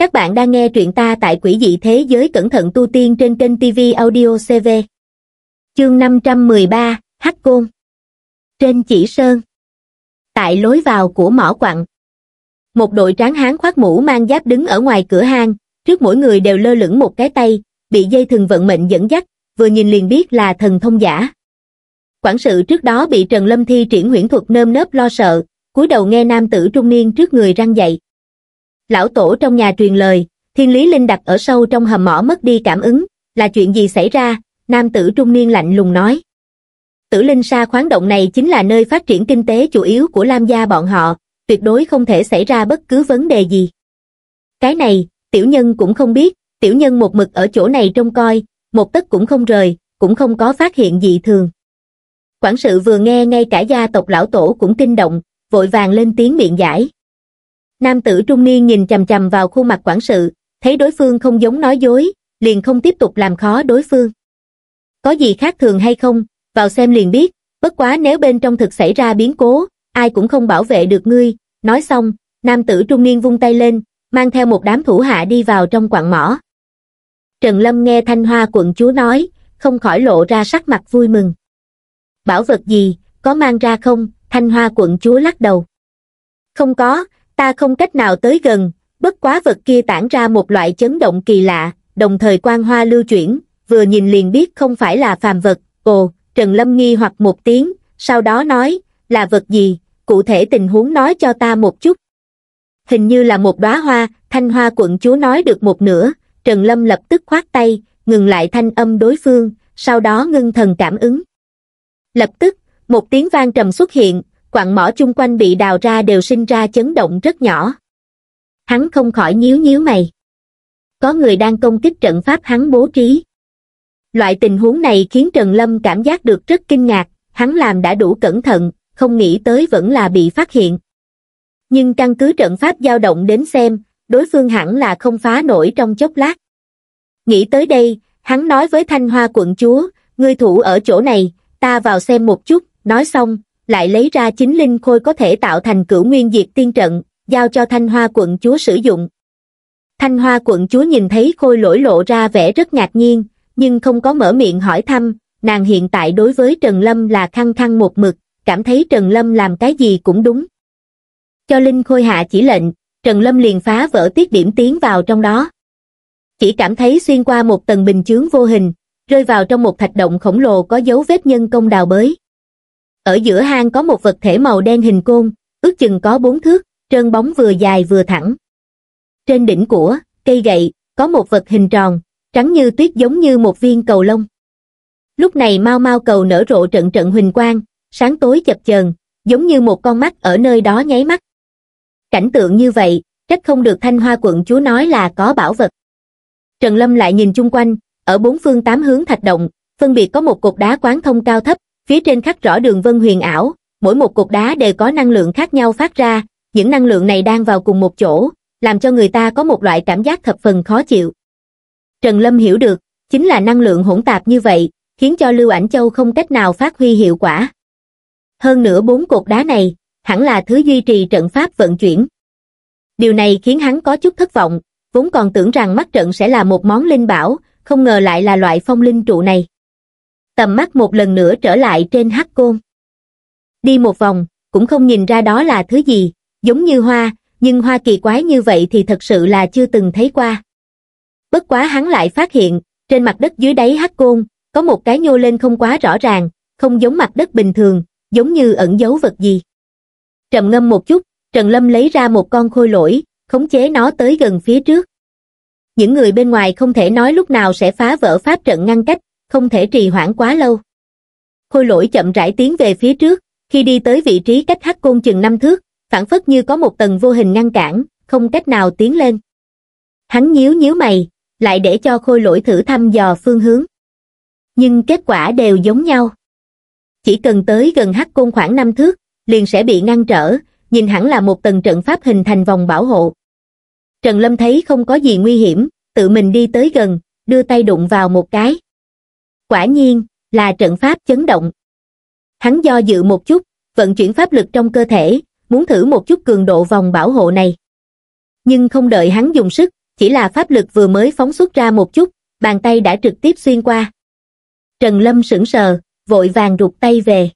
Các bạn đang nghe truyện ta tại quỷ dị thế giới cẩn thận tu tiên trên kênh TV Audio CV. Chương 513, Hắc Côn Trên chỉ sơn Tại lối vào của mỏ quặng Một đội tráng hán khoác mũ mang giáp đứng ở ngoài cửa hang, trước mỗi người đều lơ lửng một cái tay, bị dây thừng vận mệnh dẫn dắt, vừa nhìn liền biết là thần thông giả. Quản sự trước đó bị Trần Lâm Thi triển huyễn thuật nơm nớp lo sợ, cúi đầu nghe nam tử trung niên trước người răng dậy lão tổ trong nhà truyền lời, thiên lý linh đặt ở sâu trong hầm mỏ mất đi cảm ứng, là chuyện gì xảy ra, nam tử trung niên lạnh lùng nói. Tử linh sa khoáng động này chính là nơi phát triển kinh tế chủ yếu của Lam gia bọn họ, tuyệt đối không thể xảy ra bất cứ vấn đề gì. Cái này, tiểu nhân cũng không biết, tiểu nhân một mực ở chỗ này trông coi, một tấc cũng không rời, cũng không có phát hiện gì thường. Quản sự vừa nghe ngay cả gia tộc lão tổ cũng kinh động, vội vàng lên tiếng miệng giải. Nam tử trung niên nhìn chầm chầm vào khuôn mặt quản sự, thấy đối phương không giống nói dối, liền không tiếp tục làm khó đối phương. Có gì khác thường hay không, vào xem liền biết, bất quá nếu bên trong thực xảy ra biến cố, ai cũng không bảo vệ được ngươi. Nói xong, nam tử trung niên vung tay lên, mang theo một đám thủ hạ đi vào trong quạng mỏ. Trần Lâm nghe Thanh Hoa quận chúa nói, không khỏi lộ ra sắc mặt vui mừng. Bảo vật gì, có mang ra không? Thanh Hoa quận chúa lắc đầu. Không có, ta không cách nào tới gần bất quá vật kia tản ra một loại chấn động kỳ lạ đồng thời quan hoa lưu chuyển vừa nhìn liền biết không phải là phàm vật ồ trần lâm nghi hoặc một tiếng sau đó nói là vật gì cụ thể tình huống nói cho ta một chút hình như là một đóa hoa thanh hoa quận chúa nói được một nửa trần lâm lập tức khoát tay ngừng lại thanh âm đối phương sau đó ngưng thần cảm ứng lập tức một tiếng vang trầm xuất hiện quặng mỏ chung quanh bị đào ra đều sinh ra chấn động rất nhỏ. Hắn không khỏi nhíu nhíu mày. Có người đang công kích trận pháp hắn bố trí. Loại tình huống này khiến Trần Lâm cảm giác được rất kinh ngạc, hắn làm đã đủ cẩn thận, không nghĩ tới vẫn là bị phát hiện. Nhưng căn cứ trận pháp dao động đến xem, đối phương hẳn là không phá nổi trong chốc lát. Nghĩ tới đây, hắn nói với Thanh Hoa quận chúa, ngươi thủ ở chỗ này, ta vào xem một chút, nói xong, lại lấy ra chính linh khôi có thể tạo thành cửu nguyên diệt tiên trận, giao cho thanh hoa quận chúa sử dụng. Thanh hoa quận chúa nhìn thấy khôi lỗi lộ ra vẻ rất ngạc nhiên, nhưng không có mở miệng hỏi thăm, nàng hiện tại đối với Trần Lâm là khăng khăng một mực, cảm thấy Trần Lâm làm cái gì cũng đúng. Cho Linh Khôi hạ chỉ lệnh, Trần Lâm liền phá vỡ tiết điểm tiến vào trong đó. Chỉ cảm thấy xuyên qua một tầng bình chướng vô hình, rơi vào trong một thạch động khổng lồ có dấu vết nhân công đào bới ở giữa hang có một vật thể màu đen hình côn, ước chừng có bốn thước, trơn bóng vừa dài vừa thẳng. Trên đỉnh của cây gậy có một vật hình tròn, trắng như tuyết giống như một viên cầu lông. Lúc này mau mau cầu nở rộ trận trận huỳnh quang, sáng tối chập chờn, giống như một con mắt ở nơi đó nháy mắt. Cảnh tượng như vậy, trách không được thanh hoa quận chúa nói là có bảo vật. Trần Lâm lại nhìn chung quanh, ở bốn phương tám hướng thạch động, phân biệt có một cột đá quán thông cao thấp, phía trên khắc rõ đường vân huyền ảo, mỗi một cục đá đều có năng lượng khác nhau phát ra, những năng lượng này đang vào cùng một chỗ, làm cho người ta có một loại cảm giác thập phần khó chịu. Trần Lâm hiểu được, chính là năng lượng hỗn tạp như vậy, khiến cho Lưu Ảnh Châu không cách nào phát huy hiệu quả. Hơn nữa bốn cục đá này, hẳn là thứ duy trì trận pháp vận chuyển. Điều này khiến hắn có chút thất vọng, vốn còn tưởng rằng mắt trận sẽ là một món linh bảo, không ngờ lại là loại phong linh trụ này tầm mắt một lần nữa trở lại trên hắc côn đi một vòng cũng không nhìn ra đó là thứ gì giống như hoa nhưng hoa kỳ quái như vậy thì thật sự là chưa từng thấy qua bất quá hắn lại phát hiện trên mặt đất dưới đáy hắc côn có một cái nhô lên không quá rõ ràng không giống mặt đất bình thường giống như ẩn giấu vật gì trầm ngâm một chút trần lâm lấy ra một con khôi lỗi khống chế nó tới gần phía trước những người bên ngoài không thể nói lúc nào sẽ phá vỡ pháp trận ngăn cách không thể trì hoãn quá lâu. Khôi lỗi chậm rãi tiến về phía trước, khi đi tới vị trí cách hắc côn chừng năm thước, phản phất như có một tầng vô hình ngăn cản, không cách nào tiến lên. Hắn nhíu nhíu mày, lại để cho khôi lỗi thử thăm dò phương hướng. Nhưng kết quả đều giống nhau. Chỉ cần tới gần hắc côn khoảng năm thước, liền sẽ bị ngăn trở, nhìn hẳn là một tầng trận pháp hình thành vòng bảo hộ. Trần Lâm thấy không có gì nguy hiểm, tự mình đi tới gần, đưa tay đụng vào một cái quả nhiên là trận pháp chấn động hắn do dự một chút vận chuyển pháp lực trong cơ thể muốn thử một chút cường độ vòng bảo hộ này nhưng không đợi hắn dùng sức chỉ là pháp lực vừa mới phóng xuất ra một chút bàn tay đã trực tiếp xuyên qua trần lâm sững sờ vội vàng rụt tay về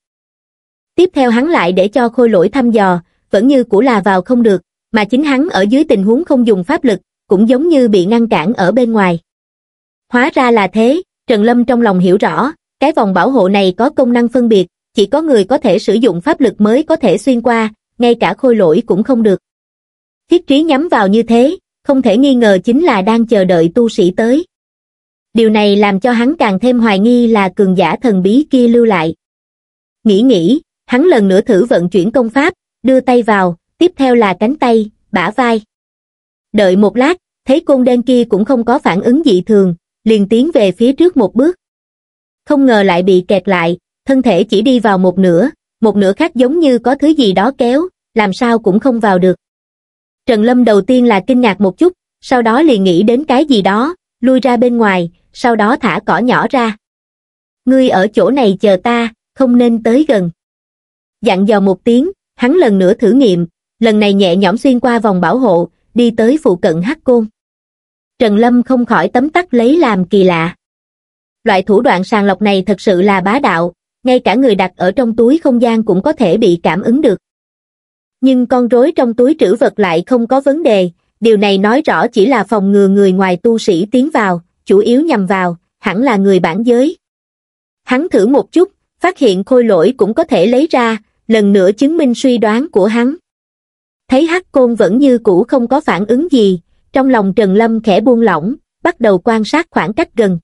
tiếp theo hắn lại để cho khôi lỗi thăm dò vẫn như cũ là vào không được mà chính hắn ở dưới tình huống không dùng pháp lực cũng giống như bị ngăn cản ở bên ngoài hóa ra là thế Trần Lâm trong lòng hiểu rõ, cái vòng bảo hộ này có công năng phân biệt, chỉ có người có thể sử dụng pháp lực mới có thể xuyên qua, ngay cả khôi lỗi cũng không được. Thiết trí nhắm vào như thế, không thể nghi ngờ chính là đang chờ đợi tu sĩ tới. Điều này làm cho hắn càng thêm hoài nghi là cường giả thần bí kia lưu lại. Nghĩ nghĩ, hắn lần nữa thử vận chuyển công pháp, đưa tay vào, tiếp theo là cánh tay, bả vai. Đợi một lát, thấy côn đen kia cũng không có phản ứng dị thường, liền tiến về phía trước một bước. Không ngờ lại bị kẹt lại, thân thể chỉ đi vào một nửa, một nửa khác giống như có thứ gì đó kéo, làm sao cũng không vào được. Trần Lâm đầu tiên là kinh ngạc một chút, sau đó liền nghĩ đến cái gì đó, lui ra bên ngoài, sau đó thả cỏ nhỏ ra. Ngươi ở chỗ này chờ ta, không nên tới gần. Dặn dò một tiếng, hắn lần nữa thử nghiệm, lần này nhẹ nhõm xuyên qua vòng bảo hộ, đi tới phụ cận hắc côn. Trần Lâm không khỏi tấm tắc lấy làm kỳ lạ. Loại thủ đoạn sàng lọc này thật sự là bá đạo, ngay cả người đặt ở trong túi không gian cũng có thể bị cảm ứng được. Nhưng con rối trong túi trữ vật lại không có vấn đề, điều này nói rõ chỉ là phòng ngừa người ngoài tu sĩ tiến vào, chủ yếu nhằm vào, hẳn là người bản giới. Hắn thử một chút, phát hiện khôi lỗi cũng có thể lấy ra, lần nữa chứng minh suy đoán của hắn. Thấy hắc côn vẫn như cũ không có phản ứng gì, trong lòng Trần Lâm khẽ buông lỏng, bắt đầu quan sát khoảng cách gần.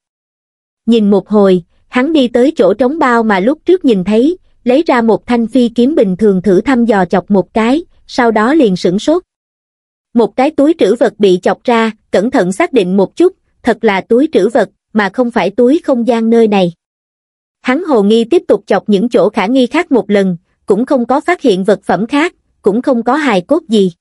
Nhìn một hồi, hắn đi tới chỗ trống bao mà lúc trước nhìn thấy, lấy ra một thanh phi kiếm bình thường thử thăm dò chọc một cái, sau đó liền sửng sốt. Một cái túi trữ vật bị chọc ra, cẩn thận xác định một chút, thật là túi trữ vật, mà không phải túi không gian nơi này. Hắn hồ nghi tiếp tục chọc những chỗ khả nghi khác một lần, cũng không có phát hiện vật phẩm khác, cũng không có hài cốt gì.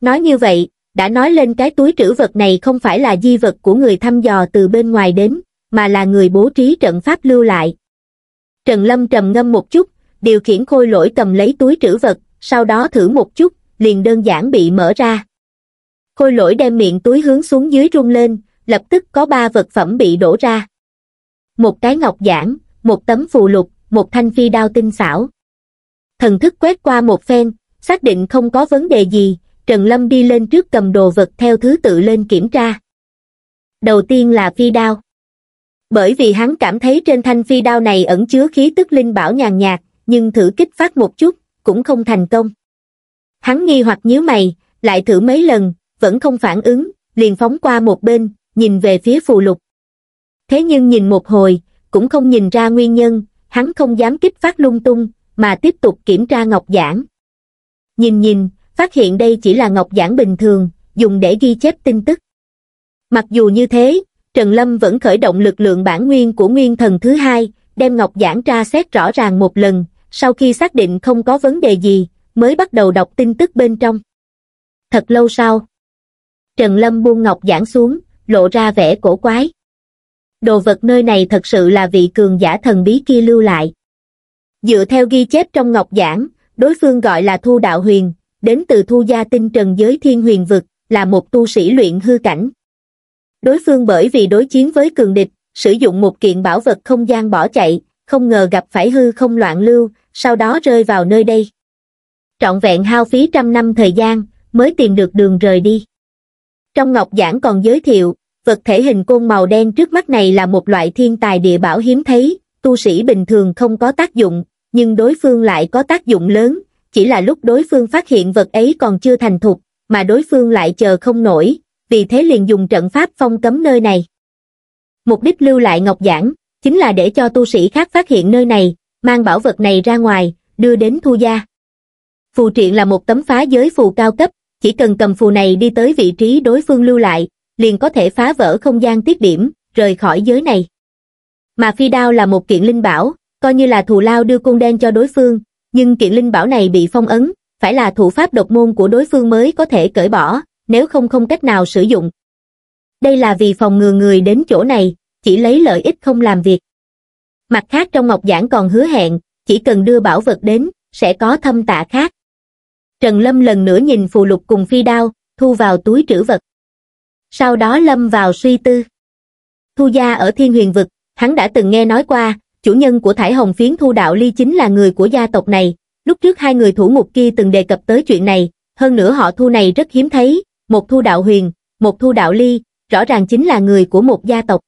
Nói như vậy, đã nói lên cái túi trữ vật này không phải là di vật của người thăm dò từ bên ngoài đến, mà là người bố trí trận pháp lưu lại. Trần Lâm trầm ngâm một chút, điều khiển khôi lỗi cầm lấy túi trữ vật, sau đó thử một chút, liền đơn giản bị mở ra. Khôi lỗi đem miệng túi hướng xuống dưới rung lên, lập tức có ba vật phẩm bị đổ ra. Một cái ngọc giản, một tấm phù lục, một thanh phi đao tinh xảo. Thần thức quét qua một phen, xác định không có vấn đề gì, Trần Lâm đi lên trước cầm đồ vật theo thứ tự lên kiểm tra. Đầu tiên là phi đao. Bởi vì hắn cảm thấy trên thanh phi đao này ẩn chứa khí tức linh bảo nhàn nhạt, nhưng thử kích phát một chút, cũng không thành công. Hắn nghi hoặc nhíu mày, lại thử mấy lần, vẫn không phản ứng, liền phóng qua một bên, nhìn về phía phù lục. Thế nhưng nhìn một hồi, cũng không nhìn ra nguyên nhân, hắn không dám kích phát lung tung, mà tiếp tục kiểm tra ngọc giảng. Nhìn nhìn, phát hiện đây chỉ là ngọc giản bình thường, dùng để ghi chép tin tức. Mặc dù như thế, Trần Lâm vẫn khởi động lực lượng bản nguyên của nguyên thần thứ hai, đem ngọc giản tra xét rõ ràng một lần, sau khi xác định không có vấn đề gì, mới bắt đầu đọc tin tức bên trong. Thật lâu sau, Trần Lâm buông ngọc giản xuống, lộ ra vẻ cổ quái. Đồ vật nơi này thật sự là vị cường giả thần bí kia lưu lại. Dựa theo ghi chép trong ngọc giản, đối phương gọi là Thu Đạo Huyền, đến từ thu gia tinh trần giới thiên huyền vực, là một tu sĩ luyện hư cảnh. Đối phương bởi vì đối chiến với cường địch, sử dụng một kiện bảo vật không gian bỏ chạy, không ngờ gặp phải hư không loạn lưu, sau đó rơi vào nơi đây. Trọn vẹn hao phí trăm năm thời gian, mới tìm được đường rời đi. Trong ngọc giảng còn giới thiệu, vật thể hình côn màu đen trước mắt này là một loại thiên tài địa bảo hiếm thấy, tu sĩ bình thường không có tác dụng, nhưng đối phương lại có tác dụng lớn, chỉ là lúc đối phương phát hiện vật ấy còn chưa thành thục, mà đối phương lại chờ không nổi, vì thế liền dùng trận pháp phong cấm nơi này. Mục đích lưu lại Ngọc Giảng, chính là để cho tu sĩ khác phát hiện nơi này, mang bảo vật này ra ngoài, đưa đến thu gia. Phù triện là một tấm phá giới phù cao cấp, chỉ cần cầm phù này đi tới vị trí đối phương lưu lại, liền có thể phá vỡ không gian tiết điểm, rời khỏi giới này. Mà phi đao là một kiện linh bảo, coi như là thù lao đưa cung đen cho đối phương, nhưng kiện linh bảo này bị phong ấn, phải là thủ pháp độc môn của đối phương mới có thể cởi bỏ, nếu không không cách nào sử dụng. Đây là vì phòng ngừa người đến chỗ này, chỉ lấy lợi ích không làm việc. Mặt khác trong ngọc giảng còn hứa hẹn, chỉ cần đưa bảo vật đến, sẽ có thâm tạ khác. Trần Lâm lần nữa nhìn phù lục cùng phi đao, thu vào túi trữ vật. Sau đó Lâm vào suy tư. Thu gia ở thiên huyền vực, hắn đã từng nghe nói qua, chủ nhân của Thải Hồng Phiến Thu Đạo Ly chính là người của gia tộc này, lúc trước hai người thủ ngục kia từng đề cập tới chuyện này, hơn nữa họ Thu này rất hiếm thấy, một Thu Đạo Huyền, một Thu Đạo Ly, rõ ràng chính là người của một gia tộc.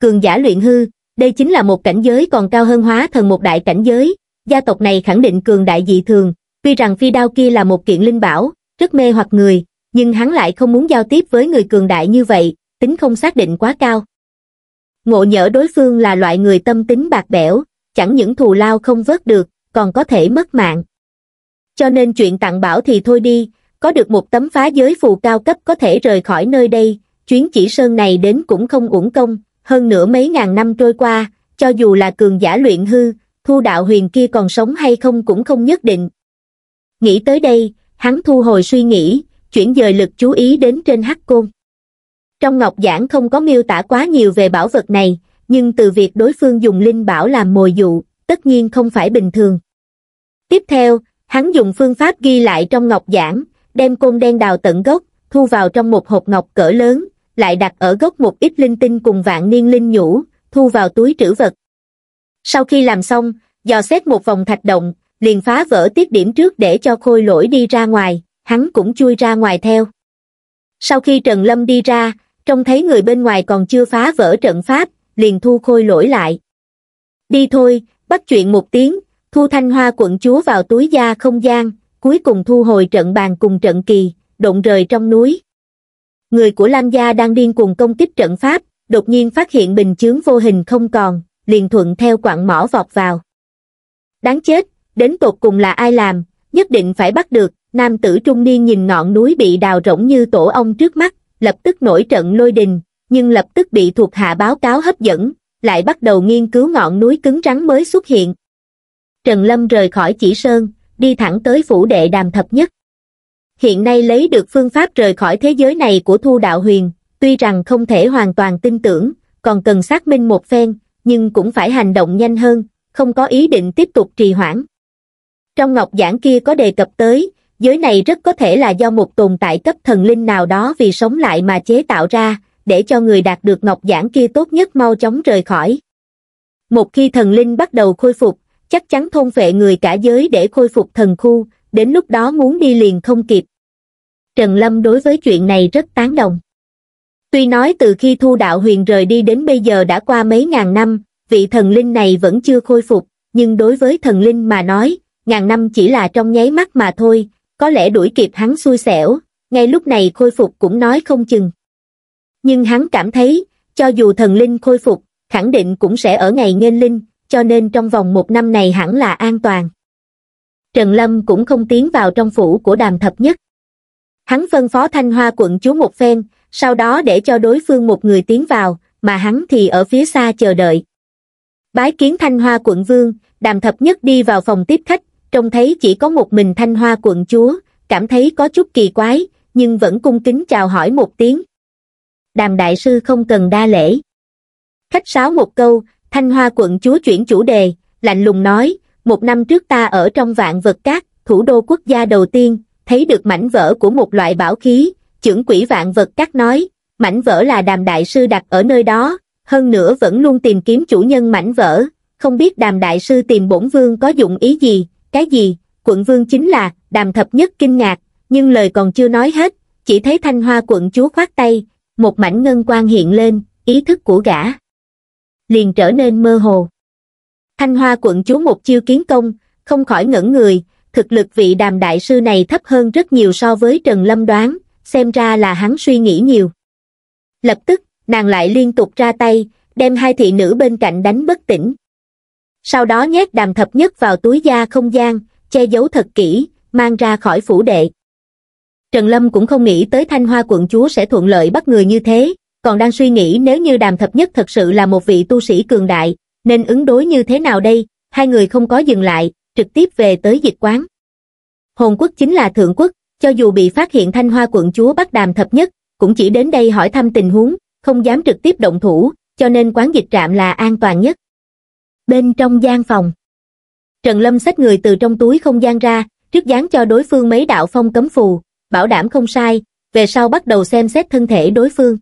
Cường giả luyện hư, đây chính là một cảnh giới còn cao hơn hóa thần một đại cảnh giới, gia tộc này khẳng định cường đại dị thường, tuy rằng phi đao kia là một kiện linh bảo, rất mê hoặc người, nhưng hắn lại không muốn giao tiếp với người cường đại như vậy, tính không xác định quá cao. Ngộ nhỡ đối phương là loại người tâm tính bạc bẽo, chẳng những thù lao không vớt được, còn có thể mất mạng. Cho nên chuyện tặng bảo thì thôi đi, có được một tấm phá giới phù cao cấp có thể rời khỏi nơi đây, chuyến chỉ sơn này đến cũng không uổng công, hơn nửa mấy ngàn năm trôi qua, cho dù là cường giả luyện hư, thu đạo huyền kia còn sống hay không cũng không nhất định. Nghĩ tới đây, hắn thu hồi suy nghĩ, chuyển dời lực chú ý đến trên hắc côn trong ngọc giảng không có miêu tả quá nhiều về bảo vật này nhưng từ việc đối phương dùng linh bảo làm mồi dụ tất nhiên không phải bình thường tiếp theo hắn dùng phương pháp ghi lại trong ngọc giảng đem côn đen đào tận gốc thu vào trong một hộp ngọc cỡ lớn lại đặt ở gốc một ít linh tinh cùng vạn niên linh nhũ thu vào túi trữ vật sau khi làm xong dò xét một vòng thạch động liền phá vỡ tiết điểm trước để cho khôi lỗi đi ra ngoài hắn cũng chui ra ngoài theo sau khi trần lâm đi ra trông thấy người bên ngoài còn chưa phá vỡ trận pháp liền thu khôi lỗi lại đi thôi bắt chuyện một tiếng thu thanh hoa quận chúa vào túi da không gian cuối cùng thu hồi trận bàn cùng trận kỳ động rời trong núi người của lam gia đang điên cuồng công kích trận pháp đột nhiên phát hiện bình chướng vô hình không còn liền thuận theo quặng mỏ vọt vào đáng chết đến tột cùng là ai làm nhất định phải bắt được nam tử trung niên nhìn ngọn núi bị đào rỗng như tổ ong trước mắt lập tức nổi trận lôi đình nhưng lập tức bị thuộc hạ báo cáo hấp dẫn lại bắt đầu nghiên cứu ngọn núi cứng rắn mới xuất hiện trần lâm rời khỏi chỉ sơn đi thẳng tới phủ đệ đàm thập nhất hiện nay lấy được phương pháp rời khỏi thế giới này của thu đạo huyền tuy rằng không thể hoàn toàn tin tưởng còn cần xác minh một phen nhưng cũng phải hành động nhanh hơn không có ý định tiếp tục trì hoãn trong ngọc giảng kia có đề cập tới giới này rất có thể là do một tồn tại cấp thần linh nào đó vì sống lại mà chế tạo ra, để cho người đạt được ngọc giảng kia tốt nhất mau chóng rời khỏi. Một khi thần linh bắt đầu khôi phục, chắc chắn thôn vệ người cả giới để khôi phục thần khu, đến lúc đó muốn đi liền không kịp. Trần Lâm đối với chuyện này rất tán đồng. Tuy nói từ khi thu đạo huyền rời đi đến bây giờ đã qua mấy ngàn năm, vị thần linh này vẫn chưa khôi phục, nhưng đối với thần linh mà nói, ngàn năm chỉ là trong nháy mắt mà thôi, có lẽ đuổi kịp hắn xui xẻo, ngay lúc này khôi phục cũng nói không chừng. Nhưng hắn cảm thấy, cho dù thần linh khôi phục, khẳng định cũng sẽ ở ngày nghênh linh, cho nên trong vòng một năm này hẳn là an toàn. Trần Lâm cũng không tiến vào trong phủ của đàm thập nhất. Hắn phân phó thanh hoa quận chúa một phen, sau đó để cho đối phương một người tiến vào, mà hắn thì ở phía xa chờ đợi. Bái kiến thanh hoa quận vương, đàm thập nhất đi vào phòng tiếp khách, trông thấy chỉ có một mình thanh hoa quận chúa, cảm thấy có chút kỳ quái, nhưng vẫn cung kính chào hỏi một tiếng. Đàm đại sư không cần đa lễ. Khách sáo một câu, thanh hoa quận chúa chuyển chủ đề, lạnh lùng nói, một năm trước ta ở trong vạn vật cát, thủ đô quốc gia đầu tiên, thấy được mảnh vỡ của một loại bảo khí, trưởng quỷ vạn vật cát nói, mảnh vỡ là đàm đại sư đặt ở nơi đó, hơn nữa vẫn luôn tìm kiếm chủ nhân mảnh vỡ, không biết đàm đại sư tìm bổn vương có dụng ý gì, cái gì? Quận vương chính là, đàm thập nhất kinh ngạc, nhưng lời còn chưa nói hết, chỉ thấy thanh hoa quận chúa khoát tay, một mảnh ngân quang hiện lên, ý thức của gã. Liền trở nên mơ hồ. Thanh hoa quận chúa một chiêu kiến công, không khỏi ngẩn người, thực lực vị đàm đại sư này thấp hơn rất nhiều so với Trần Lâm đoán, xem ra là hắn suy nghĩ nhiều. Lập tức, nàng lại liên tục ra tay, đem hai thị nữ bên cạnh đánh bất tỉnh sau đó nhét đàm thập nhất vào túi da không gian, che giấu thật kỹ, mang ra khỏi phủ đệ. Trần Lâm cũng không nghĩ tới thanh hoa quận chúa sẽ thuận lợi bắt người như thế, còn đang suy nghĩ nếu như đàm thập nhất thật sự là một vị tu sĩ cường đại, nên ứng đối như thế nào đây, hai người không có dừng lại, trực tiếp về tới dịch quán. Hồn quốc chính là thượng quốc, cho dù bị phát hiện thanh hoa quận chúa bắt đàm thập nhất, cũng chỉ đến đây hỏi thăm tình huống, không dám trực tiếp động thủ, cho nên quán dịch trạm là an toàn nhất bên trong gian phòng. Trần Lâm xách người từ trong túi không gian ra, trước dán cho đối phương mấy đạo phong cấm phù, bảo đảm không sai, về sau bắt đầu xem xét thân thể đối phương.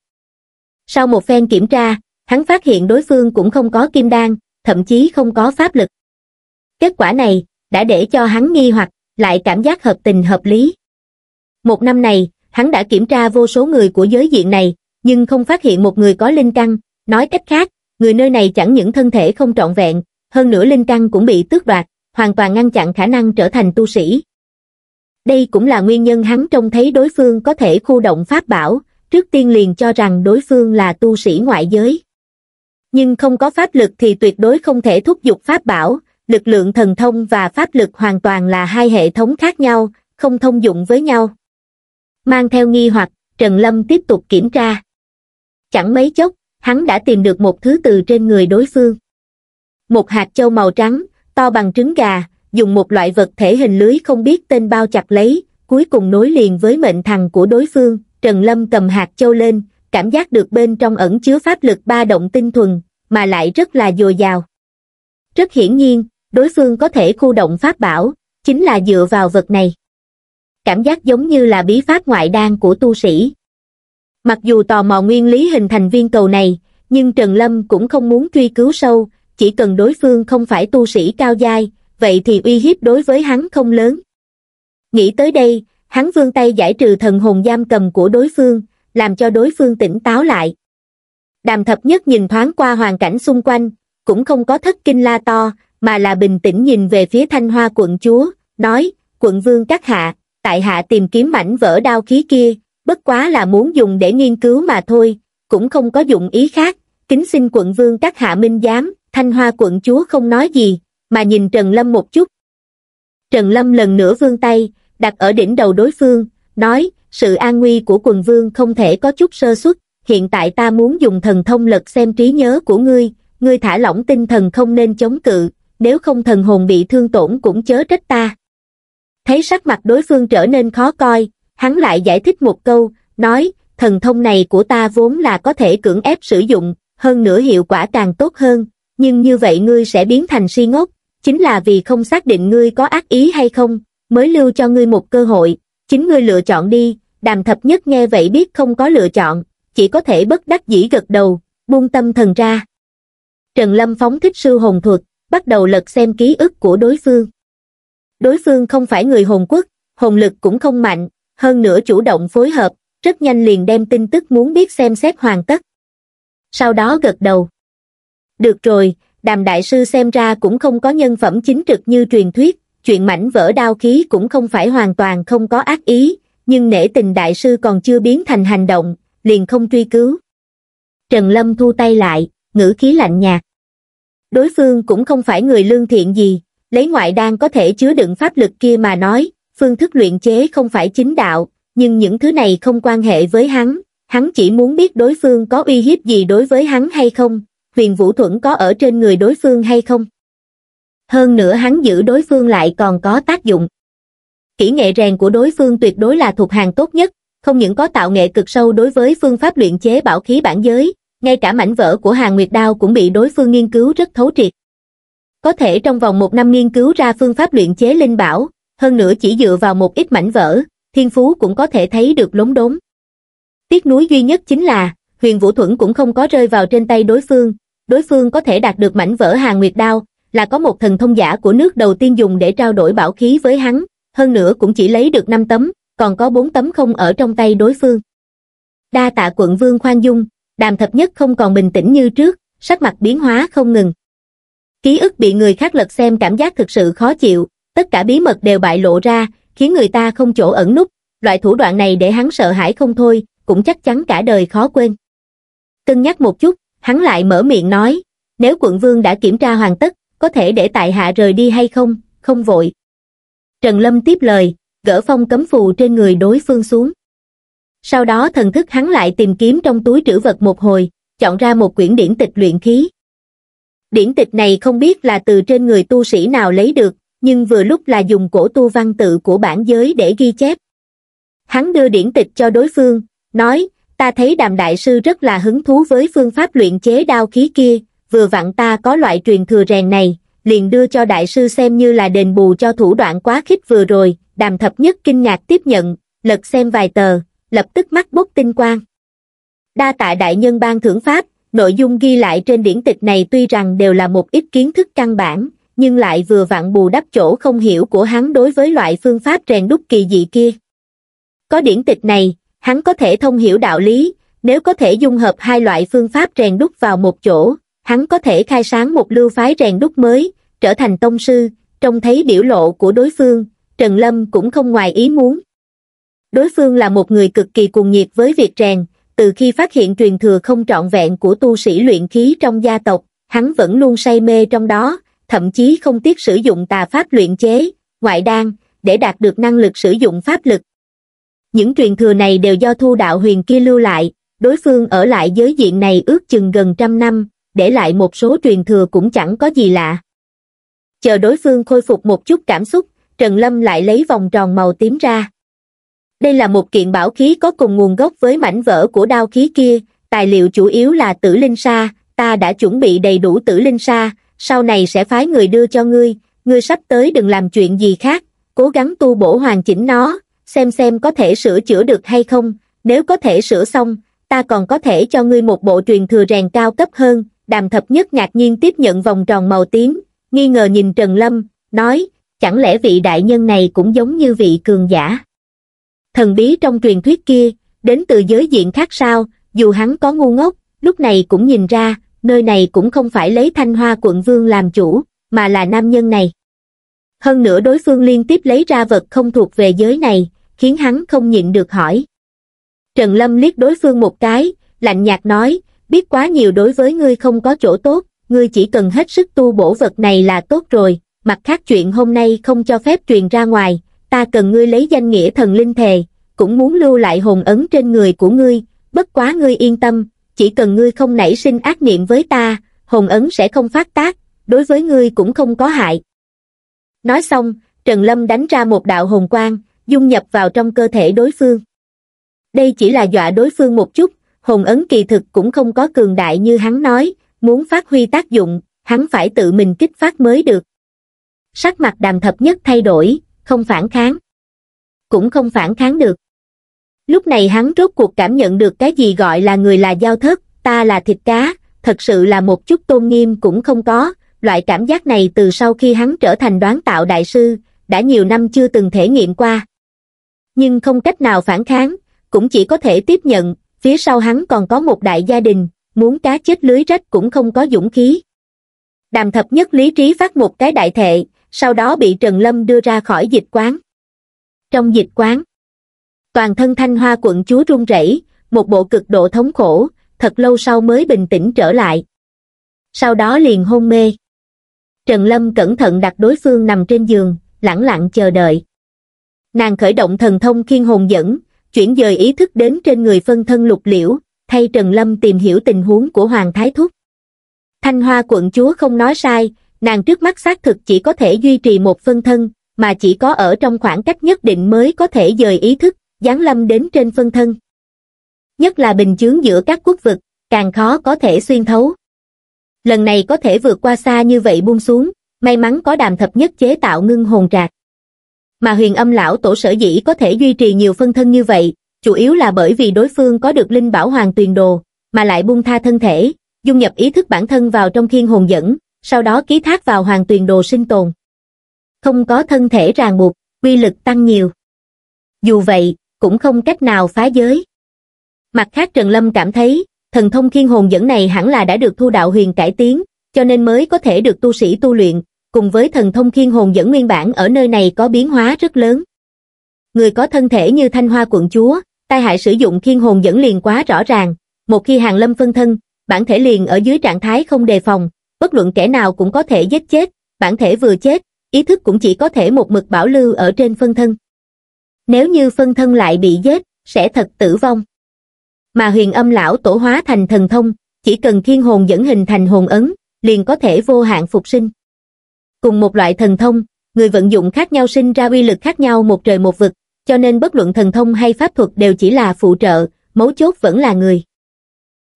Sau một phen kiểm tra, hắn phát hiện đối phương cũng không có kim đan, thậm chí không có pháp lực. Kết quả này đã để cho hắn nghi hoặc, lại cảm giác hợp tình hợp lý. Một năm này, hắn đã kiểm tra vô số người của giới diện này, nhưng không phát hiện một người có linh căn, nói cách khác, người nơi này chẳng những thân thể không trọn vẹn, hơn nữa linh căn cũng bị tước đoạt, hoàn toàn ngăn chặn khả năng trở thành tu sĩ. Đây cũng là nguyên nhân hắn trông thấy đối phương có thể khu động pháp bảo, trước tiên liền cho rằng đối phương là tu sĩ ngoại giới. Nhưng không có pháp lực thì tuyệt đối không thể thúc giục pháp bảo, lực lượng thần thông và pháp lực hoàn toàn là hai hệ thống khác nhau, không thông dụng với nhau. Mang theo nghi hoặc, Trần Lâm tiếp tục kiểm tra. Chẳng mấy chốc, hắn đã tìm được một thứ từ trên người đối phương. Một hạt châu màu trắng, to bằng trứng gà, dùng một loại vật thể hình lưới không biết tên bao chặt lấy, cuối cùng nối liền với mệnh thằng của đối phương, Trần Lâm cầm hạt châu lên, cảm giác được bên trong ẩn chứa pháp lực ba động tinh thuần, mà lại rất là dồi dào. Rất hiển nhiên, đối phương có thể khu động pháp bảo, chính là dựa vào vật này. Cảm giác giống như là bí pháp ngoại đan của tu sĩ mặc dù tò mò nguyên lý hình thành viên cầu này nhưng trần lâm cũng không muốn truy cứu sâu chỉ cần đối phương không phải tu sĩ cao giai vậy thì uy hiếp đối với hắn không lớn nghĩ tới đây hắn vươn tay giải trừ thần hồn giam cầm của đối phương làm cho đối phương tỉnh táo lại đàm thập nhất nhìn thoáng qua hoàn cảnh xung quanh cũng không có thất kinh la to mà là bình tĩnh nhìn về phía thanh hoa quận chúa nói quận vương các hạ tại hạ tìm kiếm mảnh vỡ đao khí kia bất quá là muốn dùng để nghiên cứu mà thôi cũng không có dụng ý khác kính xin quận vương các hạ minh giám thanh hoa quận chúa không nói gì mà nhìn trần lâm một chút trần lâm lần nữa vươn tay đặt ở đỉnh đầu đối phương nói sự an nguy của quần vương không thể có chút sơ suất hiện tại ta muốn dùng thần thông lực xem trí nhớ của ngươi ngươi thả lỏng tinh thần không nên chống cự nếu không thần hồn bị thương tổn cũng chớ trách ta thấy sắc mặt đối phương trở nên khó coi Hắn lại giải thích một câu, nói, thần thông này của ta vốn là có thể cưỡng ép sử dụng, hơn nữa hiệu quả càng tốt hơn, nhưng như vậy ngươi sẽ biến thành si ngốc, chính là vì không xác định ngươi có ác ý hay không, mới lưu cho ngươi một cơ hội, chính ngươi lựa chọn đi, đàm thập nhất nghe vậy biết không có lựa chọn, chỉ có thể bất đắc dĩ gật đầu, buông tâm thần ra. Trần Lâm phóng thích sư hồn thuật, bắt đầu lật xem ký ức của đối phương. Đối phương không phải người hồn quốc, hồn lực cũng không mạnh, hơn nữa chủ động phối hợp rất nhanh liền đem tin tức muốn biết xem xét hoàn tất sau đó gật đầu được rồi đàm đại sư xem ra cũng không có nhân phẩm chính trực như truyền thuyết chuyện mảnh vỡ đao khí cũng không phải hoàn toàn không có ác ý nhưng nể tình đại sư còn chưa biến thành hành động liền không truy cứu trần lâm thu tay lại ngữ khí lạnh nhạt đối phương cũng không phải người lương thiện gì lấy ngoại đang có thể chứa đựng pháp lực kia mà nói phương thức luyện chế không phải chính đạo, nhưng những thứ này không quan hệ với hắn, hắn chỉ muốn biết đối phương có uy hiếp gì đối với hắn hay không, huyền vũ thuẫn có ở trên người đối phương hay không. Hơn nữa hắn giữ đối phương lại còn có tác dụng. Kỹ nghệ rèn của đối phương tuyệt đối là thuộc hàng tốt nhất, không những có tạo nghệ cực sâu đối với phương pháp luyện chế bảo khí bản giới, ngay cả mảnh vỡ của Hàng Nguyệt Đao cũng bị đối phương nghiên cứu rất thấu triệt. Có thể trong vòng một năm nghiên cứu ra phương pháp luyện chế linh bảo, hơn nữa chỉ dựa vào một ít mảnh vỡ, thiên phú cũng có thể thấy được lống đốn. Tiếc núi duy nhất chính là, huyền vũ thuẫn cũng không có rơi vào trên tay đối phương, đối phương có thể đạt được mảnh vỡ hàng nguyệt đao, là có một thần thông giả của nước đầu tiên dùng để trao đổi bảo khí với hắn, hơn nữa cũng chỉ lấy được 5 tấm, còn có 4 tấm không ở trong tay đối phương. Đa tạ quận vương khoan dung, đàm thập nhất không còn bình tĩnh như trước, sắc mặt biến hóa không ngừng. Ký ức bị người khác lật xem cảm giác thực sự khó chịu, tất cả bí mật đều bại lộ ra, khiến người ta không chỗ ẩn núp, loại thủ đoạn này để hắn sợ hãi không thôi, cũng chắc chắn cả đời khó quên. Cân nhắc một chút, hắn lại mở miệng nói, nếu quận vương đã kiểm tra hoàn tất, có thể để tại hạ rời đi hay không, không vội. Trần Lâm tiếp lời, gỡ phong cấm phù trên người đối phương xuống. Sau đó thần thức hắn lại tìm kiếm trong túi trữ vật một hồi, chọn ra một quyển điển tịch luyện khí. Điển tịch này không biết là từ trên người tu sĩ nào lấy được, nhưng vừa lúc là dùng cổ tu văn tự của bản giới để ghi chép. Hắn đưa điển tịch cho đối phương, nói, ta thấy đàm đại sư rất là hứng thú với phương pháp luyện chế đao khí kia, vừa vặn ta có loại truyền thừa rèn này, liền đưa cho đại sư xem như là đền bù cho thủ đoạn quá khích vừa rồi, đàm thập nhất kinh ngạc tiếp nhận, lật xem vài tờ, lập tức mắt bốc tinh quang. Đa tạ đại nhân ban thưởng pháp, nội dung ghi lại trên điển tịch này tuy rằng đều là một ít kiến thức căn bản, nhưng lại vừa vặn bù đắp chỗ không hiểu của hắn đối với loại phương pháp rèn đúc kỳ dị kia. Có điển tịch này, hắn có thể thông hiểu đạo lý, nếu có thể dung hợp hai loại phương pháp rèn đúc vào một chỗ, hắn có thể khai sáng một lưu phái rèn đúc mới, trở thành tông sư, trông thấy biểu lộ của đối phương, Trần Lâm cũng không ngoài ý muốn. Đối phương là một người cực kỳ cuồng nhiệt với việc rèn, từ khi phát hiện truyền thừa không trọn vẹn của tu sĩ luyện khí trong gia tộc, hắn vẫn luôn say mê trong đó, thậm chí không tiếc sử dụng tà pháp luyện chế, ngoại đan, để đạt được năng lực sử dụng pháp lực. Những truyền thừa này đều do thu đạo huyền kia lưu lại, đối phương ở lại giới diện này ước chừng gần trăm năm, để lại một số truyền thừa cũng chẳng có gì lạ. Chờ đối phương khôi phục một chút cảm xúc, Trần Lâm lại lấy vòng tròn màu tím ra. Đây là một kiện bảo khí có cùng nguồn gốc với mảnh vỡ của đao khí kia, tài liệu chủ yếu là tử linh sa, ta đã chuẩn bị đầy đủ tử linh sa, sau này sẽ phái người đưa cho ngươi, ngươi sắp tới đừng làm chuyện gì khác, cố gắng tu bổ hoàn chỉnh nó, xem xem có thể sửa chữa được hay không, nếu có thể sửa xong, ta còn có thể cho ngươi một bộ truyền thừa rèn cao cấp hơn, đàm thập nhất ngạc nhiên tiếp nhận vòng tròn màu tím, nghi ngờ nhìn Trần Lâm, nói, chẳng lẽ vị đại nhân này cũng giống như vị cường giả. Thần bí trong truyền thuyết kia, đến từ giới diện khác sao, dù hắn có ngu ngốc, lúc này cũng nhìn ra, nơi này cũng không phải lấy thanh hoa quận vương làm chủ, mà là nam nhân này. Hơn nữa đối phương liên tiếp lấy ra vật không thuộc về giới này, khiến hắn không nhịn được hỏi. Trần Lâm liếc đối phương một cái, lạnh nhạt nói, biết quá nhiều đối với ngươi không có chỗ tốt, ngươi chỉ cần hết sức tu bổ vật này là tốt rồi, mặt khác chuyện hôm nay không cho phép truyền ra ngoài, ta cần ngươi lấy danh nghĩa thần linh thề, cũng muốn lưu lại hồn ấn trên người của ngươi, bất quá ngươi yên tâm, chỉ cần ngươi không nảy sinh ác niệm với ta, hồn ấn sẽ không phát tác, đối với ngươi cũng không có hại. Nói xong, Trần Lâm đánh ra một đạo hồn quang, dung nhập vào trong cơ thể đối phương. Đây chỉ là dọa đối phương một chút, hồn ấn kỳ thực cũng không có cường đại như hắn nói, muốn phát huy tác dụng, hắn phải tự mình kích phát mới được. Sắc mặt đàm thập nhất thay đổi, không phản kháng. Cũng không phản kháng được lúc này hắn rốt cuộc cảm nhận được cái gì gọi là người là giao thất ta là thịt cá thật sự là một chút tôn nghiêm cũng không có loại cảm giác này từ sau khi hắn trở thành đoán tạo đại sư đã nhiều năm chưa từng thể nghiệm qua nhưng không cách nào phản kháng cũng chỉ có thể tiếp nhận phía sau hắn còn có một đại gia đình muốn cá chết lưới rách cũng không có dũng khí đàm thập nhất lý trí phát một cái đại thệ sau đó bị trần lâm đưa ra khỏi dịch quán trong dịch quán toàn thân thanh hoa quận chúa run rẩy một bộ cực độ thống khổ thật lâu sau mới bình tĩnh trở lại sau đó liền hôn mê trần lâm cẩn thận đặt đối phương nằm trên giường lẳng lặng chờ đợi nàng khởi động thần thông khiên hồn dẫn chuyển dời ý thức đến trên người phân thân lục liễu thay trần lâm tìm hiểu tình huống của hoàng thái thúc thanh hoa quận chúa không nói sai nàng trước mắt xác thực chỉ có thể duy trì một phân thân mà chỉ có ở trong khoảng cách nhất định mới có thể dời ý thức giáng lâm đến trên phân thân. Nhất là bình chướng giữa các quốc vực, càng khó có thể xuyên thấu. Lần này có thể vượt qua xa như vậy buông xuống, may mắn có đàm thập nhất chế tạo ngưng hồn trạc. Mà huyền âm lão tổ sở dĩ có thể duy trì nhiều phân thân như vậy, chủ yếu là bởi vì đối phương có được linh bảo hoàng tuyền đồ, mà lại buông tha thân thể, dung nhập ý thức bản thân vào trong thiên hồn dẫn, sau đó ký thác vào hoàng tuyền đồ sinh tồn. Không có thân thể ràng buộc, quy lực tăng nhiều. Dù vậy, cũng không cách nào phá giới. Mặt khác Trần Lâm cảm thấy, thần thông thiên hồn dẫn này hẳn là đã được thu đạo huyền cải tiến, cho nên mới có thể được tu sĩ tu luyện, cùng với thần thông thiên hồn dẫn nguyên bản ở nơi này có biến hóa rất lớn. Người có thân thể như thanh hoa quận chúa, tai hại sử dụng thiên hồn dẫn liền quá rõ ràng, một khi hàng lâm phân thân, bản thể liền ở dưới trạng thái không đề phòng, bất luận kẻ nào cũng có thể giết chết, bản thể vừa chết, ý thức cũng chỉ có thể một mực bảo lưu ở trên phân thân nếu như phân thân lại bị giết, sẽ thật tử vong. Mà huyền âm lão tổ hóa thành thần thông, chỉ cần thiên hồn dẫn hình thành hồn ấn, liền có thể vô hạn phục sinh. Cùng một loại thần thông, người vận dụng khác nhau sinh ra uy lực khác nhau một trời một vực, cho nên bất luận thần thông hay pháp thuật đều chỉ là phụ trợ, mấu chốt vẫn là người.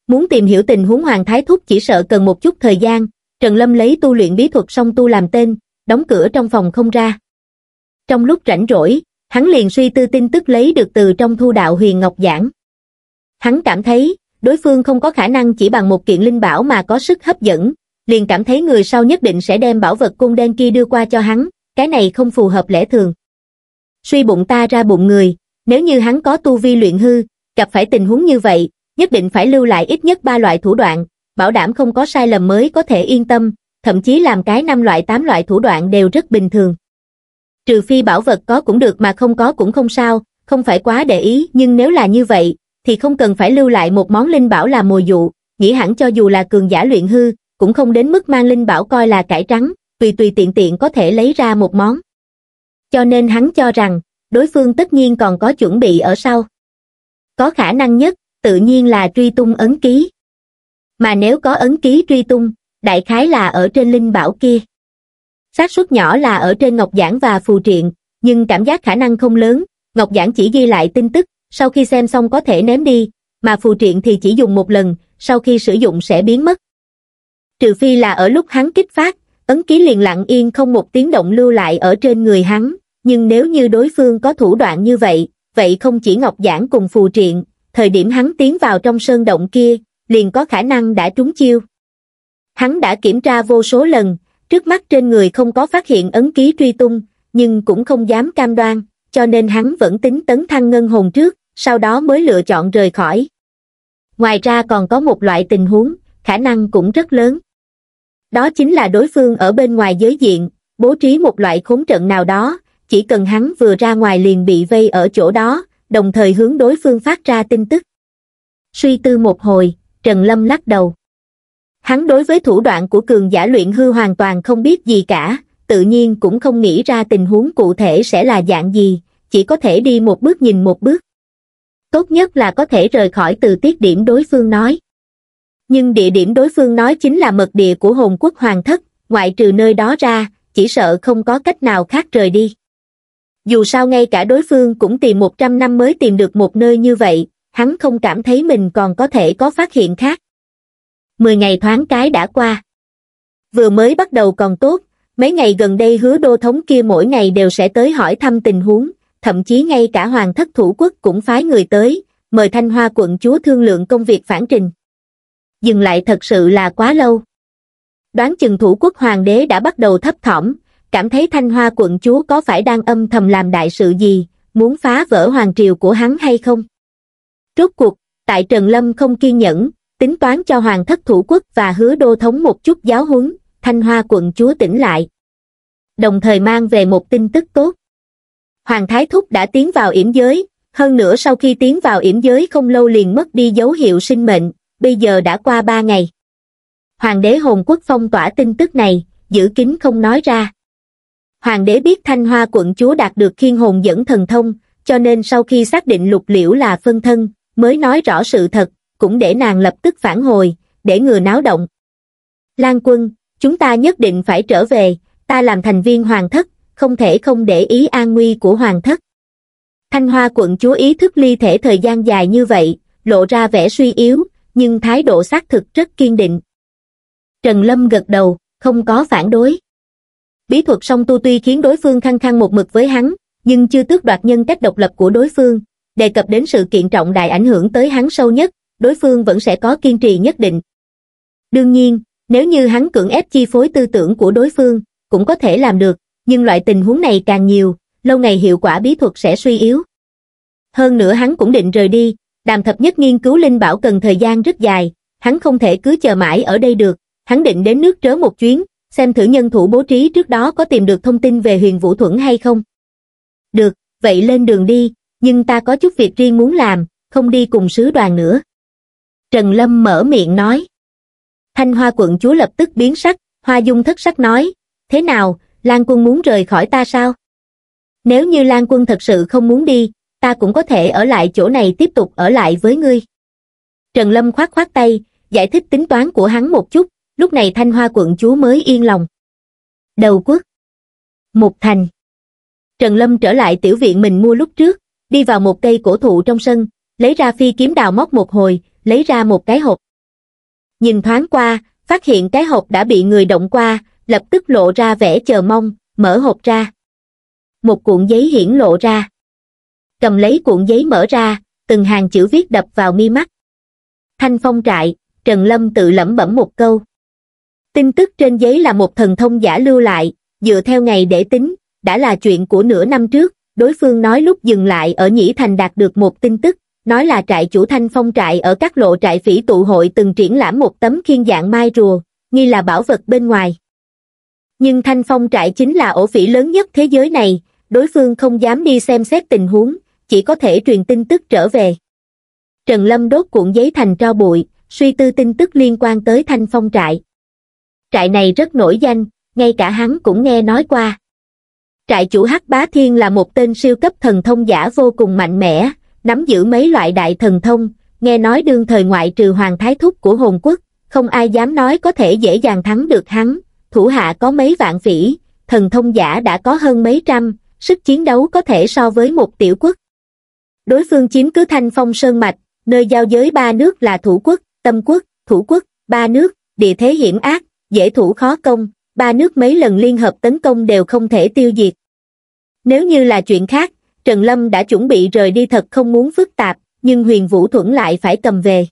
Muốn tìm hiểu tình huống Hoàng Thái Thúc chỉ sợ cần một chút thời gian, Trần Lâm lấy tu luyện bí thuật xong tu làm tên, đóng cửa trong phòng không ra. Trong lúc rảnh rỗi, hắn liền suy tư tin tức lấy được từ trong thu đạo huyền ngọc giảng hắn cảm thấy đối phương không có khả năng chỉ bằng một kiện linh bảo mà có sức hấp dẫn liền cảm thấy người sau nhất định sẽ đem bảo vật cung đen kia đưa qua cho hắn cái này không phù hợp lẽ thường suy bụng ta ra bụng người nếu như hắn có tu vi luyện hư gặp phải tình huống như vậy nhất định phải lưu lại ít nhất ba loại thủ đoạn bảo đảm không có sai lầm mới có thể yên tâm thậm chí làm cái năm loại tám loại thủ đoạn đều rất bình thường trừ phi bảo vật có cũng được mà không có cũng không sao, không phải quá để ý nhưng nếu là như vậy, thì không cần phải lưu lại một món linh bảo là mồi dụ, nghĩ hẳn cho dù là cường giả luyện hư, cũng không đến mức mang linh bảo coi là cải trắng, tùy tùy tiện tiện có thể lấy ra một món. Cho nên hắn cho rằng, đối phương tất nhiên còn có chuẩn bị ở sau. Có khả năng nhất, tự nhiên là truy tung ấn ký. Mà nếu có ấn ký truy tung, đại khái là ở trên linh bảo kia xác suất nhỏ là ở trên ngọc giản và phù triện, nhưng cảm giác khả năng không lớn, ngọc giản chỉ ghi lại tin tức, sau khi xem xong có thể ném đi, mà phù triện thì chỉ dùng một lần, sau khi sử dụng sẽ biến mất. Trừ phi là ở lúc hắn kích phát, ấn ký liền lặng yên không một tiếng động lưu lại ở trên người hắn, nhưng nếu như đối phương có thủ đoạn như vậy, vậy không chỉ ngọc giản cùng phù triện, thời điểm hắn tiến vào trong sơn động kia, liền có khả năng đã trúng chiêu. Hắn đã kiểm tra vô số lần, trước mắt trên người không có phát hiện ấn ký truy tung, nhưng cũng không dám cam đoan, cho nên hắn vẫn tính tấn thăng ngân hồn trước, sau đó mới lựa chọn rời khỏi. Ngoài ra còn có một loại tình huống, khả năng cũng rất lớn. Đó chính là đối phương ở bên ngoài giới diện, bố trí một loại khốn trận nào đó, chỉ cần hắn vừa ra ngoài liền bị vây ở chỗ đó, đồng thời hướng đối phương phát ra tin tức. Suy tư một hồi, Trần Lâm lắc đầu. Hắn đối với thủ đoạn của cường giả luyện hư hoàn toàn không biết gì cả, tự nhiên cũng không nghĩ ra tình huống cụ thể sẽ là dạng gì, chỉ có thể đi một bước nhìn một bước. Tốt nhất là có thể rời khỏi từ tiết điểm đối phương nói. Nhưng địa điểm đối phương nói chính là mật địa của Hồn Quốc Hoàng Thất, ngoại trừ nơi đó ra, chỉ sợ không có cách nào khác rời đi. Dù sao ngay cả đối phương cũng tìm 100 năm mới tìm được một nơi như vậy, hắn không cảm thấy mình còn có thể có phát hiện khác mười ngày thoáng cái đã qua vừa mới bắt đầu còn tốt mấy ngày gần đây hứa đô thống kia mỗi ngày đều sẽ tới hỏi thăm tình huống thậm chí ngay cả hoàng thất thủ quốc cũng phái người tới mời thanh hoa quận chúa thương lượng công việc phản trình dừng lại thật sự là quá lâu đoán chừng thủ quốc hoàng đế đã bắt đầu thấp thỏm cảm thấy thanh hoa quận chúa có phải đang âm thầm làm đại sự gì muốn phá vỡ hoàng triều của hắn hay không rốt cuộc tại trần lâm không kiên nhẫn tính toán cho hoàng thất thủ quốc và hứa đô thống một chút giáo huấn, thanh hoa quận chúa tỉnh lại. Đồng thời mang về một tin tức tốt. Hoàng Thái Thúc đã tiến vào yểm giới, hơn nữa sau khi tiến vào yểm giới không lâu liền mất đi dấu hiệu sinh mệnh, bây giờ đã qua ba ngày. Hoàng đế Hồn Quốc phong tỏa tin tức này, giữ kín không nói ra. Hoàng đế biết Thanh Hoa quận chúa đạt được khiên hồn dẫn thần thông, cho nên sau khi xác định lục liễu là phân thân, mới nói rõ sự thật, cũng để nàng lập tức phản hồi, để ngừa náo động. Lan quân, chúng ta nhất định phải trở về, ta làm thành viên hoàng thất, không thể không để ý an nguy của hoàng thất. Thanh Hoa quận chúa ý thức ly thể thời gian dài như vậy, lộ ra vẻ suy yếu, nhưng thái độ xác thực rất kiên định. Trần Lâm gật đầu, không có phản đối. Bí thuật song tu tuy khiến đối phương khăng khăng một mực với hắn, nhưng chưa tước đoạt nhân cách độc lập của đối phương, đề cập đến sự kiện trọng đại ảnh hưởng tới hắn sâu nhất, đối phương vẫn sẽ có kiên trì nhất định. Đương nhiên, nếu như hắn cưỡng ép chi phối tư tưởng của đối phương, cũng có thể làm được, nhưng loại tình huống này càng nhiều, lâu ngày hiệu quả bí thuật sẽ suy yếu. Hơn nữa hắn cũng định rời đi, đàm thập nhất nghiên cứu linh bảo cần thời gian rất dài, hắn không thể cứ chờ mãi ở đây được, hắn định đến nước trớ một chuyến, xem thử nhân thủ bố trí trước đó có tìm được thông tin về huyền vũ thuẫn hay không. Được, vậy lên đường đi, nhưng ta có chút việc riêng muốn làm, không đi cùng sứ đoàn nữa trần lâm mở miệng nói thanh hoa quận chúa lập tức biến sắc hoa dung thất sắc nói thế nào lan quân muốn rời khỏi ta sao nếu như lan quân thật sự không muốn đi ta cũng có thể ở lại chỗ này tiếp tục ở lại với ngươi trần lâm khoát khoát tay giải thích tính toán của hắn một chút lúc này thanh hoa quận chúa mới yên lòng đầu quốc một thành trần lâm trở lại tiểu viện mình mua lúc trước đi vào một cây cổ thụ trong sân lấy ra phi kiếm đào móc một hồi lấy ra một cái hộp. Nhìn thoáng qua, phát hiện cái hộp đã bị người động qua, lập tức lộ ra vẻ chờ mong, mở hộp ra. Một cuộn giấy hiển lộ ra. Cầm lấy cuộn giấy mở ra, từng hàng chữ viết đập vào mi mắt. Thanh phong trại, Trần Lâm tự lẩm bẩm một câu. Tin tức trên giấy là một thần thông giả lưu lại, dựa theo ngày để tính, đã là chuyện của nửa năm trước, đối phương nói lúc dừng lại ở Nhĩ Thành đạt được một tin tức, nói là trại chủ Thanh Phong trại ở các lộ trại phỉ tụ hội từng triển lãm một tấm khiên dạng mai rùa, nghi là bảo vật bên ngoài. Nhưng Thanh Phong trại chính là ổ phỉ lớn nhất thế giới này, đối phương không dám đi xem xét tình huống, chỉ có thể truyền tin tức trở về. Trần Lâm đốt cuộn giấy thành tro bụi, suy tư tin tức liên quan tới Thanh Phong trại. Trại này rất nổi danh, ngay cả hắn cũng nghe nói qua. Trại chủ Hắc Bá Thiên là một tên siêu cấp thần thông giả vô cùng mạnh mẽ, nắm giữ mấy loại đại thần thông, nghe nói đương thời ngoại trừ hoàng thái thúc của hồn quốc, không ai dám nói có thể dễ dàng thắng được hắn, thủ hạ có mấy vạn phỉ, thần thông giả đã có hơn mấy trăm, sức chiến đấu có thể so với một tiểu quốc. Đối phương chiếm cứ thanh phong sơn mạch, nơi giao giới ba nước là thủ quốc, tâm quốc, thủ quốc, ba nước, địa thế hiểm ác, dễ thủ khó công, ba nước mấy lần liên hợp tấn công đều không thể tiêu diệt. Nếu như là chuyện khác, Trần Lâm đã chuẩn bị rời đi thật không muốn phức tạp, nhưng huyền vũ thuẫn lại phải cầm về.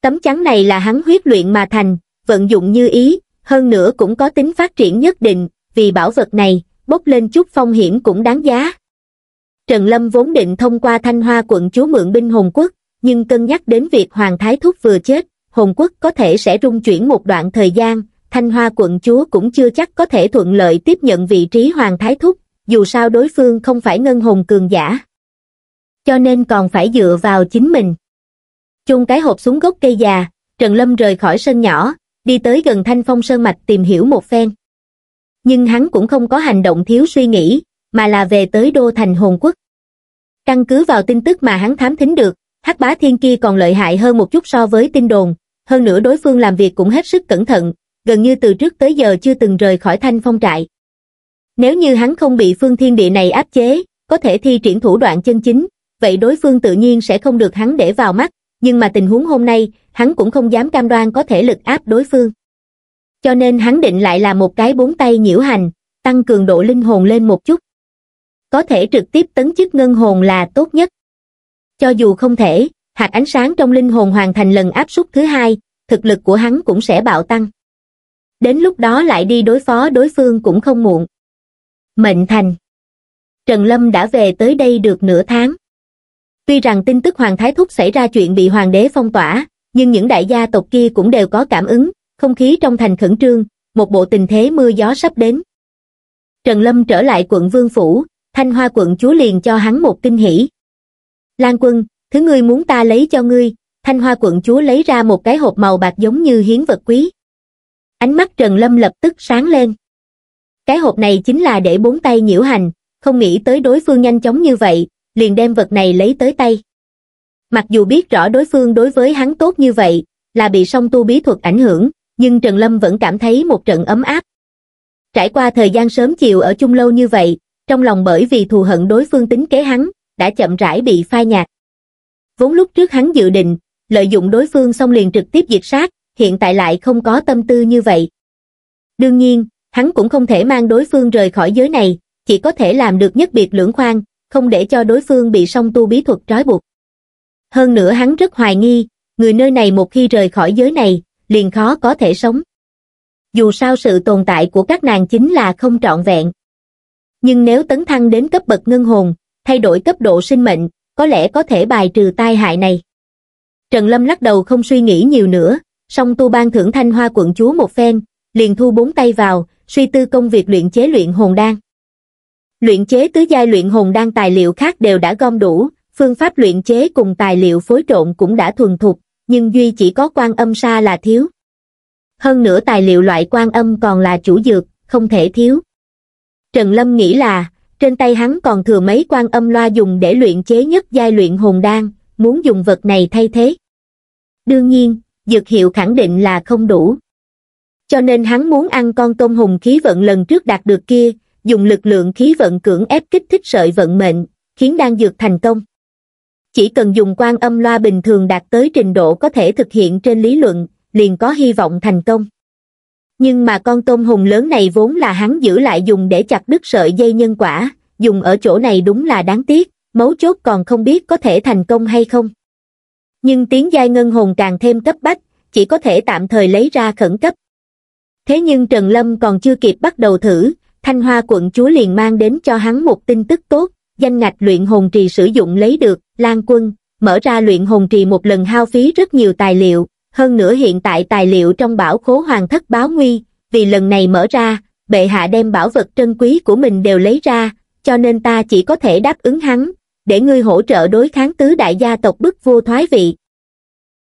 Tấm chắn này là hắn huyết luyện mà thành, vận dụng như ý, hơn nữa cũng có tính phát triển nhất định, vì bảo vật này, bốc lên chút phong hiểm cũng đáng giá. Trần Lâm vốn định thông qua Thanh Hoa quận chúa mượn binh Hồng Quốc, nhưng cân nhắc đến việc Hoàng Thái Thúc vừa chết, Hồng Quốc có thể sẽ rung chuyển một đoạn thời gian, Thanh Hoa quận chúa cũng chưa chắc có thể thuận lợi tiếp nhận vị trí Hoàng Thái Thúc, dù sao đối phương không phải ngân hồn cường giả. Cho nên còn phải dựa vào chính mình. Chung cái hộp xuống gốc cây già, Trần Lâm rời khỏi sân nhỏ, đi tới gần thanh phong sơn mạch tìm hiểu một phen. Nhưng hắn cũng không có hành động thiếu suy nghĩ, mà là về tới đô thành hồn quốc. Căn cứ vào tin tức mà hắn thám thính được, hắc bá thiên kia còn lợi hại hơn một chút so với tin đồn, hơn nữa đối phương làm việc cũng hết sức cẩn thận, gần như từ trước tới giờ chưa từng rời khỏi thanh phong trại. Nếu như hắn không bị phương thiên địa này áp chế, có thể thi triển thủ đoạn chân chính, vậy đối phương tự nhiên sẽ không được hắn để vào mắt, nhưng mà tình huống hôm nay, hắn cũng không dám cam đoan có thể lực áp đối phương. Cho nên hắn định lại là một cái bốn tay nhiễu hành, tăng cường độ linh hồn lên một chút. Có thể trực tiếp tấn chức ngân hồn là tốt nhất. Cho dù không thể, hạt ánh sáng trong linh hồn hoàn thành lần áp suất thứ hai, thực lực của hắn cũng sẽ bạo tăng. Đến lúc đó lại đi đối phó đối phương cũng không muộn. Mệnh Thành Trần Lâm đã về tới đây được nửa tháng. Tuy rằng tin tức Hoàng Thái Thúc xảy ra chuyện bị Hoàng đế phong tỏa, nhưng những đại gia tộc kia cũng đều có cảm ứng, không khí trong thành khẩn trương, một bộ tình thế mưa gió sắp đến. Trần Lâm trở lại quận Vương Phủ, Thanh Hoa quận chúa liền cho hắn một kinh hỉ. Lan quân, thứ ngươi muốn ta lấy cho ngươi, Thanh Hoa quận chúa lấy ra một cái hộp màu bạc giống như hiến vật quý. Ánh mắt Trần Lâm lập tức sáng lên. Cái hộp này chính là để bốn tay nhiễu hành, không nghĩ tới đối phương nhanh chóng như vậy, liền đem vật này lấy tới tay. Mặc dù biết rõ đối phương đối với hắn tốt như vậy, là bị song tu bí thuật ảnh hưởng, nhưng Trần Lâm vẫn cảm thấy một trận ấm áp. Trải qua thời gian sớm chiều ở chung lâu như vậy, trong lòng bởi vì thù hận đối phương tính kế hắn, đã chậm rãi bị phai nhạt. Vốn lúc trước hắn dự định, lợi dụng đối phương xong liền trực tiếp diệt sát, hiện tại lại không có tâm tư như vậy. Đương nhiên, hắn cũng không thể mang đối phương rời khỏi giới này, chỉ có thể làm được nhất biệt lưỡng khoan, không để cho đối phương bị song tu bí thuật trói buộc. Hơn nữa hắn rất hoài nghi, người nơi này một khi rời khỏi giới này, liền khó có thể sống. Dù sao sự tồn tại của các nàng chính là không trọn vẹn. Nhưng nếu tấn thăng đến cấp bậc ngân hồn, thay đổi cấp độ sinh mệnh, có lẽ có thể bài trừ tai hại này. Trần Lâm lắc đầu không suy nghĩ nhiều nữa, song tu ban thưởng thanh hoa quận chúa một phen, liền thu bốn tay vào, suy tư công việc luyện chế luyện hồn đan. Luyện chế tứ giai luyện hồn đan tài liệu khác đều đã gom đủ, phương pháp luyện chế cùng tài liệu phối trộn cũng đã thuần thục, nhưng duy chỉ có quan âm sa là thiếu. Hơn nữa tài liệu loại quan âm còn là chủ dược, không thể thiếu. Trần Lâm nghĩ là, trên tay hắn còn thừa mấy quan âm loa dùng để luyện chế nhất giai luyện hồn đan, muốn dùng vật này thay thế. Đương nhiên, dược hiệu khẳng định là không đủ cho nên hắn muốn ăn con tôm hùng khí vận lần trước đạt được kia, dùng lực lượng khí vận cưỡng ép kích thích sợi vận mệnh, khiến đang dược thành công. Chỉ cần dùng quan âm loa bình thường đạt tới trình độ có thể thực hiện trên lý luận, liền có hy vọng thành công. Nhưng mà con tôm hùng lớn này vốn là hắn giữ lại dùng để chặt đứt sợi dây nhân quả, dùng ở chỗ này đúng là đáng tiếc, mấu chốt còn không biết có thể thành công hay không. Nhưng tiếng giai ngân hồn càng thêm cấp bách, chỉ có thể tạm thời lấy ra khẩn cấp, thế nhưng Trần Lâm còn chưa kịp bắt đầu thử, Thanh Hoa quận chúa liền mang đến cho hắn một tin tức tốt, danh ngạch luyện hồn trì sử dụng lấy được, Lan Quân, mở ra luyện hồn trì một lần hao phí rất nhiều tài liệu, hơn nữa hiện tại tài liệu trong bảo khố hoàng thất báo nguy, vì lần này mở ra, bệ hạ đem bảo vật trân quý của mình đều lấy ra, cho nên ta chỉ có thể đáp ứng hắn, để ngươi hỗ trợ đối kháng tứ đại gia tộc bức vua thoái vị.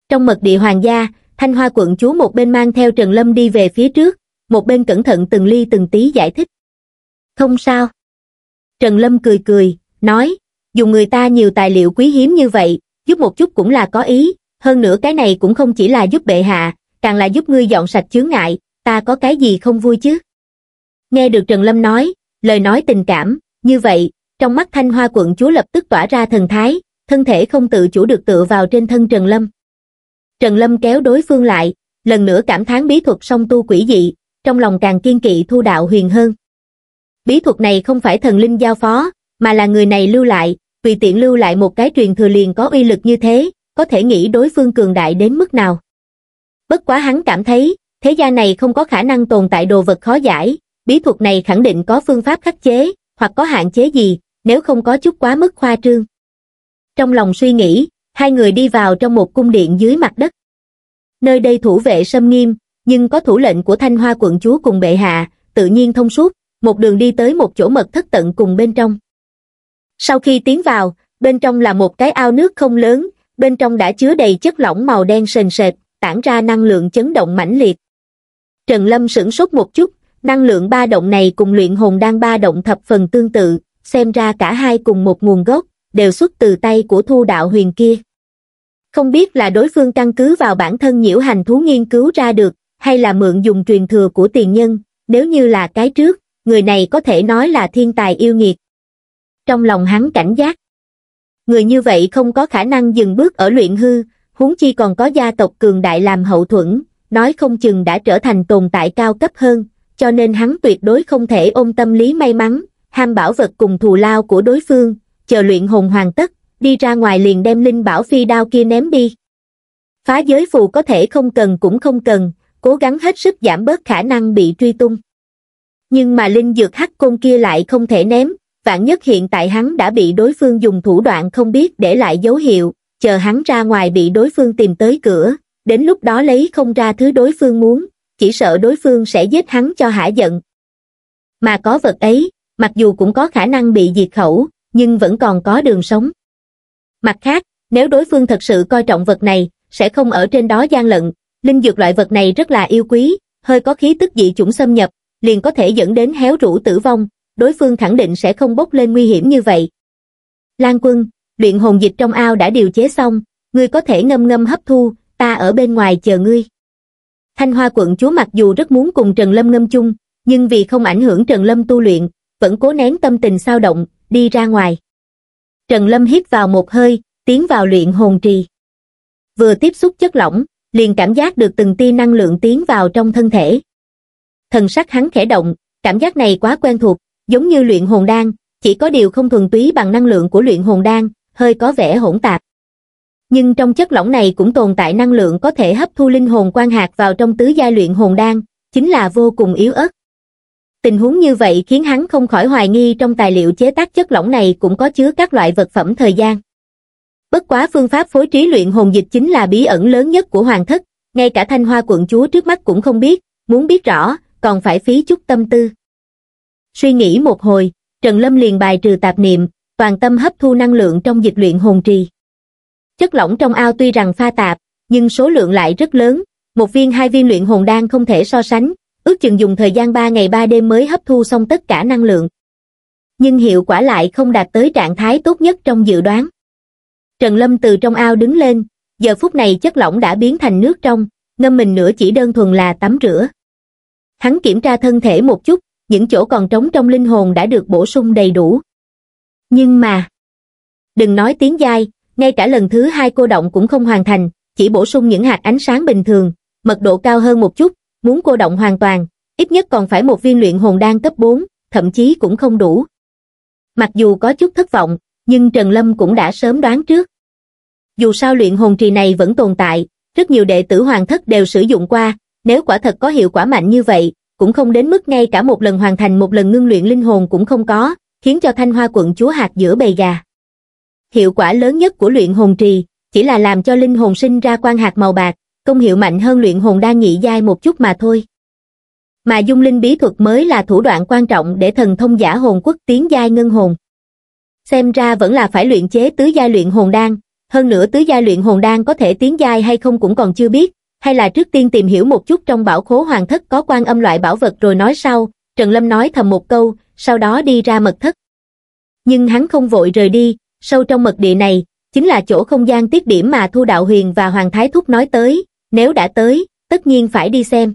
Trong mật địa hoàng gia, Thanh Hoa quận chúa một bên mang theo Trần Lâm đi về phía trước, một bên cẩn thận từng ly từng tí giải thích. Không sao. Trần Lâm cười cười, nói, dùng người ta nhiều tài liệu quý hiếm như vậy, giúp một chút cũng là có ý, hơn nữa cái này cũng không chỉ là giúp bệ hạ, càng là giúp ngươi dọn sạch chướng ngại, ta có cái gì không vui chứ. Nghe được Trần Lâm nói, lời nói tình cảm, như vậy, trong mắt Thanh Hoa quận chúa lập tức tỏa ra thần thái, thân thể không tự chủ được tựa vào trên thân Trần Lâm. Trần Lâm kéo đối phương lại, lần nữa cảm thán bí thuật song tu quỷ dị, trong lòng càng kiên kỵ thu đạo huyền hơn. Bí thuật này không phải thần linh giao phó, mà là người này lưu lại, vì tiện lưu lại một cái truyền thừa liền có uy lực như thế, có thể nghĩ đối phương cường đại đến mức nào. Bất quá hắn cảm thấy, thế gian này không có khả năng tồn tại đồ vật khó giải, bí thuật này khẳng định có phương pháp khắc chế, hoặc có hạn chế gì, nếu không có chút quá mức khoa trương. Trong lòng suy nghĩ, hai người đi vào trong một cung điện dưới mặt đất. Nơi đây thủ vệ sâm nghiêm, nhưng có thủ lệnh của Thanh Hoa quận chúa cùng bệ hạ, tự nhiên thông suốt, một đường đi tới một chỗ mật thất tận cùng bên trong. Sau khi tiến vào, bên trong là một cái ao nước không lớn, bên trong đã chứa đầy chất lỏng màu đen sền sệt, tản ra năng lượng chấn động mãnh liệt. Trần Lâm sửng sốt một chút, năng lượng ba động này cùng luyện hồn đang ba động thập phần tương tự, xem ra cả hai cùng một nguồn gốc đều xuất từ tay của thu đạo huyền kia. Không biết là đối phương căn cứ vào bản thân nhiễu hành thú nghiên cứu ra được, hay là mượn dùng truyền thừa của tiền nhân, nếu như là cái trước, người này có thể nói là thiên tài yêu nghiệt. Trong lòng hắn cảnh giác, người như vậy không có khả năng dừng bước ở luyện hư, huống chi còn có gia tộc cường đại làm hậu thuẫn, nói không chừng đã trở thành tồn tại cao cấp hơn, cho nên hắn tuyệt đối không thể ôm tâm lý may mắn, ham bảo vật cùng thù lao của đối phương, chờ luyện hồn hoàn tất, đi ra ngoài liền đem linh bảo phi đao kia ném đi. Phá giới phù có thể không cần cũng không cần, cố gắng hết sức giảm bớt khả năng bị truy tung. Nhưng mà linh dược hắc côn kia lại không thể ném, vạn nhất hiện tại hắn đã bị đối phương dùng thủ đoạn không biết để lại dấu hiệu, chờ hắn ra ngoài bị đối phương tìm tới cửa, đến lúc đó lấy không ra thứ đối phương muốn, chỉ sợ đối phương sẽ giết hắn cho hả giận. Mà có vật ấy, mặc dù cũng có khả năng bị diệt khẩu, nhưng vẫn còn có đường sống. Mặt khác, nếu đối phương thật sự coi trọng vật này, sẽ không ở trên đó gian lận, linh dược loại vật này rất là yêu quý, hơi có khí tức dị chủng xâm nhập, liền có thể dẫn đến héo rũ tử vong, đối phương khẳng định sẽ không bốc lên nguy hiểm như vậy. Lan quân, luyện hồn dịch trong ao đã điều chế xong, ngươi có thể ngâm ngâm hấp thu, ta ở bên ngoài chờ ngươi. Thanh Hoa quận chúa mặc dù rất muốn cùng Trần Lâm ngâm chung, nhưng vì không ảnh hưởng Trần Lâm tu luyện, vẫn cố nén tâm tình sao động, đi ra ngoài. Trần Lâm hít vào một hơi, tiến vào luyện hồn trì. Vừa tiếp xúc chất lỏng, liền cảm giác được từng tia năng lượng tiến vào trong thân thể. Thần sắc hắn khẽ động, cảm giác này quá quen thuộc, giống như luyện hồn đan, chỉ có điều không thuần túy bằng năng lượng của luyện hồn đan, hơi có vẻ hỗn tạp. Nhưng trong chất lỏng này cũng tồn tại năng lượng có thể hấp thu linh hồn quan hạt vào trong tứ giai luyện hồn đan, chính là vô cùng yếu ớt tình huống như vậy khiến hắn không khỏi hoài nghi trong tài liệu chế tác chất lỏng này cũng có chứa các loại vật phẩm thời gian bất quá phương pháp phối trí luyện hồn dịch chính là bí ẩn lớn nhất của hoàng thất ngay cả thanh hoa quận chúa trước mắt cũng không biết muốn biết rõ còn phải phí chút tâm tư suy nghĩ một hồi trần lâm liền bài trừ tạp niệm toàn tâm hấp thu năng lượng trong dịch luyện hồn trì chất lỏng trong ao tuy rằng pha tạp nhưng số lượng lại rất lớn một viên hai viên luyện hồn đan không thể so sánh ước chừng dùng thời gian 3 ngày 3 đêm mới hấp thu xong tất cả năng lượng. Nhưng hiệu quả lại không đạt tới trạng thái tốt nhất trong dự đoán. Trần Lâm từ trong ao đứng lên, giờ phút này chất lỏng đã biến thành nước trong, ngâm mình nữa chỉ đơn thuần là tắm rửa. Hắn kiểm tra thân thể một chút, những chỗ còn trống trong linh hồn đã được bổ sung đầy đủ. Nhưng mà, đừng nói tiếng dai, ngay cả lần thứ hai cô động cũng không hoàn thành, chỉ bổ sung những hạt ánh sáng bình thường, mật độ cao hơn một chút, muốn cô động hoàn toàn, ít nhất còn phải một viên luyện hồn đan cấp 4, thậm chí cũng không đủ. Mặc dù có chút thất vọng, nhưng Trần Lâm cũng đã sớm đoán trước. Dù sao luyện hồn trì này vẫn tồn tại, rất nhiều đệ tử hoàng thất đều sử dụng qua, nếu quả thật có hiệu quả mạnh như vậy, cũng không đến mức ngay cả một lần hoàn thành một lần ngưng luyện linh hồn cũng không có, khiến cho thanh hoa quận chúa hạt giữa bầy gà. Hiệu quả lớn nhất của luyện hồn trì chỉ là làm cho linh hồn sinh ra quan hạt màu bạc, công hiệu mạnh hơn luyện hồn đa nhị giai một chút mà thôi. Mà dung linh bí thuật mới là thủ đoạn quan trọng để thần thông giả hồn quốc tiến giai ngân hồn. Xem ra vẫn là phải luyện chế tứ giai luyện hồn đan, hơn nữa tứ giai luyện hồn đan có thể tiến giai hay không cũng còn chưa biết, hay là trước tiên tìm hiểu một chút trong bảo khố hoàng thất có quan âm loại bảo vật rồi nói sau, Trần Lâm nói thầm một câu, sau đó đi ra mật thất. Nhưng hắn không vội rời đi, sâu trong mật địa này, chính là chỗ không gian tiết điểm mà Thu Đạo Huyền và Hoàng Thái Thúc nói tới, nếu đã tới, tất nhiên phải đi xem.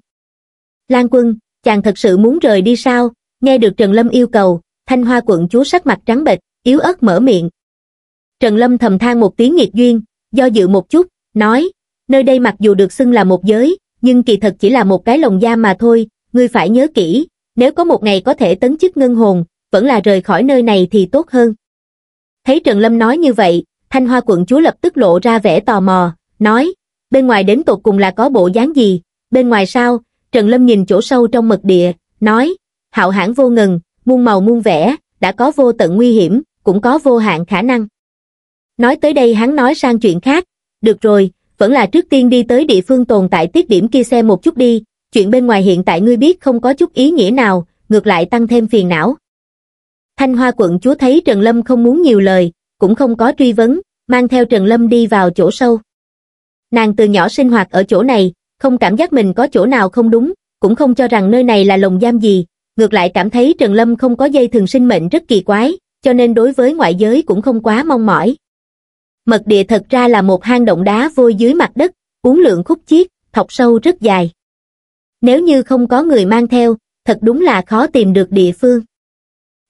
Lan quân, chàng thật sự muốn rời đi sao? Nghe được Trần Lâm yêu cầu, thanh hoa quận chúa sắc mặt trắng bệch, yếu ớt mở miệng. Trần Lâm thầm than một tiếng nghiệt duyên, do dự một chút, nói, nơi đây mặc dù được xưng là một giới, nhưng kỳ thật chỉ là một cái lồng giam mà thôi, ngươi phải nhớ kỹ, nếu có một ngày có thể tấn chức ngân hồn, vẫn là rời khỏi nơi này thì tốt hơn. Thấy Trần Lâm nói như vậy, Thanh Hoa quận chúa lập tức lộ ra vẻ tò mò, nói, bên ngoài đến tột cùng là có bộ dáng gì, bên ngoài sao, Trần Lâm nhìn chỗ sâu trong mật địa, nói, hạo hãn vô ngừng, muôn màu muôn vẻ, đã có vô tận nguy hiểm, cũng có vô hạn khả năng. Nói tới đây hắn nói sang chuyện khác, được rồi, vẫn là trước tiên đi tới địa phương tồn tại tiết điểm kia xe một chút đi, chuyện bên ngoài hiện tại ngươi biết không có chút ý nghĩa nào, ngược lại tăng thêm phiền não. Thanh Hoa quận chúa thấy Trần Lâm không muốn nhiều lời, cũng không có truy vấn, mang theo Trần Lâm đi vào chỗ sâu. Nàng từ nhỏ sinh hoạt ở chỗ này, không cảm giác mình có chỗ nào không đúng, cũng không cho rằng nơi này là lồng giam gì, ngược lại cảm thấy Trần Lâm không có dây thường sinh mệnh rất kỳ quái, cho nên đối với ngoại giới cũng không quá mong mỏi. Mật địa thật ra là một hang động đá vôi dưới mặt đất, uốn lượng khúc chiết, thọc sâu rất dài. Nếu như không có người mang theo, thật đúng là khó tìm được địa phương.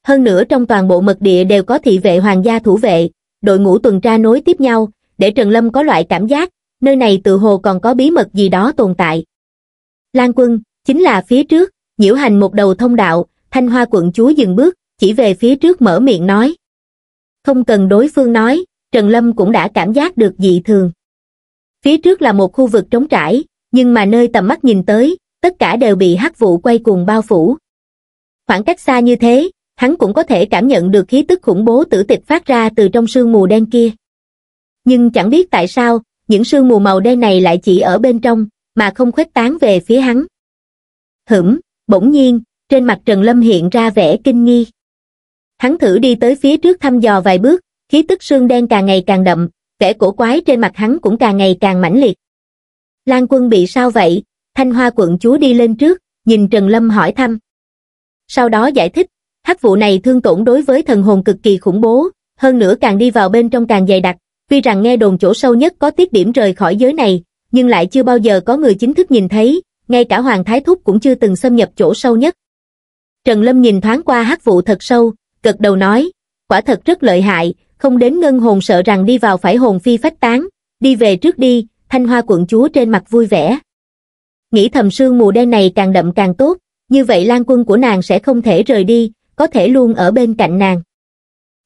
Hơn nữa trong toàn bộ mật địa đều có thị vệ hoàng gia thủ vệ, đội ngũ tuần tra nối tiếp nhau, để Trần Lâm có loại cảm giác nơi này tự hồ còn có bí mật gì đó tồn tại. Lan quân, chính là phía trước, nhiễu hành một đầu thông đạo, thanh hoa quận chúa dừng bước, chỉ về phía trước mở miệng nói. Không cần đối phương nói, Trần Lâm cũng đã cảm giác được dị thường. Phía trước là một khu vực trống trải, nhưng mà nơi tầm mắt nhìn tới, tất cả đều bị hắc vụ quay cuồng bao phủ. Khoảng cách xa như thế, hắn cũng có thể cảm nhận được khí tức khủng bố tử tịch phát ra từ trong sương mù đen kia. Nhưng chẳng biết tại sao, những sương mù màu đen này lại chỉ ở bên trong, mà không khuếch tán về phía hắn. Hửm, bỗng nhiên, trên mặt Trần Lâm hiện ra vẻ kinh nghi. Hắn thử đi tới phía trước thăm dò vài bước, khí tức sương đen càng ngày càng đậm, vẻ cổ quái trên mặt hắn cũng càng ngày càng mãnh liệt. Lan quân bị sao vậy? Thanh hoa quận chúa đi lên trước, nhìn Trần Lâm hỏi thăm. Sau đó giải thích, hắc vụ này thương tổn đối với thần hồn cực kỳ khủng bố, hơn nữa càng đi vào bên trong càng dày đặc, Tuy rằng nghe đồn chỗ sâu nhất có tiết điểm rời khỏi giới này, nhưng lại chưa bao giờ có người chính thức nhìn thấy, ngay cả Hoàng Thái Thúc cũng chưa từng xâm nhập chỗ sâu nhất. Trần Lâm nhìn thoáng qua hắc vụ thật sâu, gật đầu nói, quả thật rất lợi hại, không đến ngân hồn sợ rằng đi vào phải hồn phi phách tán, đi về trước đi, thanh hoa quận chúa trên mặt vui vẻ. Nghĩ thầm sương mù đen này càng đậm càng tốt, như vậy lan quân của nàng sẽ không thể rời đi, có thể luôn ở bên cạnh nàng.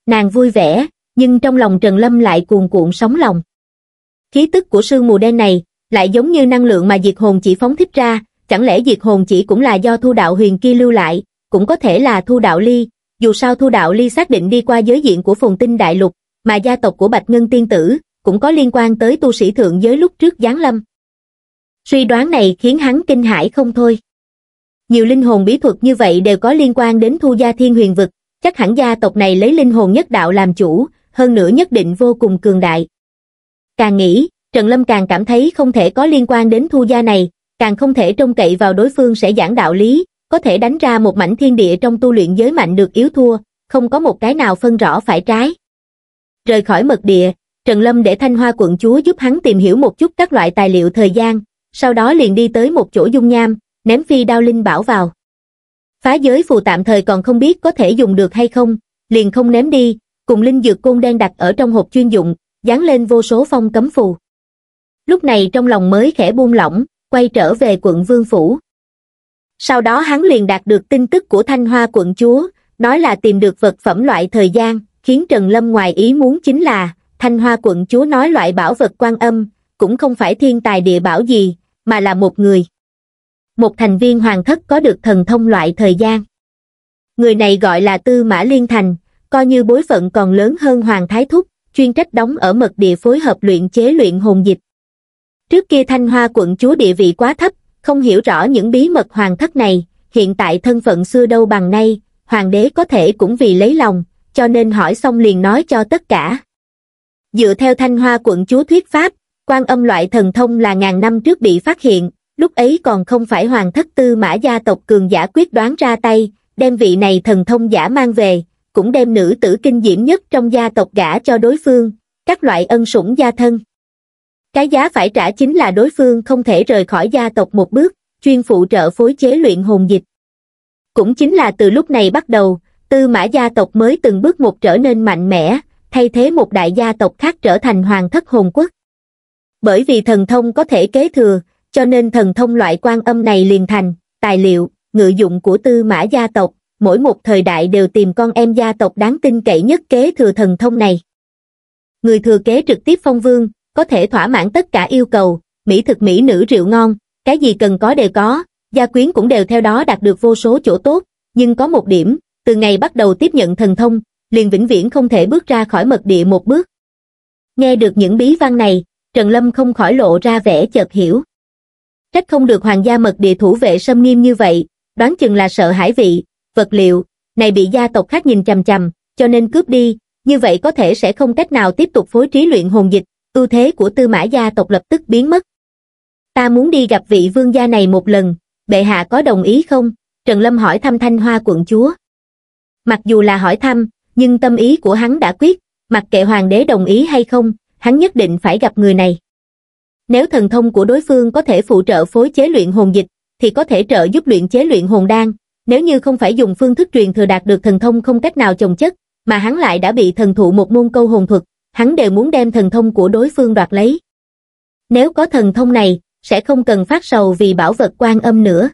Nàng vui vẻ, nhưng trong lòng Trần Lâm lại cuồn cuộn sóng lòng. Khí tức của sương mù đen này lại giống như năng lượng mà diệt hồn chỉ phóng thích ra, chẳng lẽ diệt hồn chỉ cũng là do thu đạo huyền kia lưu lại, cũng có thể là thu đạo ly, dù sao thu đạo ly xác định đi qua giới diện của phồn tinh đại lục, mà gia tộc của Bạch Ngân Tiên Tử cũng có liên quan tới tu sĩ thượng giới lúc trước Giáng Lâm. Suy đoán này khiến hắn kinh hãi không thôi. Nhiều linh hồn bí thuật như vậy đều có liên quan đến thu gia thiên huyền vực, chắc hẳn gia tộc này lấy linh hồn nhất đạo làm chủ, hơn nữa nhất định vô cùng cường đại. Càng nghĩ, Trần Lâm càng cảm thấy không thể có liên quan đến thu gia này, càng không thể trông cậy vào đối phương sẽ giảng đạo lý, có thể đánh ra một mảnh thiên địa trong tu luyện giới mạnh được yếu thua, không có một cái nào phân rõ phải trái. Rời khỏi mật địa, Trần Lâm để Thanh Hoa quận chúa giúp hắn tìm hiểu một chút các loại tài liệu thời gian, sau đó liền đi tới một chỗ dung nham, ném phi đao linh bảo vào. Phá giới phù tạm thời còn không biết có thể dùng được hay không, liền không ném đi, cùng linh dược côn đen đặt ở trong hộp chuyên dụng, dán lên vô số phong cấm phù. Lúc này trong lòng mới khẽ buông lỏng, quay trở về quận Vương Phủ. Sau đó hắn liền đạt được tin tức của Thanh Hoa quận Chúa, nói là tìm được vật phẩm loại thời gian, khiến Trần Lâm ngoài ý muốn chính là, Thanh Hoa quận Chúa nói loại bảo vật quan âm, cũng không phải thiên tài địa bảo gì, mà là một người. Một thành viên hoàng thất có được thần thông loại thời gian. Người này gọi là Tư Mã Liên Thành, coi như bối phận còn lớn hơn Hoàng Thái Thúc, chuyên trách đóng ở mật địa phối hợp luyện chế luyện hồn dịch. Trước kia Thanh Hoa quận chúa địa vị quá thấp, không hiểu rõ những bí mật hoàng thất này, hiện tại thân phận xưa đâu bằng nay, hoàng đế có thể cũng vì lấy lòng, cho nên hỏi xong liền nói cho tất cả. Dựa theo Thanh Hoa quận chúa thuyết pháp, quan âm loại thần thông là ngàn năm trước bị phát hiện, lúc ấy còn không phải hoàng thất tư mã gia tộc cường giả quyết đoán ra tay, đem vị này thần thông giả mang về, cũng đem nữ tử kinh diễm nhất trong gia tộc gã cho đối phương, các loại ân sủng gia thân. Cái giá phải trả chính là đối phương không thể rời khỏi gia tộc một bước, chuyên phụ trợ phối chế luyện hồn dịch. Cũng chính là từ lúc này bắt đầu, tư mã gia tộc mới từng bước một trở nên mạnh mẽ, thay thế một đại gia tộc khác trở thành hoàng thất hồn quốc. Bởi vì thần thông có thể kế thừa, cho nên thần thông loại quan âm này liền thành, tài liệu, ngự dụng của tư mã gia tộc, mỗi một thời đại đều tìm con em gia tộc đáng tin cậy nhất kế thừa thần thông này. Người thừa kế trực tiếp phong vương, có thể thỏa mãn tất cả yêu cầu, mỹ thực mỹ nữ rượu ngon, cái gì cần có đều có, gia quyến cũng đều theo đó đạt được vô số chỗ tốt, nhưng có một điểm, từ ngày bắt đầu tiếp nhận thần thông, liền vĩnh viễn không thể bước ra khỏi mật địa một bước. Nghe được những bí văn này, Trần Lâm không khỏi lộ ra vẻ chợt hiểu. Trách không được hoàng gia mật địa thủ vệ sâm nghiêm như vậy, đoán chừng là sợ hải vị, vật liệu, này bị gia tộc khác nhìn chằm chằm, cho nên cướp đi, như vậy có thể sẽ không cách nào tiếp tục phối trí luyện hồn dịch, ưu thế của tư mã gia tộc lập tức biến mất. Ta muốn đi gặp vị vương gia này một lần, bệ hạ có đồng ý không? Trần Lâm hỏi thăm thanh hoa quận chúa. Mặc dù là hỏi thăm, nhưng tâm ý của hắn đã quyết, mặc kệ hoàng đế đồng ý hay không, hắn nhất định phải gặp người này. Nếu thần thông của đối phương có thể phụ trợ phối chế luyện hồn dịch, thì có thể trợ giúp luyện chế luyện hồn đan, nếu như không phải dùng phương thức truyền thừa đạt được thần thông không cách nào chồng chất, mà hắn lại đã bị thần thụ một môn câu hồn thuật, hắn đều muốn đem thần thông của đối phương đoạt lấy. Nếu có thần thông này, sẽ không cần phát sầu vì bảo vật quan âm nữa.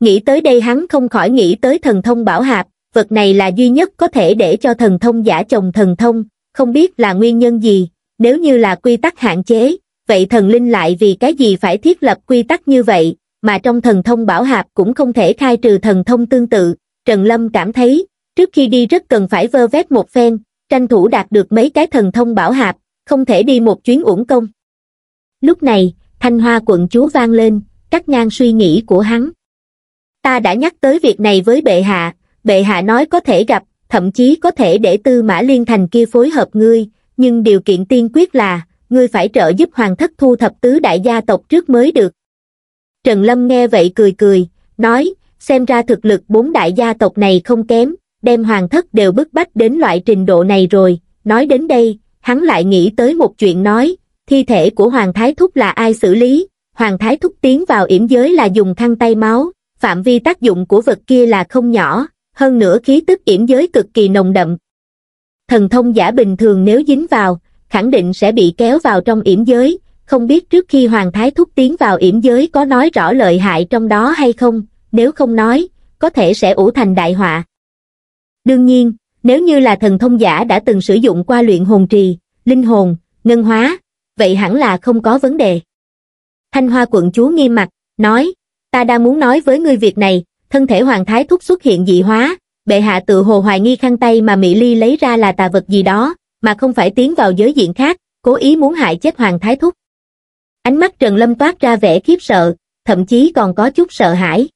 Nghĩ tới đây hắn không khỏi nghĩ tới thần thông bảo hạp, vật này là duy nhất có thể để cho thần thông giả chồng thần thông, không biết là nguyên nhân gì, nếu như là quy tắc hạn chế, vậy thần linh lại vì cái gì phải thiết lập quy tắc như vậy, mà trong thần thông bảo hạp cũng không thể khai trừ thần thông tương tự, Trần Lâm cảm thấy, trước khi đi rất cần phải vơ vét một phen, tranh thủ đạt được mấy cái thần thông bảo hạp, không thể đi một chuyến uổng công. Lúc này, thanh hoa quận chúa vang lên, cắt ngang suy nghĩ của hắn. Ta đã nhắc tới việc này với bệ hạ, bệ hạ nói có thể gặp, thậm chí có thể để tư mã liên thành kia phối hợp ngươi, nhưng điều kiện tiên quyết là, ngươi phải trợ giúp hoàng thất thu thập tứ đại gia tộc trước mới được. Trần Lâm nghe vậy cười cười, nói, xem ra thực lực bốn đại gia tộc này không kém, đem hoàng thất đều bức bách đến loại trình độ này rồi, nói đến đây, hắn lại nghĩ tới một chuyện nói, thi thể của hoàng thái thúc là ai xử lý, hoàng thái thúc tiến vào yểm giới là dùng khăn tay máu, phạm vi tác dụng của vật kia là không nhỏ, hơn nữa khí tức yểm giới cực kỳ nồng đậm. Thần thông giả bình thường nếu dính vào, khẳng định sẽ bị kéo vào trong yểm giới, không biết trước khi Hoàng Thái Thúc tiến vào yểm giới có nói rõ lợi hại trong đó hay không, nếu không nói, có thể sẽ ủ thành đại họa. Đương nhiên, nếu như là thần thông giả đã từng sử dụng qua luyện hồn trì, linh hồn, ngân hóa, vậy hẳn là không có vấn đề. Thanh Hoa quận chúa nghiêm mặt, nói, ta đang muốn nói với ngươi việc này, thân thể Hoàng Thái Thúc xuất hiện dị hóa, bệ hạ tự hồ hoài nghi khăn tay mà Mỹ Ly lấy ra là tà vật gì đó, mà không phải tiến vào giới diện khác, cố ý muốn hại chết Hoàng Thái Thúc. Ánh mắt Trần Lâm toát ra vẻ khiếp sợ, thậm chí còn có chút sợ hãi.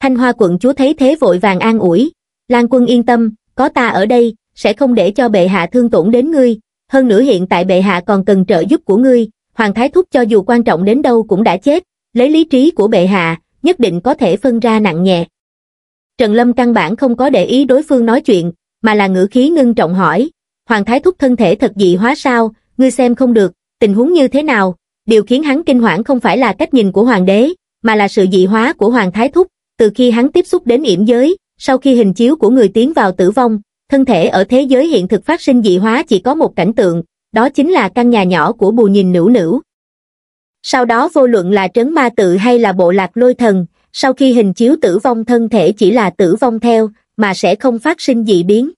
Thanh Hoa quận chúa thấy thế vội vàng an ủi, Lan quân yên tâm, có ta ở đây, sẽ không để cho bệ hạ thương tổn đến ngươi, hơn nữa hiện tại bệ hạ còn cần trợ giúp của ngươi, Hoàng Thái Thúc cho dù quan trọng đến đâu cũng đã chết, lấy lý trí của bệ hạ, nhất định có thể phân ra nặng nhẹ. Trần Lâm căn bản không có để ý đối phương nói chuyện, mà là ngữ khí ngưng trọng hỏi, Hoàng Thái Thúc thân thể thật dị hóa sao, ngươi xem không được, tình huống như thế nào, điều khiến hắn kinh hoảng không phải là cách nhìn của hoàng đế, mà là sự dị hóa của hoàng thái thúc, từ khi hắn tiếp xúc đến yểm giới, sau khi hình chiếu của người tiến vào tử vong, thân thể ở thế giới hiện thực phát sinh dị hóa chỉ có một cảnh tượng, đó chính là căn nhà nhỏ của bù nhìn nữ nữ. Sau đó vô luận là trấn ma tự hay là bộ lạc lôi thần, sau khi hình chiếu tử vong thân thể chỉ là tử vong theo, mà sẽ không phát sinh dị biến.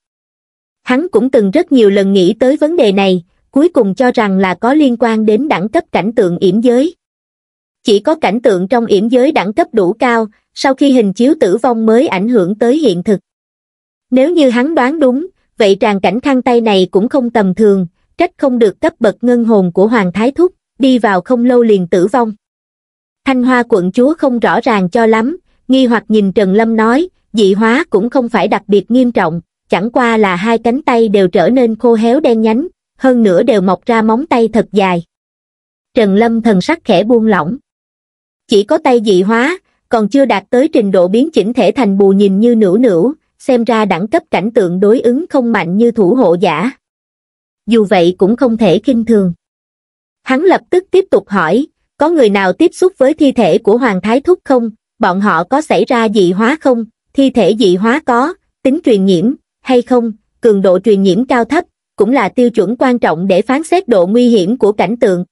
Hắn cũng từng rất nhiều lần nghĩ tới vấn đề này, cuối cùng cho rằng là có liên quan đến đẳng cấp cảnh tượng yểm giới. Chỉ có cảnh tượng trong yểm giới đẳng cấp đủ cao, sau khi hình chiếu tử vong mới ảnh hưởng tới hiện thực. Nếu như hắn đoán đúng, vậy tràng cảnh khăn tay này cũng không tầm thường, trách không được cấp bậc ngân hồn của Hoàng Thái Thúc, đi vào không lâu liền tử vong. Thanh Hoa quận chúa không rõ ràng cho lắm, nghi hoặc nhìn Trần Lâm nói, dị hóa cũng không phải đặc biệt nghiêm trọng, chẳng qua là hai cánh tay đều trở nên khô héo đen nhánh, hơn nữa đều mọc ra móng tay thật dài. Trần Lâm thần sắc khẽ buông lỏng. Chỉ có tay dị hóa, còn chưa đạt tới trình độ biến chỉnh thể thành bù nhìn như nữu nữu, xem ra đẳng cấp cảnh tượng đối ứng không mạnh như thủ hộ giả. Dù vậy cũng không thể kinh thường. Hắn lập tức tiếp tục hỏi, có người nào tiếp xúc với thi thể của Hoàng Thái Thúc không? Bọn họ có xảy ra dị hóa không? Thi thể dị hóa có, tính truyền nhiễm, hay không? Cường độ truyền nhiễm cao thấp, cũng là tiêu chuẩn quan trọng để phán xét độ nguy hiểm của cảnh tượng.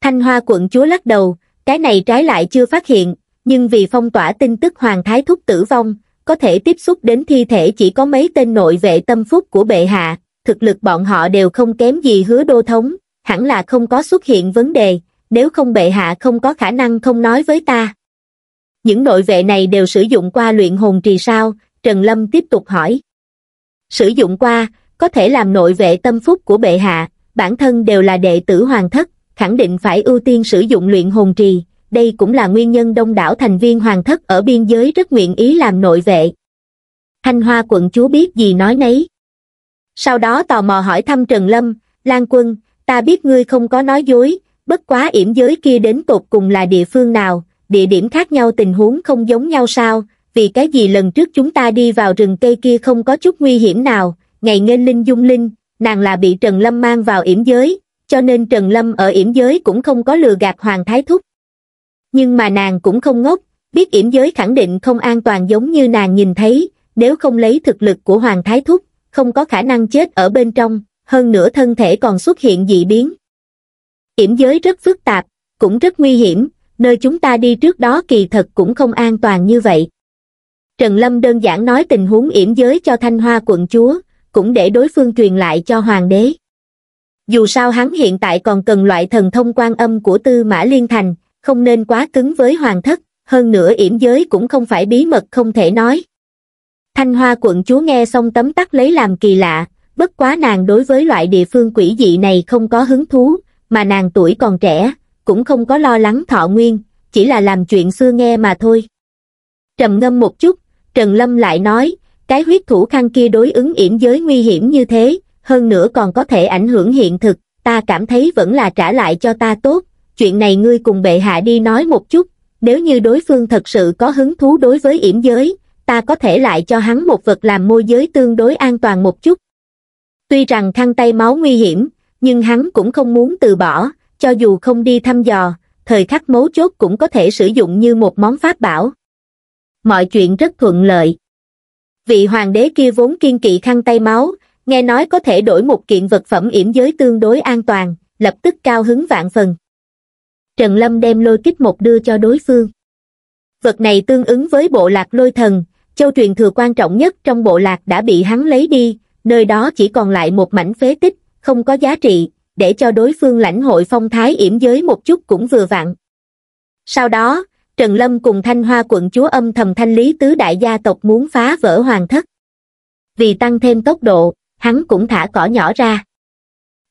Thanh Hoa quận chúa lắc đầu, cái này trái lại chưa phát hiện, nhưng vì phong tỏa tin tức Hoàng Thái Thúc tử vong, có thể tiếp xúc đến thi thể chỉ có mấy tên nội vệ tâm phúc của bệ hạ, thực lực bọn họ đều không kém gì hứa đô thống, hẳn là không có xuất hiện vấn đề, nếu không bệ hạ không có khả năng không nói với ta. Những nội vệ này đều sử dụng qua luyện hồn trì sao, Trần Lâm tiếp tục hỏi. Sử dụng qua, có thể làm nội vệ tâm phúc của bệ hạ, bản thân đều là đệ tử hoàng thất, khẳng định phải ưu tiên sử dụng luyện hồn trì, đây cũng là nguyên nhân đông đảo thành viên hoàng thất ở biên giới rất nguyện ý làm nội vệ. Thanh Hoa quận chúa biết gì nói nấy. Sau đó tò mò hỏi thăm Trần Lâm, Lan Quân, ta biết ngươi không có nói dối, bất quá yểm giới kia đến tột cùng là địa phương nào, địa điểm khác nhau tình huống không giống nhau sao, vì cái gì lần trước chúng ta đi vào rừng cây kia không có chút nguy hiểm nào, ngày nghênh linh dung linh, nàng là bị Trần Lâm mang vào yểm giới, cho nên Trần Lâm ở yểm giới cũng không có lừa gạt Hoàng Thái Thúc. Nhưng mà nàng cũng không ngốc, biết yểm giới khẳng định không an toàn giống như nàng nhìn thấy, nếu không lấy thực lực của Hoàng Thái Thúc, không có khả năng chết ở bên trong, hơn nữa thân thể còn xuất hiện dị biến. Yểm giới rất phức tạp, cũng rất nguy hiểm, nơi chúng ta đi trước đó kỳ thật cũng không an toàn như vậy. Trần Lâm đơn giản nói tình huống yểm giới cho Thanh Hoa quận chúa, cũng để đối phương truyền lại cho hoàng đế. Dù sao hắn hiện tại còn cần loại thần thông quan âm của Tư Mã Liên Thành, không nên quá cứng với hoàng thất, hơn nữa yểm giới cũng không phải bí mật không thể nói. Thanh Hoa quận chúa nghe xong tấm tắc lấy làm kỳ lạ, bất quá nàng đối với loại địa phương quỷ dị này không có hứng thú, mà nàng tuổi còn trẻ, cũng không có lo lắng thọ nguyên, chỉ là làm chuyện xưa nghe mà thôi. Trầm ngâm một chút, Trần Lâm lại nói, cái huyết thủ khăn kia đối ứng yểm giới nguy hiểm như thế, hơn nữa còn có thể ảnh hưởng hiện thực, ta cảm thấy vẫn là trả lại cho ta tốt, chuyện này ngươi cùng bệ hạ đi nói một chút, nếu như đối phương thật sự có hứng thú đối với yểm giới, ta có thể lại cho hắn một vật làm môi giới tương đối an toàn một chút. Tuy rằng khăn tay máu nguy hiểm, nhưng hắn cũng không muốn từ bỏ, cho dù không đi thăm dò, thời khắc mấu chốt cũng có thể sử dụng như một món pháp bảo. Mọi chuyện rất thuận lợi vị hoàng đế kia vốn kiên kỵ khăn tay máu nghe nói có thể đổi một kiện vật phẩm yểm giới tương đối an toàn lập tức cao hứng vạn phần trần lâm đem lôi kích một đưa cho đối phương vật này tương ứng với bộ lạc lôi thần châu truyền thừa quan trọng nhất trong bộ lạc đã bị hắn lấy đi nơi đó chỉ còn lại một mảnh phế tích không có giá trị để cho đối phương lãnh hội phong thái yểm giới một chút cũng vừa vặn sau đó trần lâm cùng thanh hoa quận chúa âm thầm thanh lý tứ đại gia tộc muốn phá vỡ hoàng thất vì tăng thêm tốc độ hắn cũng thả cỏ nhỏ ra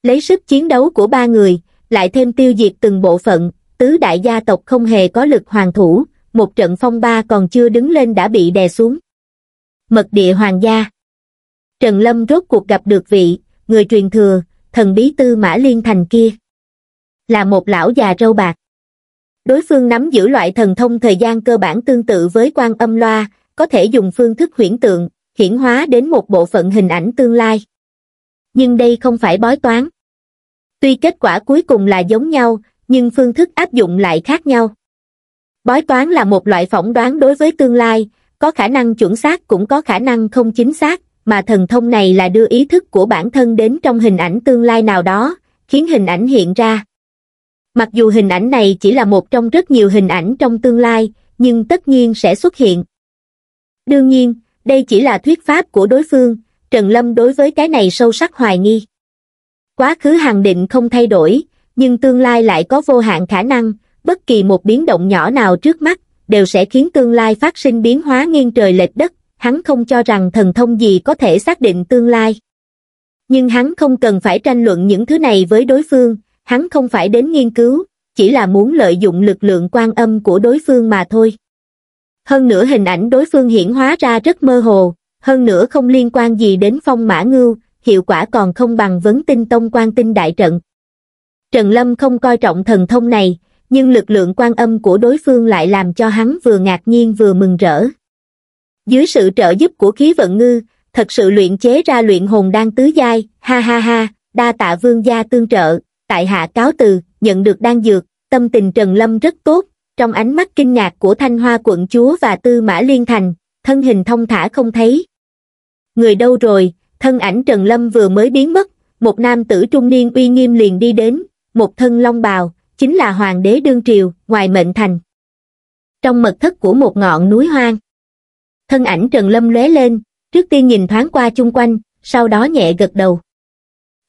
lấy sức chiến đấu của ba người lại thêm tiêu diệt từng bộ phận tứ đại gia tộc không hề có lực hoàng thủ một trận phong ba còn chưa đứng lên đã bị đè xuống mật địa hoàng gia trần lâm rốt cuộc gặp được vị người truyền thừa thần bí tư mã liên thành kia là một lão già râu bạc đối phương nắm giữ loại thần thông thời gian cơ bản tương tự với quan âm loa có thể dùng phương thức huyễn tượng hiển hóa đến một bộ phận hình ảnh tương lai nhưng đây không phải bói toán tuy kết quả cuối cùng là giống nhau nhưng phương thức áp dụng lại khác nhau bói toán là một loại phỏng đoán đối với tương lai có khả năng chuẩn xác cũng có khả năng không chính xác mà thần thông này là đưa ý thức của bản thân đến trong hình ảnh tương lai nào đó khiến hình ảnh hiện ra mặc dù hình ảnh này chỉ là một trong rất nhiều hình ảnh trong tương lai nhưng tất nhiên sẽ xuất hiện đương nhiên đây chỉ là thuyết pháp của đối phương trần lâm đối với cái này sâu sắc hoài nghi quá khứ hàng định không thay đổi nhưng tương lai lại có vô hạn khả năng bất kỳ một biến động nhỏ nào trước mắt đều sẽ khiến tương lai phát sinh biến hóa nghiêng trời lệch đất hắn không cho rằng thần thông gì có thể xác định tương lai nhưng hắn không cần phải tranh luận những thứ này với đối phương hắn không phải đến nghiên cứu, chỉ là muốn lợi dụng lực lượng quan âm của đối phương mà thôi. Hơn nữa hình ảnh đối phương hiển hóa ra rất mơ hồ, hơn nữa không liên quan gì đến phong mã ngưu, hiệu quả còn không bằng vấn tinh tông quan tinh đại trận. Trần Lâm không coi trọng thần thông này, nhưng lực lượng quan âm của đối phương lại làm cho hắn vừa ngạc nhiên vừa mừng rỡ. Dưới sự trợ giúp của khí vận ngư, thật sự luyện chế ra luyện hồn đan tứ giai, ha ha ha, đa tạ vương gia tương trợ, tại hạ cáo từ, nhận được đan dược, tâm tình Trần Lâm rất tốt, trong ánh mắt kinh ngạc của Thanh Hoa quận chúa và Tư Mã Liên Thành, thân hình thông thả không thấy. Người đâu rồi, thân ảnh Trần Lâm vừa mới biến mất, một nam tử trung niên uy nghiêm liền đi đến, một thân long bào, chính là hoàng đế đương triều, ngoài mệnh thành. Trong mật thất của một ngọn núi hoang, thân ảnh Trần Lâm lóe lên, trước tiên nhìn thoáng qua chung quanh, sau đó nhẹ gật đầu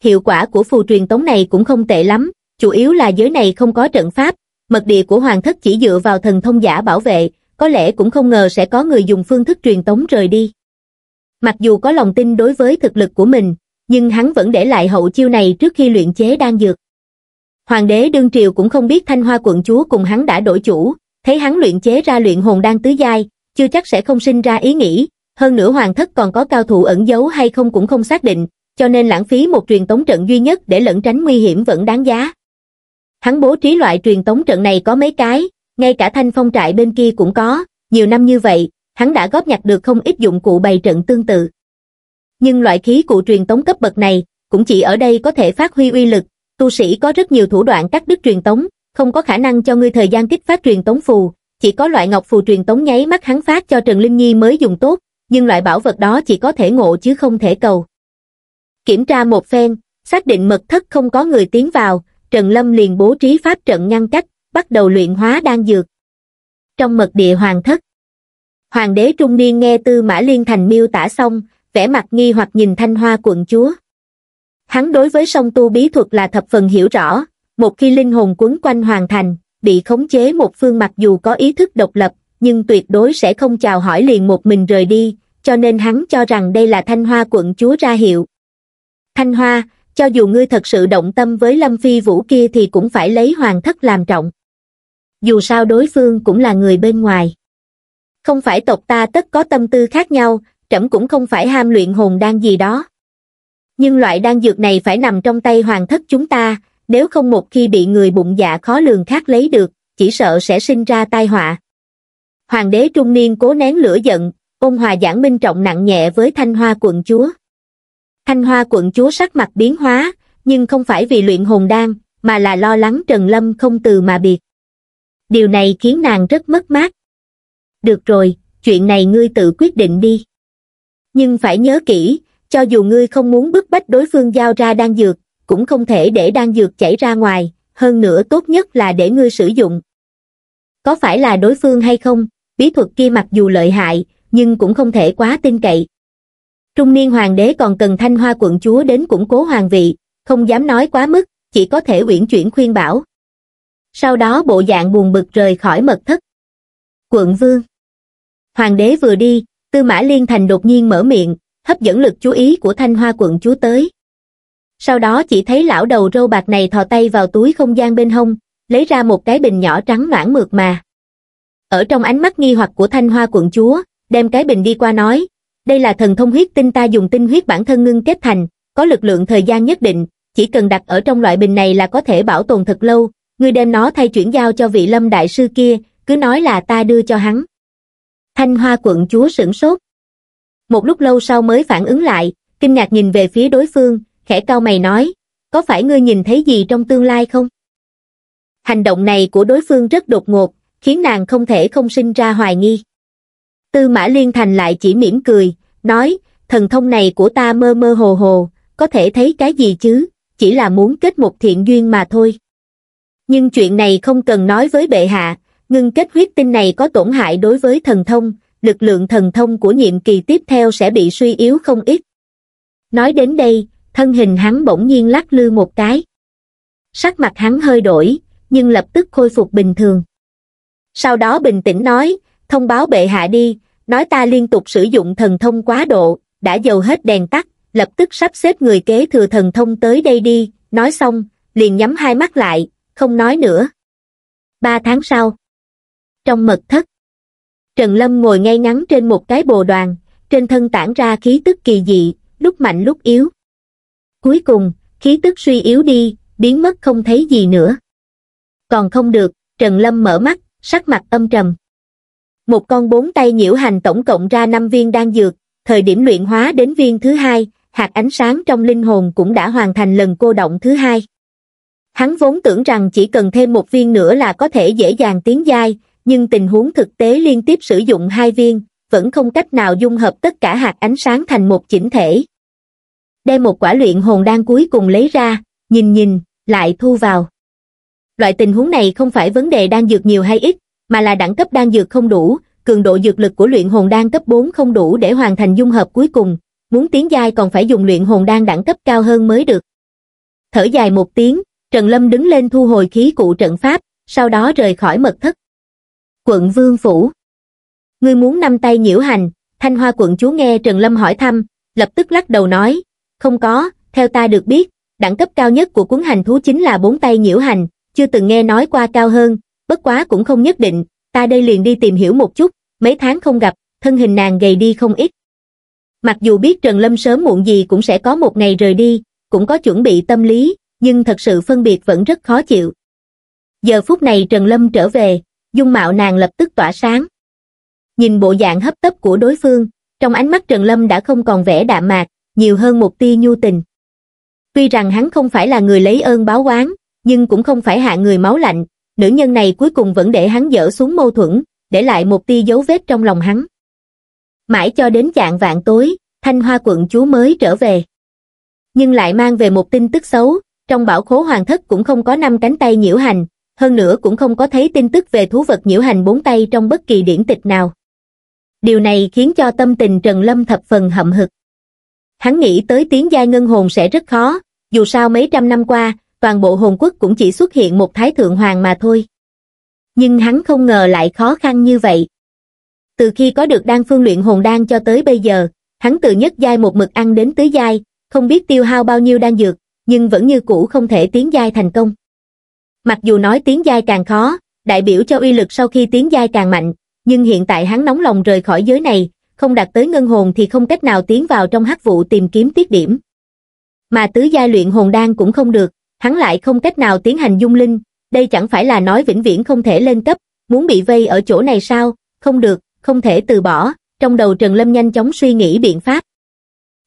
hiệu quả của phù truyền tống này cũng không tệ lắm, chủ yếu là giới này không có trận pháp, mật địa của hoàng thất chỉ dựa vào thần thông giả bảo vệ, có lẽ cũng không ngờ sẽ có người dùng phương thức truyền tống rời đi. Mặc dù có lòng tin đối với thực lực của mình, nhưng hắn vẫn để lại hậu chiêu này trước khi luyện chế đan dược. Hoàng đế đương triều cũng không biết thanh hoa quận chúa cùng hắn đã đổi chủ, thấy hắn luyện chế ra luyện hồn đan tứ giai, chưa chắc sẽ không sinh ra ý nghĩ, hơn nữa hoàng thất còn có cao thủ ẩn giấu hay không cũng không xác định, cho nên lãng phí một truyền tống trận duy nhất để lẩn tránh nguy hiểm vẫn đáng giá. Hắn bố trí loại truyền tống trận này có mấy cái, ngay cả thanh phong trại bên kia cũng có, nhiều năm như vậy, hắn đã góp nhặt được không ít dụng cụ bày trận tương tự. Nhưng loại khí cụ truyền tống cấp bậc này, cũng chỉ ở đây có thể phát huy uy lực, tu sĩ có rất nhiều thủ đoạn cắt đứt truyền tống, không có khả năng cho ngươi thời gian kích phát truyền tống phù, chỉ có loại ngọc phù truyền tống nháy mắt hắn phát cho Trần Linh Nhi mới dùng tốt, nhưng loại bảo vật đó chỉ có thể ngộ chứ không thể cầu. Kiểm tra một phen, xác định mật thất không có người tiến vào, Trần Lâm liền bố trí pháp trận ngăn cách, bắt đầu luyện hóa đan dược. Trong mật địa hoàng thất, hoàng đế trung niên nghe Tư Mã Liên Thành miêu tả xong, vẻ mặt nghi hoặc nhìn Thanh Hoa quận chúa. Hắn đối với sông tu bí thuật là thập phần hiểu rõ, một khi linh hồn quấn quanh hoàng thành, bị khống chế một phương mặc dù có ý thức độc lập, nhưng tuyệt đối sẽ không chào hỏi liền một mình rời đi, cho nên hắn cho rằng đây là Thanh Hoa quận chúa ra hiệu. Thanh Hoa, cho dù ngươi thật sự động tâm với Lâm Phi Vũ kia thì cũng phải lấy hoàng thất làm trọng. Dù sao đối phương cũng là người bên ngoài. Không phải tộc ta tất có tâm tư khác nhau, trẫm cũng không phải ham luyện hồn đan gì đó. Nhưng loại đan dược này phải nằm trong tay hoàng thất chúng ta, nếu không một khi bị người bụng dạ khó lường khác lấy được, chỉ sợ sẽ sinh ra tai họa. Hoàng đế trung niên cố nén lửa giận, ôn hòa giảng minh trọng nặng nhẹ với thanh hoa quận chúa. Thanh Hoa quận chúa sắc mặt biến hóa, nhưng không phải vì luyện hồn đan, mà là lo lắng Trần Lâm không từ mà biệt. Điều này khiến nàng rất mất mát. Được rồi, chuyện này ngươi tự quyết định đi. Nhưng phải nhớ kỹ, cho dù ngươi không muốn bức bách đối phương giao ra đan dược, cũng không thể để đan dược chảy ra ngoài, hơn nữa tốt nhất là để ngươi sử dụng. Có phải là đối phương hay không, bí thuật kia mặc dù lợi hại, nhưng cũng không thể quá tin cậy trung niên hoàng đế còn cần thanh hoa quận chúa đến củng cố hoàng vị, không dám nói quá mức, chỉ có thể uyển chuyển khuyên bảo. Sau đó bộ dạng buồn bực rời khỏi mật thất. Quận vương Hoàng đế vừa đi, Tư Mã Liên Thành đột nhiên mở miệng, hấp dẫn lực chú ý của thanh hoa quận chúa tới. Sau đó chỉ thấy lão đầu râu bạc này thò tay vào túi không gian bên hông, lấy ra một cái bình nhỏ trắng noãn mượt mà. Ở trong ánh mắt nghi hoặc của thanh hoa quận chúa, đem cái bình đi qua nói, đây là thần thông huyết tinh ta dùng tinh huyết bản thân ngưng kết thành, có lực lượng thời gian nhất định, chỉ cần đặt ở trong loại bình này là có thể bảo tồn thật lâu, ngươi đem nó thay chuyển giao cho vị lâm đại sư kia, cứ nói là ta đưa cho hắn. Thanh hoa quận chúa sửng sốt. Một lúc lâu sau mới phản ứng lại, kinh ngạc nhìn về phía đối phương, khẽ cao mày nói, có phải ngươi nhìn thấy gì trong tương lai không? Hành động này của đối phương rất đột ngột, khiến nàng không thể không sinh ra hoài nghi. Tư Mã Liên Thành lại chỉ mỉm cười, nói, thần thông này của ta mơ mơ hồ hồ, có thể thấy cái gì chứ, chỉ là muốn kết một thiện duyên mà thôi. Nhưng chuyện này không cần nói với bệ hạ, ngưng kết huyết tinh này có tổn hại đối với thần thông, lực lượng thần thông của nhiệm kỳ tiếp theo sẽ bị suy yếu không ít. Nói đến đây, thân hình hắn bỗng nhiên lắc lư một cái. Sắc mặt hắn hơi đổi, nhưng lập tức khôi phục bình thường. Sau đó bình tĩnh nói, thông báo bệ hạ đi, nói ta liên tục sử dụng thần thông quá độ, đã dầu hết đèn tắt, lập tức sắp xếp người kế thừa thần thông tới đây đi, nói xong, liền nhắm hai mắt lại, không nói nữa. Ba tháng sau, trong mật thất, Trần Lâm ngồi ngay ngắn trên một cái bồ đoàn, trên thân tản ra khí tức kỳ dị, lúc mạnh lúc yếu. Cuối cùng, khí tức suy yếu đi, biến mất không thấy gì nữa. Còn không được, Trần Lâm mở mắt, sắc mặt âm trầm một con bốn tay nhiễu hành tổng cộng ra năm viên đan dược thời điểm luyện hóa đến viên thứ hai hạt ánh sáng trong linh hồn cũng đã hoàn thành lần cô động thứ hai hắn vốn tưởng rằng chỉ cần thêm một viên nữa là có thể dễ dàng tiến giai nhưng tình huống thực tế liên tiếp sử dụng hai viên vẫn không cách nào dung hợp tất cả hạt ánh sáng thành một chỉnh thể đem một quả luyện hồn đan cuối cùng lấy ra nhìn nhìn lại thu vào loại tình huống này không phải vấn đề đan dược nhiều hay ít mà là đẳng cấp đan dược không đủ, cường độ dược lực của luyện hồn đan cấp 4 không đủ để hoàn thành dung hợp cuối cùng, muốn tiến giai còn phải dùng luyện hồn đan đẳng cấp cao hơn mới được. Thở dài một tiếng, Trần Lâm đứng lên thu hồi khí cụ trận pháp, sau đó rời khỏi mật thất. Quận Vương Phủ Ngươi muốn năm tay nhiễu hành, Thanh Hoa quận chúa nghe Trần Lâm hỏi thăm, lập tức lắc đầu nói, không có, theo ta được biết, đẳng cấp cao nhất của cuốn hành thú chính là bốn tay nhiễu hành, chưa từng nghe nói qua cao hơn, bất quá cũng không nhất định, ta đây liền đi tìm hiểu một chút, mấy tháng không gặp, thân hình nàng gầy đi không ít. Mặc dù biết Trần Lâm sớm muộn gì cũng sẽ có một ngày rời đi, cũng có chuẩn bị tâm lý, nhưng thật sự phân biệt vẫn rất khó chịu. Giờ phút này Trần Lâm trở về, dung mạo nàng lập tức tỏa sáng. Nhìn bộ dạng hấp tấp của đối phương, trong ánh mắt Trần Lâm đã không còn vẻ đạm mạc, nhiều hơn một tia nhu tình. Tuy rằng hắn không phải là người lấy ơn báo oán, nhưng cũng không phải hạ người máu lạnh, nữ nhân này cuối cùng vẫn để hắn dở xuống mâu thuẫn, để lại một tia dấu vết trong lòng hắn. Mãi cho đến dạng vạn tối, thanh hoa quận chúa mới trở về. Nhưng lại mang về một tin tức xấu, trong bảo khố hoàng thất cũng không có năm cánh tay nhiễu hành, hơn nữa cũng không có thấy tin tức về thú vật nhiễu hành bốn tay trong bất kỳ điển tịch nào. Điều này khiến cho tâm tình Trần Lâm thập phần hậm hực. Hắn nghĩ tới tiếng giai ngân hồn sẽ rất khó, dù sao mấy trăm năm qua, toàn bộ hồn quốc cũng chỉ xuất hiện một thái thượng hoàng mà thôi. Nhưng hắn không ngờ lại khó khăn như vậy. Từ khi có được đan phương luyện hồn đan cho tới bây giờ, hắn từ nhất giai một mực ăn đến tứ giai, không biết tiêu hao bao nhiêu đan dược, nhưng vẫn như cũ không thể tiến giai thành công. Mặc dù nói tiến giai càng khó, đại biểu cho uy lực sau khi tiến giai càng mạnh, nhưng hiện tại hắn nóng lòng rời khỏi giới này, không đạt tới ngân hồn thì không cách nào tiến vào trong hắc vụ tìm kiếm tiết điểm. Mà tứ giai luyện hồn đan cũng không được, hắn lại không cách nào tiến hành dung linh, đây chẳng phải là nói vĩnh viễn không thể lên cấp, muốn bị vây ở chỗ này sao, không được, không thể từ bỏ, trong đầu Trần Lâm nhanh chóng suy nghĩ biện pháp.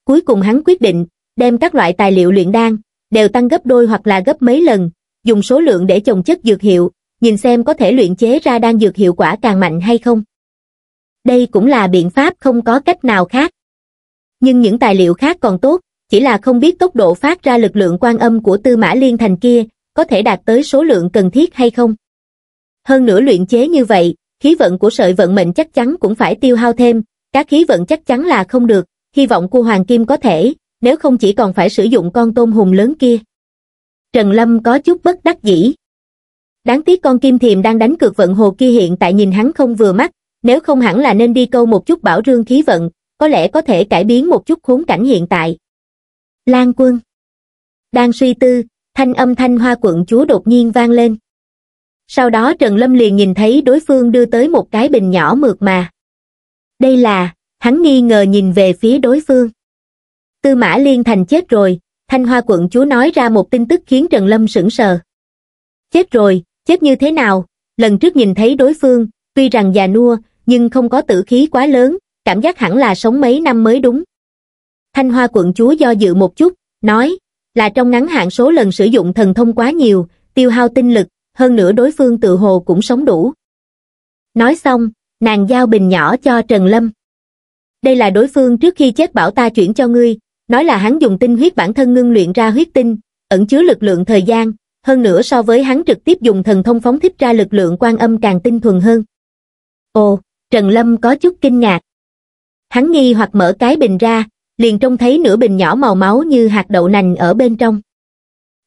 Cuối cùng hắn quyết định, đem các loại tài liệu luyện đan, đều tăng gấp đôi hoặc là gấp mấy lần, dùng số lượng để trồng chất dược hiệu, nhìn xem có thể luyện chế ra đan dược hiệu quả càng mạnh hay không. Đây cũng là biện pháp không có cách nào khác. Nhưng những tài liệu khác còn tốt, chỉ là không biết tốc độ phát ra lực lượng quan âm của tư mã liên thành kia, có thể đạt tới số lượng cần thiết hay không. Hơn nữa luyện chế như vậy, khí vận của sợi vận mệnh chắc chắn cũng phải tiêu hao thêm, các khí vận chắc chắn là không được, hy vọng của Hoàng Kim có thể, nếu không chỉ còn phải sử dụng con tôm hùm lớn kia. Trần Lâm có chút bất đắc dĩ. Đáng tiếc con Kim Thiềm đang đánh cược vận hồ kia hiện tại nhìn hắn không vừa mắt, nếu không hẳn là nên đi câu một chút bảo rương khí vận, có lẽ có thể cải biến một chút khốn cảnh hiện tại lan quân đang suy tư thanh âm thanh hoa quận chúa đột nhiên vang lên sau đó trần lâm liền nhìn thấy đối phương đưa tới một cái bình nhỏ mượt mà đây là hắn nghi ngờ nhìn về phía đối phương tư mã liên thành chết rồi thanh hoa quận chúa nói ra một tin tức khiến trần lâm sững sờ chết rồi chết như thế nào lần trước nhìn thấy đối phương tuy rằng già nua nhưng không có tử khí quá lớn cảm giác hẳn là sống mấy năm mới đúng Thanh Hoa quận chúa do dự một chút, nói, là trong ngắn hạn số lần sử dụng thần thông quá nhiều, tiêu hao tinh lực, hơn nữa đối phương tự hồ cũng sống đủ. Nói xong, nàng giao bình nhỏ cho Trần Lâm. Đây là đối phương trước khi chết bảo ta chuyển cho ngươi, nói là hắn dùng tinh huyết bản thân ngưng luyện ra huyết tinh, ẩn chứa lực lượng thời gian, hơn nữa so với hắn trực tiếp dùng thần thông phóng thích ra lực lượng quan âm càng tinh thuần hơn. Ồ, Trần Lâm có chút kinh ngạc. Hắn nghi hoặc mở cái bình ra, liền trông thấy nửa bình nhỏ màu máu như hạt đậu nành ở bên trong.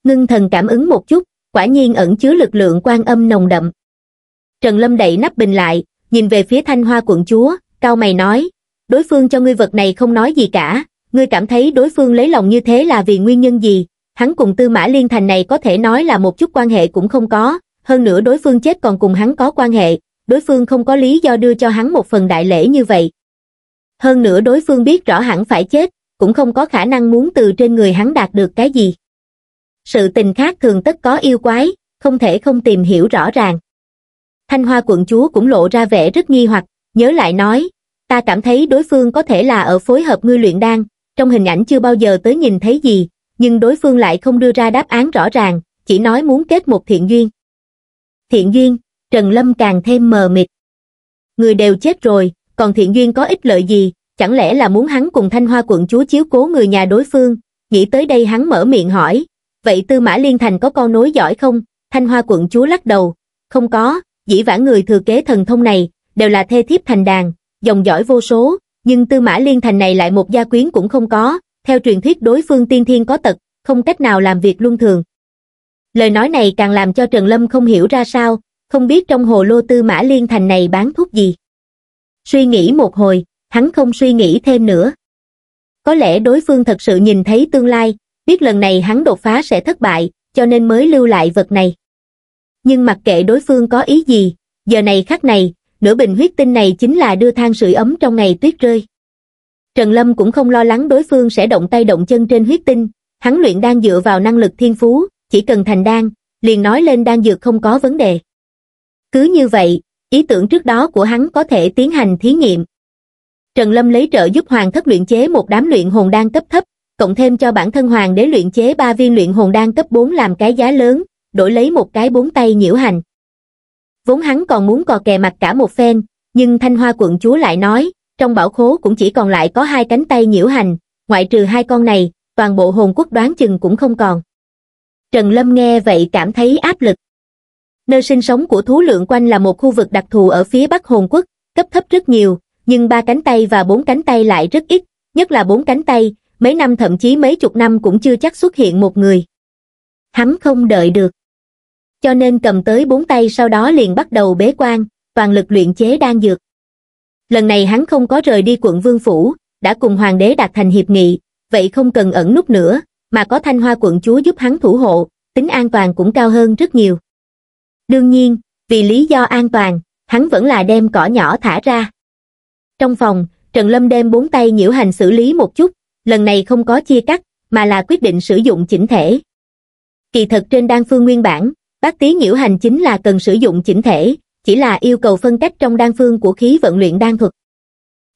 Ngưng thần cảm ứng một chút, quả nhiên ẩn chứa lực lượng quan âm nồng đậm. Trần Lâm đậy nắp bình lại, nhìn về phía thanh hoa quận chúa, cao mày nói, đối phương cho ngươi vật này không nói gì cả, ngươi cảm thấy đối phương lấy lòng như thế là vì nguyên nhân gì, hắn cùng tư mã liên thành này có thể nói là một chút quan hệ cũng không có, hơn nữa đối phương chết còn cùng hắn có quan hệ, đối phương không có lý do đưa cho hắn một phần đại lễ như vậy, hơn nữa đối phương biết rõ hẳn phải chết, cũng không có khả năng muốn từ trên người hắn đạt được cái gì. Sự tình khác thường tất có yêu quái, không thể không tìm hiểu rõ ràng. Thanh Hoa quận chúa cũng lộ ra vẻ rất nghi hoặc, nhớ lại nói, ta cảm thấy đối phương có thể là ở phối hợp ngươi luyện đan, trong hình ảnh chưa bao giờ tới nhìn thấy gì, nhưng đối phương lại không đưa ra đáp án rõ ràng, chỉ nói muốn kết một thiện duyên. Thiện duyên, Trần Lâm càng thêm mờ mịt. Người đều chết rồi, còn thiện duyên có ích lợi gì, chẳng lẽ là muốn hắn cùng thanh hoa quận chúa chiếu cố người nhà đối phương, nghĩ tới đây hắn mở miệng hỏi, vậy tư mã liên thành có con nối giỏi không, thanh hoa quận chúa lắc đầu, không có, dĩ vãng người thừa kế thần thông này, đều là thê thiếp thành đàn, dòng giỏi vô số, nhưng tư mã liên thành này lại một gia quyến cũng không có, theo truyền thuyết đối phương tiên thiên có tật, không cách nào làm việc luân thường. Lời nói này càng làm cho Trần Lâm không hiểu ra sao, không biết trong hồ lô tư mã liên thành này bán thuốc gì. Suy nghĩ một hồi, hắn không suy nghĩ thêm nữa. Có lẽ đối phương thật sự nhìn thấy tương lai, biết lần này hắn đột phá sẽ thất bại, cho nên mới lưu lại vật này. Nhưng mặc kệ đối phương có ý gì, giờ này khắc này, nửa bình huyết tinh này chính là đưa than sưởi ấm trong ngày tuyết rơi. Trần Lâm cũng không lo lắng đối phương sẽ động tay động chân trên huyết tinh, hắn luyện đang dựa vào năng lực thiên phú, chỉ cần thành đan, liền nói lên đan dược không có vấn đề. Cứ như vậy, ý tưởng trước đó của hắn có thể tiến hành thí nghiệm. Trần Lâm lấy trợ giúp Hoàng thất luyện chế một đám luyện hồn đan cấp thấp, cộng thêm cho bản thân Hoàng đế luyện chế ba viên luyện hồn đan cấp 4 làm cái giá lớn, đổi lấy một cái bốn tay nhiễu hành. Vốn hắn còn muốn cò kè mặt cả một phen, nhưng Thanh Hoa quận chúa lại nói, trong bảo khố cũng chỉ còn lại có hai cánh tay nhiễu hành, ngoại trừ hai con này, toàn bộ hồn quốc đoán chừng cũng không còn. Trần Lâm nghe vậy cảm thấy áp lực. Nơi sinh sống của thú lượng quanh là một khu vực đặc thù ở phía Bắc Hồn Quốc, cấp thấp rất nhiều, nhưng ba cánh tay và bốn cánh tay lại rất ít, nhất là bốn cánh tay, mấy năm thậm chí mấy chục năm cũng chưa chắc xuất hiện một người. Hắn không đợi được. Cho nên cầm tới bốn tay sau đó liền bắt đầu bế quan, toàn lực luyện chế đan dược. Lần này hắn không có rời đi quận Vương Phủ, đã cùng Hoàng đế đạt thành hiệp nghị, vậy không cần ẩn nút nữa, mà có thanh hoa quận chúa giúp hắn thủ hộ, tính an toàn cũng cao hơn rất nhiều. Đương nhiên, vì lý do an toàn, hắn vẫn là đem cỏ nhỏ thả ra. Trong phòng, Trần Lâm đem bốn tay nhiễu hành xử lý một chút, lần này không có chia cắt, mà là quyết định sử dụng chỉnh thể. Kỳ thực trên đan phương nguyên bản, bác tí nhiễu hành chính là cần sử dụng chỉnh thể, chỉ là yêu cầu phân cách trong đan phương của khí vận luyện đan thuật.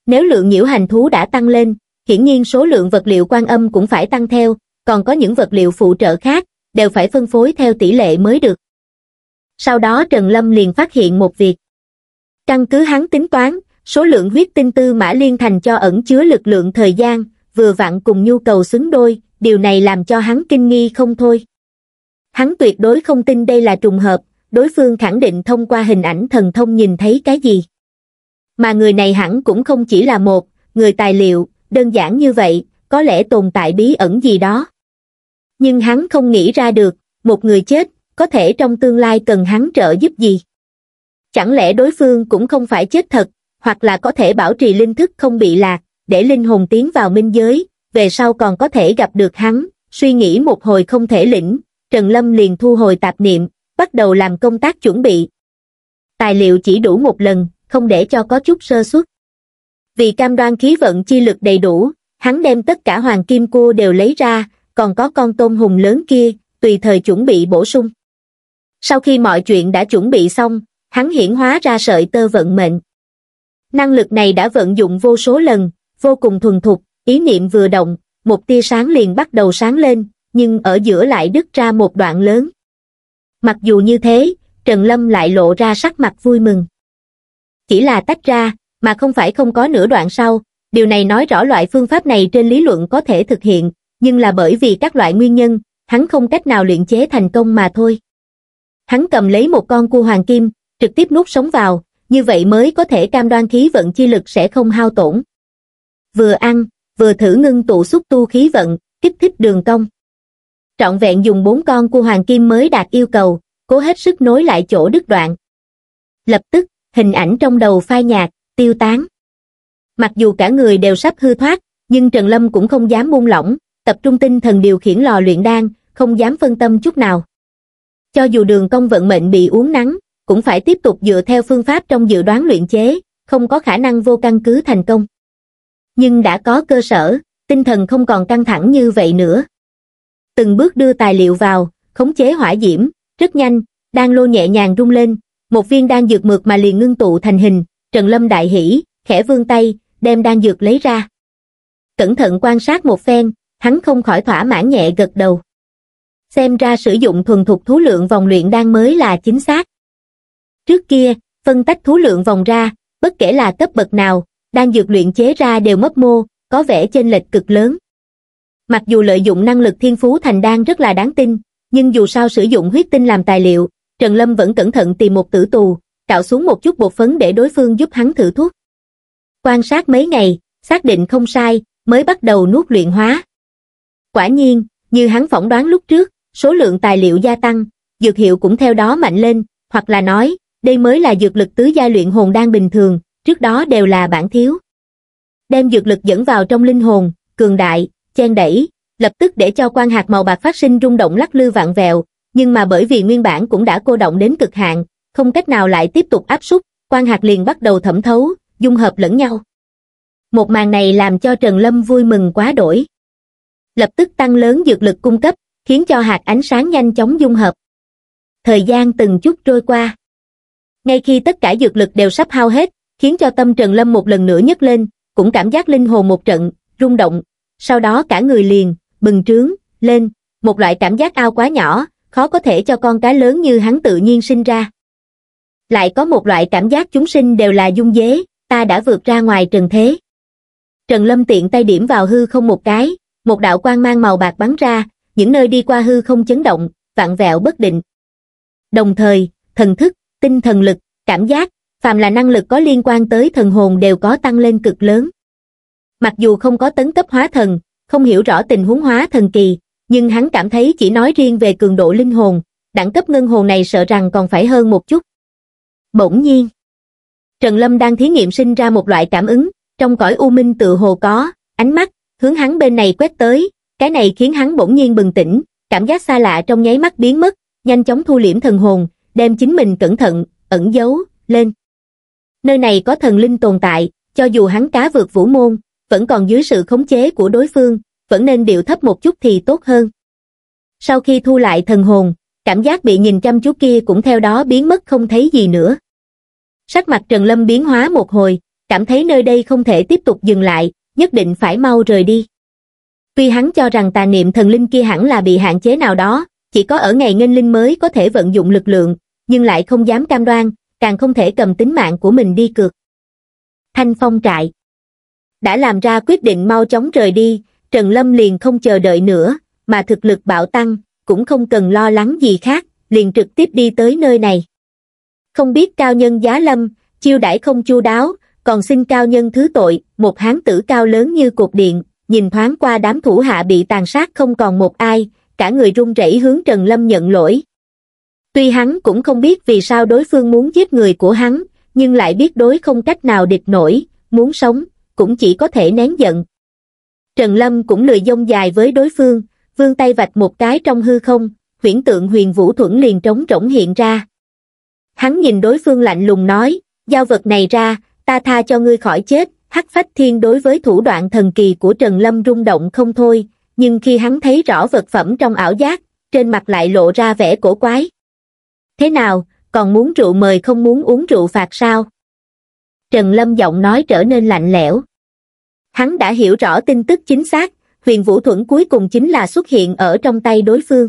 Nếu lượng nhiễu hành thú đã tăng lên, hiển nhiên số lượng vật liệu quan âm cũng phải tăng theo, còn có những vật liệu phụ trợ khác, đều phải phân phối theo tỷ lệ mới được sau đó Trần Lâm liền phát hiện một việc. Căn cứ hắn tính toán, số lượng huyết tinh tư mã liên thành cho ẩn chứa lực lượng thời gian, vừa vặn cùng nhu cầu xứng đôi, điều này làm cho hắn kinh nghi không thôi. Hắn tuyệt đối không tin đây là trùng hợp, đối phương khẳng định thông qua hình ảnh thần thông nhìn thấy cái gì. Mà người này hẳn cũng không chỉ là một, người tài liệu, đơn giản như vậy, có lẽ tồn tại bí ẩn gì đó. Nhưng hắn không nghĩ ra được, một người chết, có thể trong tương lai cần hắn trợ giúp gì. Chẳng lẽ đối phương cũng không phải chết thật, hoặc là có thể bảo trì linh thức không bị lạc, để linh hồn tiến vào minh giới, về sau còn có thể gặp được hắn, suy nghĩ một hồi không thể lĩnh, Trần Lâm liền thu hồi tạp niệm, bắt đầu làm công tác chuẩn bị. Tài liệu chỉ đủ một lần, không để cho có chút sơ suất. Vì cam đoan khí vận chi lực đầy đủ, hắn đem tất cả hoàng kim cua đều lấy ra, còn có con tôm hùng lớn kia, tùy thời chuẩn bị bổ sung sau khi mọi chuyện đã chuẩn bị xong hắn hiển hóa ra sợi tơ vận mệnh năng lực này đã vận dụng vô số lần vô cùng thuần thục ý niệm vừa động một tia sáng liền bắt đầu sáng lên nhưng ở giữa lại đứt ra một đoạn lớn mặc dù như thế trần lâm lại lộ ra sắc mặt vui mừng chỉ là tách ra mà không phải không có nửa đoạn sau điều này nói rõ loại phương pháp này trên lý luận có thể thực hiện nhưng là bởi vì các loại nguyên nhân hắn không cách nào luyện chế thành công mà thôi hắn cầm lấy một con cua hoàng kim, trực tiếp nuốt sống vào, như vậy mới có thể cam đoan khí vận chi lực sẽ không hao tổn. Vừa ăn, vừa thử ngưng tụ xúc tu khí vận, kích thích đường cong. Trọn vẹn dùng bốn con cua hoàng kim mới đạt yêu cầu, cố hết sức nối lại chỗ đứt đoạn. Lập tức, hình ảnh trong đầu phai nhạt, tiêu tán. Mặc dù cả người đều sắp hư thoát, nhưng Trần Lâm cũng không dám buông lỏng, tập trung tinh thần điều khiển lò luyện đan, không dám phân tâm chút nào cho dù đường công vận mệnh bị uốn nắng, cũng phải tiếp tục dựa theo phương pháp trong dự đoán luyện chế, không có khả năng vô căn cứ thành công. Nhưng đã có cơ sở, tinh thần không còn căng thẳng như vậy nữa. Từng bước đưa tài liệu vào, khống chế hỏa diễm, rất nhanh, đan lô nhẹ nhàng rung lên, một viên đan dược mượt mà liền ngưng tụ thành hình, Trần Lâm đại hỉ, khẽ vươn tay, đem đan dược lấy ra. Cẩn thận quan sát một phen, hắn không khỏi thỏa mãn nhẹ gật đầu xem ra sử dụng thuần thục thú lượng vòng luyện đan mới là chính xác. Trước kia, phân tách thú lượng vòng ra, bất kể là cấp bậc nào, đan dược luyện chế ra đều mấp mô, có vẻ chênh lệch cực lớn. Mặc dù lợi dụng năng lực thiên phú thành đan rất là đáng tin, nhưng dù sao sử dụng huyết tinh làm tài liệu, Trần Lâm vẫn cẩn thận tìm một tử tù, cạo xuống một chút bột phấn để đối phương giúp hắn thử thuốc. Quan sát mấy ngày, xác định không sai, mới bắt đầu nuốt luyện hóa. Quả nhiên, như hắn phỏng đoán lúc trước, số lượng tài liệu gia tăng, dược hiệu cũng theo đó mạnh lên, hoặc là nói, đây mới là dược lực tứ gia luyện hồn đang bình thường, trước đó đều là bản thiếu. Đem dược lực dẫn vào trong linh hồn, cường đại, chen đẩy, lập tức để cho quan hạt màu bạc phát sinh rung động lắc lư vạn vẹo, nhưng mà bởi vì nguyên bản cũng đã cô động đến cực hạn, không cách nào lại tiếp tục áp súc, quan hạt liền bắt đầu thẩm thấu, dung hợp lẫn nhau. Một màn này làm cho Trần Lâm vui mừng quá đổi. Lập tức tăng lớn dược lực cung cấp, khiến cho hạt ánh sáng nhanh chóng dung hợp thời gian từng chút trôi qua ngay khi tất cả dược lực đều sắp hao hết khiến cho tâm trần lâm một lần nữa nhấc lên cũng cảm giác linh hồn một trận rung động sau đó cả người liền bừng trướng lên một loại cảm giác ao quá nhỏ khó có thể cho con cá lớn như hắn tự nhiên sinh ra lại có một loại cảm giác chúng sinh đều là dung dế ta đã vượt ra ngoài trần thế trần lâm tiện tay điểm vào hư không một cái một đạo quang mang màu bạc bắn ra những nơi đi qua hư không chấn động, vạn vẹo bất định. Đồng thời, thần thức, tinh thần lực, cảm giác, phàm là năng lực có liên quan tới thần hồn đều có tăng lên cực lớn. Mặc dù không có tấn cấp hóa thần, không hiểu rõ tình huống hóa thần kỳ, nhưng hắn cảm thấy chỉ nói riêng về cường độ linh hồn, đẳng cấp ngân hồn này sợ rằng còn phải hơn một chút. Bỗng nhiên, Trần Lâm đang thí nghiệm sinh ra một loại cảm ứng, trong cõi u minh tự hồ có, ánh mắt, hướng hắn bên này quét tới, cái này khiến hắn bỗng nhiên bừng tỉnh, cảm giác xa lạ trong nháy mắt biến mất, nhanh chóng thu liễm thần hồn, đem chính mình cẩn thận, ẩn giấu, lên. Nơi này có thần linh tồn tại, cho dù hắn cá vượt vũ môn, vẫn còn dưới sự khống chế của đối phương, vẫn nên điệu thấp một chút thì tốt hơn. Sau khi thu lại thần hồn, cảm giác bị nhìn chăm chú kia cũng theo đó biến mất không thấy gì nữa. Sắc mặt Trần Lâm biến hóa một hồi, cảm thấy nơi đây không thể tiếp tục dừng lại, nhất định phải mau rời đi. Tuy hắn cho rằng tà niệm thần linh kia hẳn là bị hạn chế nào đó, chỉ có ở ngày ngân linh mới có thể vận dụng lực lượng, nhưng lại không dám cam đoan, càng không thể cầm tính mạng của mình đi cược. Thanh Phong trại đã làm ra quyết định mau chóng rời đi, Trần Lâm liền không chờ đợi nữa, mà thực lực bạo tăng, cũng không cần lo lắng gì khác, liền trực tiếp đi tới nơi này. Không biết cao nhân giá lâm, chiêu đãi không chu đáo, còn xin cao nhân thứ tội, một hán tử cao lớn như cột điện, nhìn thoáng qua đám thủ hạ bị tàn sát không còn một ai, cả người run rẩy hướng Trần Lâm nhận lỗi. Tuy hắn cũng không biết vì sao đối phương muốn giết người của hắn, nhưng lại biết đối không cách nào địch nổi, muốn sống, cũng chỉ có thể nén giận. Trần Lâm cũng lười dông dài với đối phương, vươn tay vạch một cái trong hư không, huyễn tượng huyền vũ thuẫn liền trống rỗng hiện ra. Hắn nhìn đối phương lạnh lùng nói, giao vật này ra, ta tha cho ngươi khỏi chết, hắc phách thiên đối với thủ đoạn thần kỳ của trần lâm rung động không thôi nhưng khi hắn thấy rõ vật phẩm trong ảo giác trên mặt lại lộ ra vẻ cổ quái thế nào còn muốn rượu mời không muốn uống rượu phạt sao trần lâm giọng nói trở nên lạnh lẽo hắn đã hiểu rõ tin tức chính xác huyền vũ thuẫn cuối cùng chính là xuất hiện ở trong tay đối phương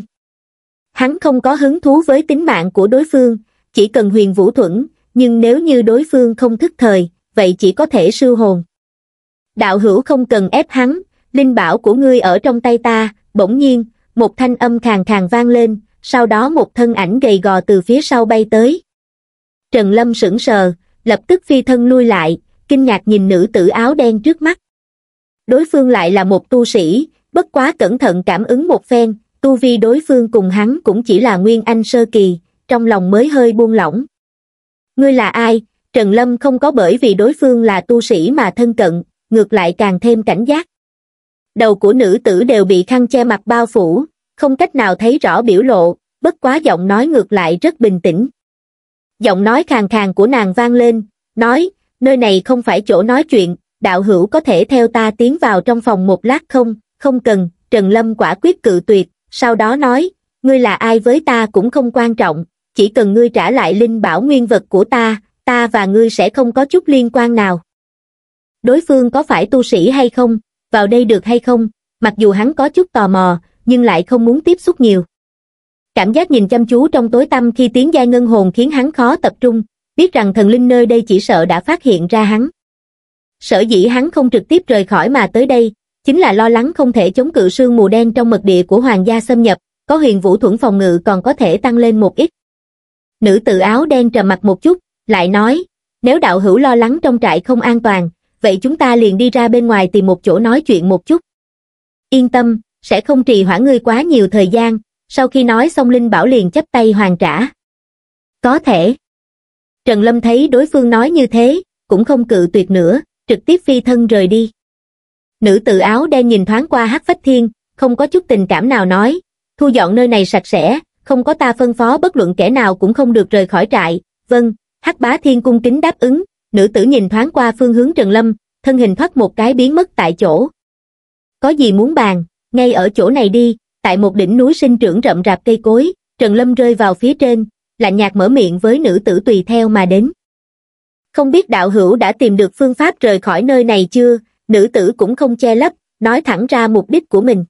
hắn không có hứng thú với tính mạng của đối phương chỉ cần huyền vũ thuẫn nhưng nếu như đối phương không thức thời vậy chỉ có thể sư hồn. Đạo hữu không cần ép hắn, linh bảo của ngươi ở trong tay ta, bỗng nhiên, một thanh âm khàn khàn vang lên, sau đó một thân ảnh gầy gò từ phía sau bay tới. Trần Lâm sững sờ, lập tức phi thân lui lại, kinh ngạc nhìn nữ tử áo đen trước mắt. Đối phương lại là một tu sĩ, bất quá cẩn thận cảm ứng một phen, tu vi đối phương cùng hắn cũng chỉ là nguyên anh sơ kỳ, trong lòng mới hơi buông lỏng. Ngươi là ai, trần lâm không có bởi vì đối phương là tu sĩ mà thân cận ngược lại càng thêm cảnh giác đầu của nữ tử đều bị khăn che mặt bao phủ không cách nào thấy rõ biểu lộ bất quá giọng nói ngược lại rất bình tĩnh giọng nói khàn khàn của nàng vang lên nói nơi này không phải chỗ nói chuyện đạo hữu có thể theo ta tiến vào trong phòng một lát không không cần trần lâm quả quyết cự tuyệt sau đó nói ngươi là ai với ta cũng không quan trọng chỉ cần ngươi trả lại linh bảo nguyên vật của ta ta và ngươi sẽ không có chút liên quan nào. Đối phương có phải tu sĩ hay không, vào đây được hay không, mặc dù hắn có chút tò mò, nhưng lại không muốn tiếp xúc nhiều. Cảm giác nhìn chăm chú trong tối tăm khi tiếng giai ngân hồn khiến hắn khó tập trung, biết rằng thần linh nơi đây chỉ sợ đã phát hiện ra hắn. Sở dĩ hắn không trực tiếp rời khỏi mà tới đây, chính là lo lắng không thể chống cự sương mù đen trong mật địa của hoàng gia xâm nhập, có huyền vũ thuẫn phòng ngự còn có thể tăng lên một ít. Nữ tự áo đen trầm mặt một chút, lại nói, nếu đạo hữu lo lắng trong trại không an toàn, vậy chúng ta liền đi ra bên ngoài tìm một chỗ nói chuyện một chút. Yên tâm, sẽ không trì hoãn ngươi quá nhiều thời gian, sau khi nói xong Linh Bảo liền chấp tay hoàn trả. Có thể. Trần Lâm thấy đối phương nói như thế, cũng không cự tuyệt nữa, trực tiếp phi thân rời đi. Nữ tự áo đen nhìn thoáng qua hát phách thiên, không có chút tình cảm nào nói, thu dọn nơi này sạch sẽ, không có ta phân phó bất luận kẻ nào cũng không được rời khỏi trại, vâng, hắc bá thiên cung kính đáp ứng nữ tử nhìn thoáng qua phương hướng trần lâm thân hình thoát một cái biến mất tại chỗ có gì muốn bàn ngay ở chỗ này đi tại một đỉnh núi sinh trưởng rậm rạp cây cối trần lâm rơi vào phía trên lạnh nhạt mở miệng với nữ tử tùy theo mà đến không biết đạo hữu đã tìm được phương pháp rời khỏi nơi này chưa nữ tử cũng không che lấp nói thẳng ra mục đích của mình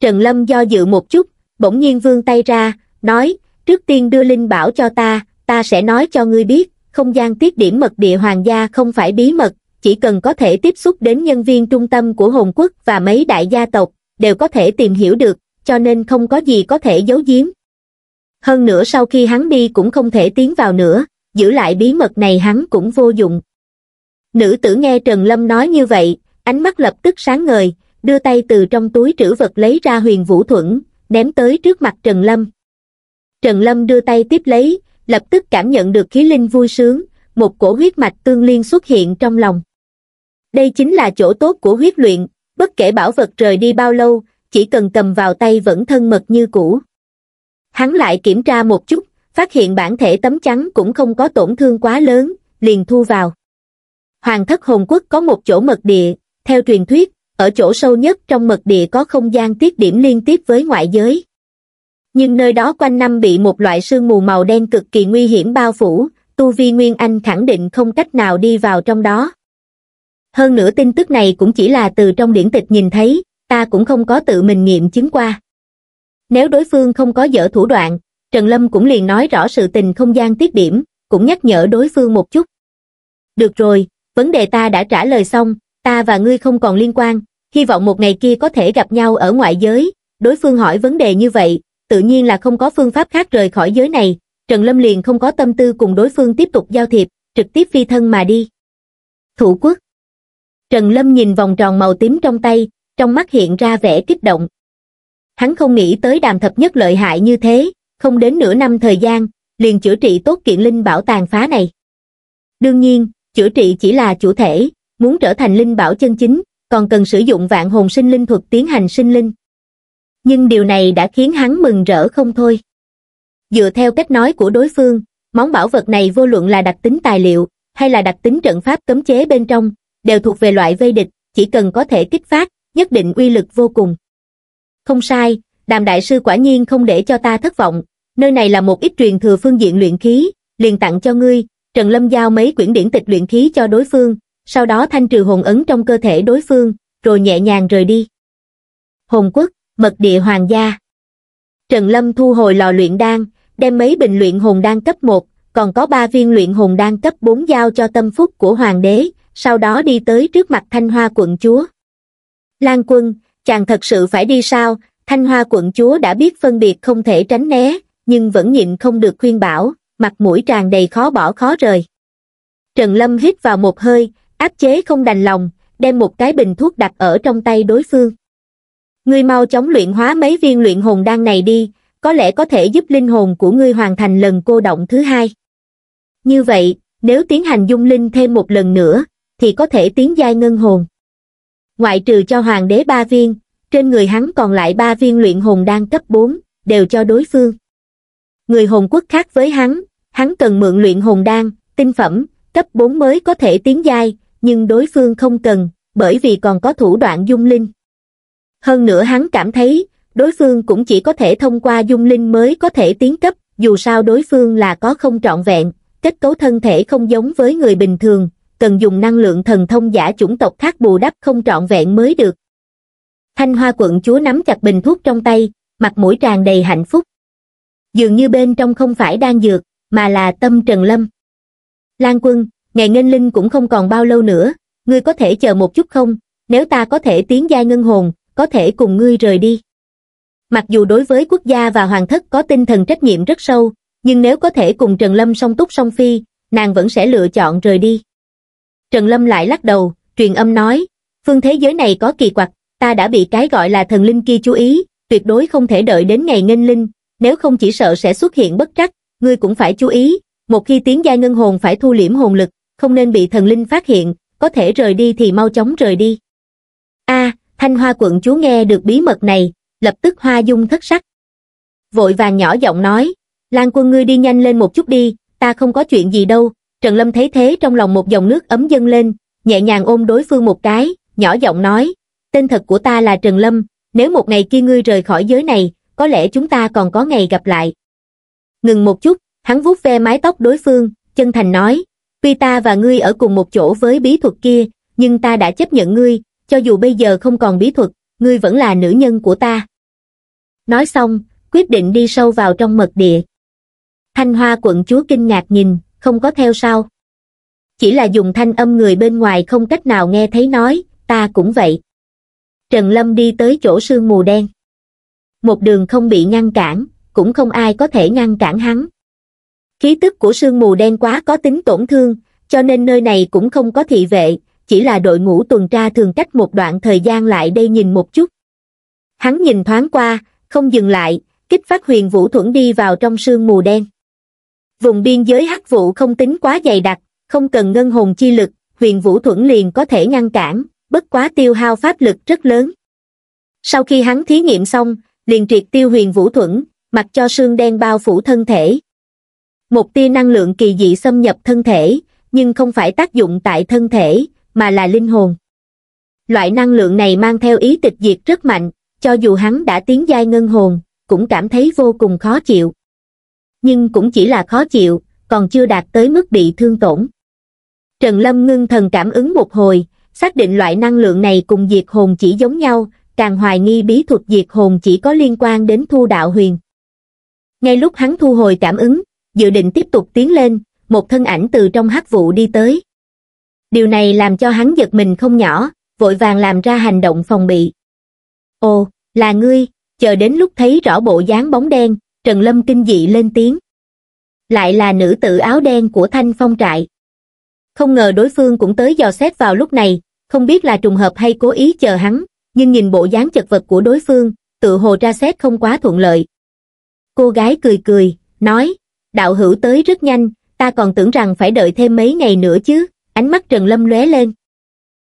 trần lâm do dự một chút bỗng nhiên vươn tay ra nói trước tiên đưa linh bảo cho ta ta sẽ nói cho ngươi biết, không gian tiết điểm mật địa hoàng gia không phải bí mật, chỉ cần có thể tiếp xúc đến nhân viên trung tâm của Hồn Quốc và mấy đại gia tộc, đều có thể tìm hiểu được, cho nên không có gì có thể giấu giếm. Hơn nữa sau khi hắn đi cũng không thể tiến vào nữa, giữ lại bí mật này hắn cũng vô dụng. Nữ tử nghe Trần Lâm nói như vậy, ánh mắt lập tức sáng ngời, đưa tay từ trong túi trữ vật lấy ra huyền vũ thuẫn, ném tới trước mặt Trần Lâm. Trần Lâm đưa tay tiếp lấy, lập tức cảm nhận được khí linh vui sướng một cổ huyết mạch tương liên xuất hiện trong lòng đây chính là chỗ tốt của huyết luyện bất kể bảo vật rời đi bao lâu chỉ cần cầm vào tay vẫn thân mật như cũ hắn lại kiểm tra một chút phát hiện bản thể tấm trắng cũng không có tổn thương quá lớn liền thu vào hoàng thất hồn quốc có một chỗ mật địa theo truyền thuyết ở chỗ sâu nhất trong mật địa có không gian tiết điểm liên tiếp với ngoại giới nhưng nơi đó quanh năm bị một loại sương mù màu đen cực kỳ nguy hiểm bao phủ tu vi nguyên anh khẳng định không cách nào đi vào trong đó hơn nữa tin tức này cũng chỉ là từ trong điển tịch nhìn thấy ta cũng không có tự mình nghiệm chứng qua nếu đối phương không có dở thủ đoạn trần lâm cũng liền nói rõ sự tình không gian tiết điểm cũng nhắc nhở đối phương một chút được rồi vấn đề ta đã trả lời xong ta và ngươi không còn liên quan hy vọng một ngày kia có thể gặp nhau ở ngoại giới đối phương hỏi vấn đề như vậy tự nhiên là không có phương pháp khác rời khỏi giới này, Trần Lâm liền không có tâm tư cùng đối phương tiếp tục giao thiệp, trực tiếp phi thân mà đi. Thủ quốc Trần Lâm nhìn vòng tròn màu tím trong tay, trong mắt hiện ra vẻ kích động. Hắn không nghĩ tới đàm thập nhất lợi hại như thế, không đến nửa năm thời gian, liền chữa trị tốt kiện linh bảo tàn phá này. Đương nhiên, chữa trị chỉ là chủ thể, muốn trở thành linh bảo chân chính, còn cần sử dụng vạn hồn sinh linh thuật tiến hành sinh linh nhưng điều này đã khiến hắn mừng rỡ không thôi. Dựa theo cách nói của đối phương, món bảo vật này vô luận là đặc tính tài liệu hay là đặc tính trận pháp cấm chế bên trong, đều thuộc về loại vây địch, chỉ cần có thể kích phát, nhất định uy lực vô cùng. Không sai, đàm đại sư quả nhiên không để cho ta thất vọng, nơi này là một ít truyền thừa phương diện luyện khí, liền tặng cho ngươi, Trần Lâm giao mấy quyển điển tịch luyện khí cho đối phương, sau đó thanh trừ hồn ấn trong cơ thể đối phương, rồi nhẹ nhàng rời đi. Hồn quốc mật địa hoàng gia. Trần Lâm thu hồi lò luyện đan, đem mấy bình luyện hồn đan cấp 1, còn có 3 viên luyện hồn đan cấp 4 giao cho tâm phúc của hoàng đế, sau đó đi tới trước mặt Thanh Hoa quận chúa. Lan quân, chàng thật sự phải đi sao, Thanh Hoa quận chúa đã biết phân biệt không thể tránh né, nhưng vẫn nhịn không được khuyên bảo, mặt mũi tràn đầy khó bỏ khó rời. Trần Lâm hít vào một hơi, áp chế không đành lòng, đem một cái bình thuốc đặt ở trong tay đối phương ngươi mau chóng luyện hóa mấy viên luyện hồn đan này đi, có lẽ có thể giúp linh hồn của ngươi hoàn thành lần cô động thứ hai. Như vậy, nếu tiến hành dung linh thêm một lần nữa, thì có thể tiến giai ngân hồn. Ngoại trừ cho hoàng đế ba viên, trên người hắn còn lại ba viên luyện hồn đan cấp 4, đều cho đối phương. Người hồn quốc khác với hắn, hắn cần mượn luyện hồn đan, tinh phẩm, cấp 4 mới có thể tiến giai, nhưng đối phương không cần, bởi vì còn có thủ đoạn dung linh. Hơn nữa hắn cảm thấy, đối phương cũng chỉ có thể thông qua dung linh mới có thể tiến cấp, dù sao đối phương là có không trọn vẹn, kết cấu thân thể không giống với người bình thường, cần dùng năng lượng thần thông giả chủng tộc khác bù đắp không trọn vẹn mới được. Thanh hoa quận chúa nắm chặt bình thuốc trong tay, mặt mũi tràn đầy hạnh phúc. Dường như bên trong không phải đang dược, mà là tâm trần lâm. Lan quân, ngày ngân linh cũng không còn bao lâu nữa, ngươi có thể chờ một chút không, nếu ta có thể tiến gia ngân hồn, có thể cùng ngươi rời đi. Mặc dù đối với quốc gia và hoàng thất có tinh thần trách nhiệm rất sâu, nhưng nếu có thể cùng Trần Lâm song túc song phi, nàng vẫn sẽ lựa chọn rời đi. Trần Lâm lại lắc đầu, truyền âm nói, phương thế giới này có kỳ quặc, ta đã bị cái gọi là thần linh kia chú ý, tuyệt đối không thể đợi đến ngày nghênh linh, nếu không chỉ sợ sẽ xuất hiện bất trắc, ngươi cũng phải chú ý, một khi tiến gia ngân hồn phải thu liễm hồn lực, không nên bị thần linh phát hiện, có thể rời đi thì mau chóng rời đi. A, à, thanh hoa quận chúa nghe được bí mật này lập tức hoa dung thất sắc vội vàng nhỏ giọng nói lan quân ngươi đi nhanh lên một chút đi ta không có chuyện gì đâu trần lâm thấy thế trong lòng một dòng nước ấm dâng lên nhẹ nhàng ôm đối phương một cái nhỏ giọng nói tên thật của ta là trần lâm nếu một ngày kia ngươi rời khỏi giới này có lẽ chúng ta còn có ngày gặp lại ngừng một chút hắn vuốt ve mái tóc đối phương chân thành nói tuy ta và ngươi ở cùng một chỗ với bí thuật kia nhưng ta đã chấp nhận ngươi cho dù bây giờ không còn bí thuật, ngươi vẫn là nữ nhân của ta. Nói xong, quyết định đi sâu vào trong mật địa. Thanh hoa quận chúa kinh ngạc nhìn, không có theo sau. Chỉ là dùng thanh âm người bên ngoài không cách nào nghe thấy nói, ta cũng vậy. Trần Lâm đi tới chỗ sương mù đen. Một đường không bị ngăn cản, cũng không ai có thể ngăn cản hắn. Khí tức của sương mù đen quá có tính tổn thương, cho nên nơi này cũng không có thị vệ, chỉ là đội ngũ tuần tra thường cách một đoạn thời gian lại đây nhìn một chút. Hắn nhìn thoáng qua, không dừng lại, kích phát huyền vũ thuẫn đi vào trong sương mù đen. Vùng biên giới hắc vũ không tính quá dày đặc, không cần ngân hồn chi lực, huyền vũ thuẫn liền có thể ngăn cản, bất quá tiêu hao pháp lực rất lớn. Sau khi hắn thí nghiệm xong, liền triệt tiêu huyền vũ thuẫn, mặc cho sương đen bao phủ thân thể. Một tia năng lượng kỳ dị xâm nhập thân thể, nhưng không phải tác dụng tại thân thể, mà là linh hồn. Loại năng lượng này mang theo ý tịch diệt rất mạnh, cho dù hắn đã tiến giai ngân hồn, cũng cảm thấy vô cùng khó chịu. Nhưng cũng chỉ là khó chịu, còn chưa đạt tới mức bị thương tổn. Trần Lâm ngưng thần cảm ứng một hồi, xác định loại năng lượng này cùng diệt hồn chỉ giống nhau, càng hoài nghi bí thuật diệt hồn chỉ có liên quan đến thu đạo huyền. Ngay lúc hắn thu hồi cảm ứng, dự định tiếp tục tiến lên, một thân ảnh từ trong hắc vụ đi tới, điều này làm cho hắn giật mình không nhỏ vội vàng làm ra hành động phòng bị ồ là ngươi chờ đến lúc thấy rõ bộ dáng bóng đen trần lâm kinh dị lên tiếng lại là nữ tử áo đen của thanh phong trại không ngờ đối phương cũng tới dò xét vào lúc này không biết là trùng hợp hay cố ý chờ hắn nhưng nhìn bộ dáng chật vật của đối phương tự hồ ra xét không quá thuận lợi cô gái cười cười nói đạo hữu tới rất nhanh ta còn tưởng rằng phải đợi thêm mấy ngày nữa chứ ánh mắt Trần Lâm lóe lên.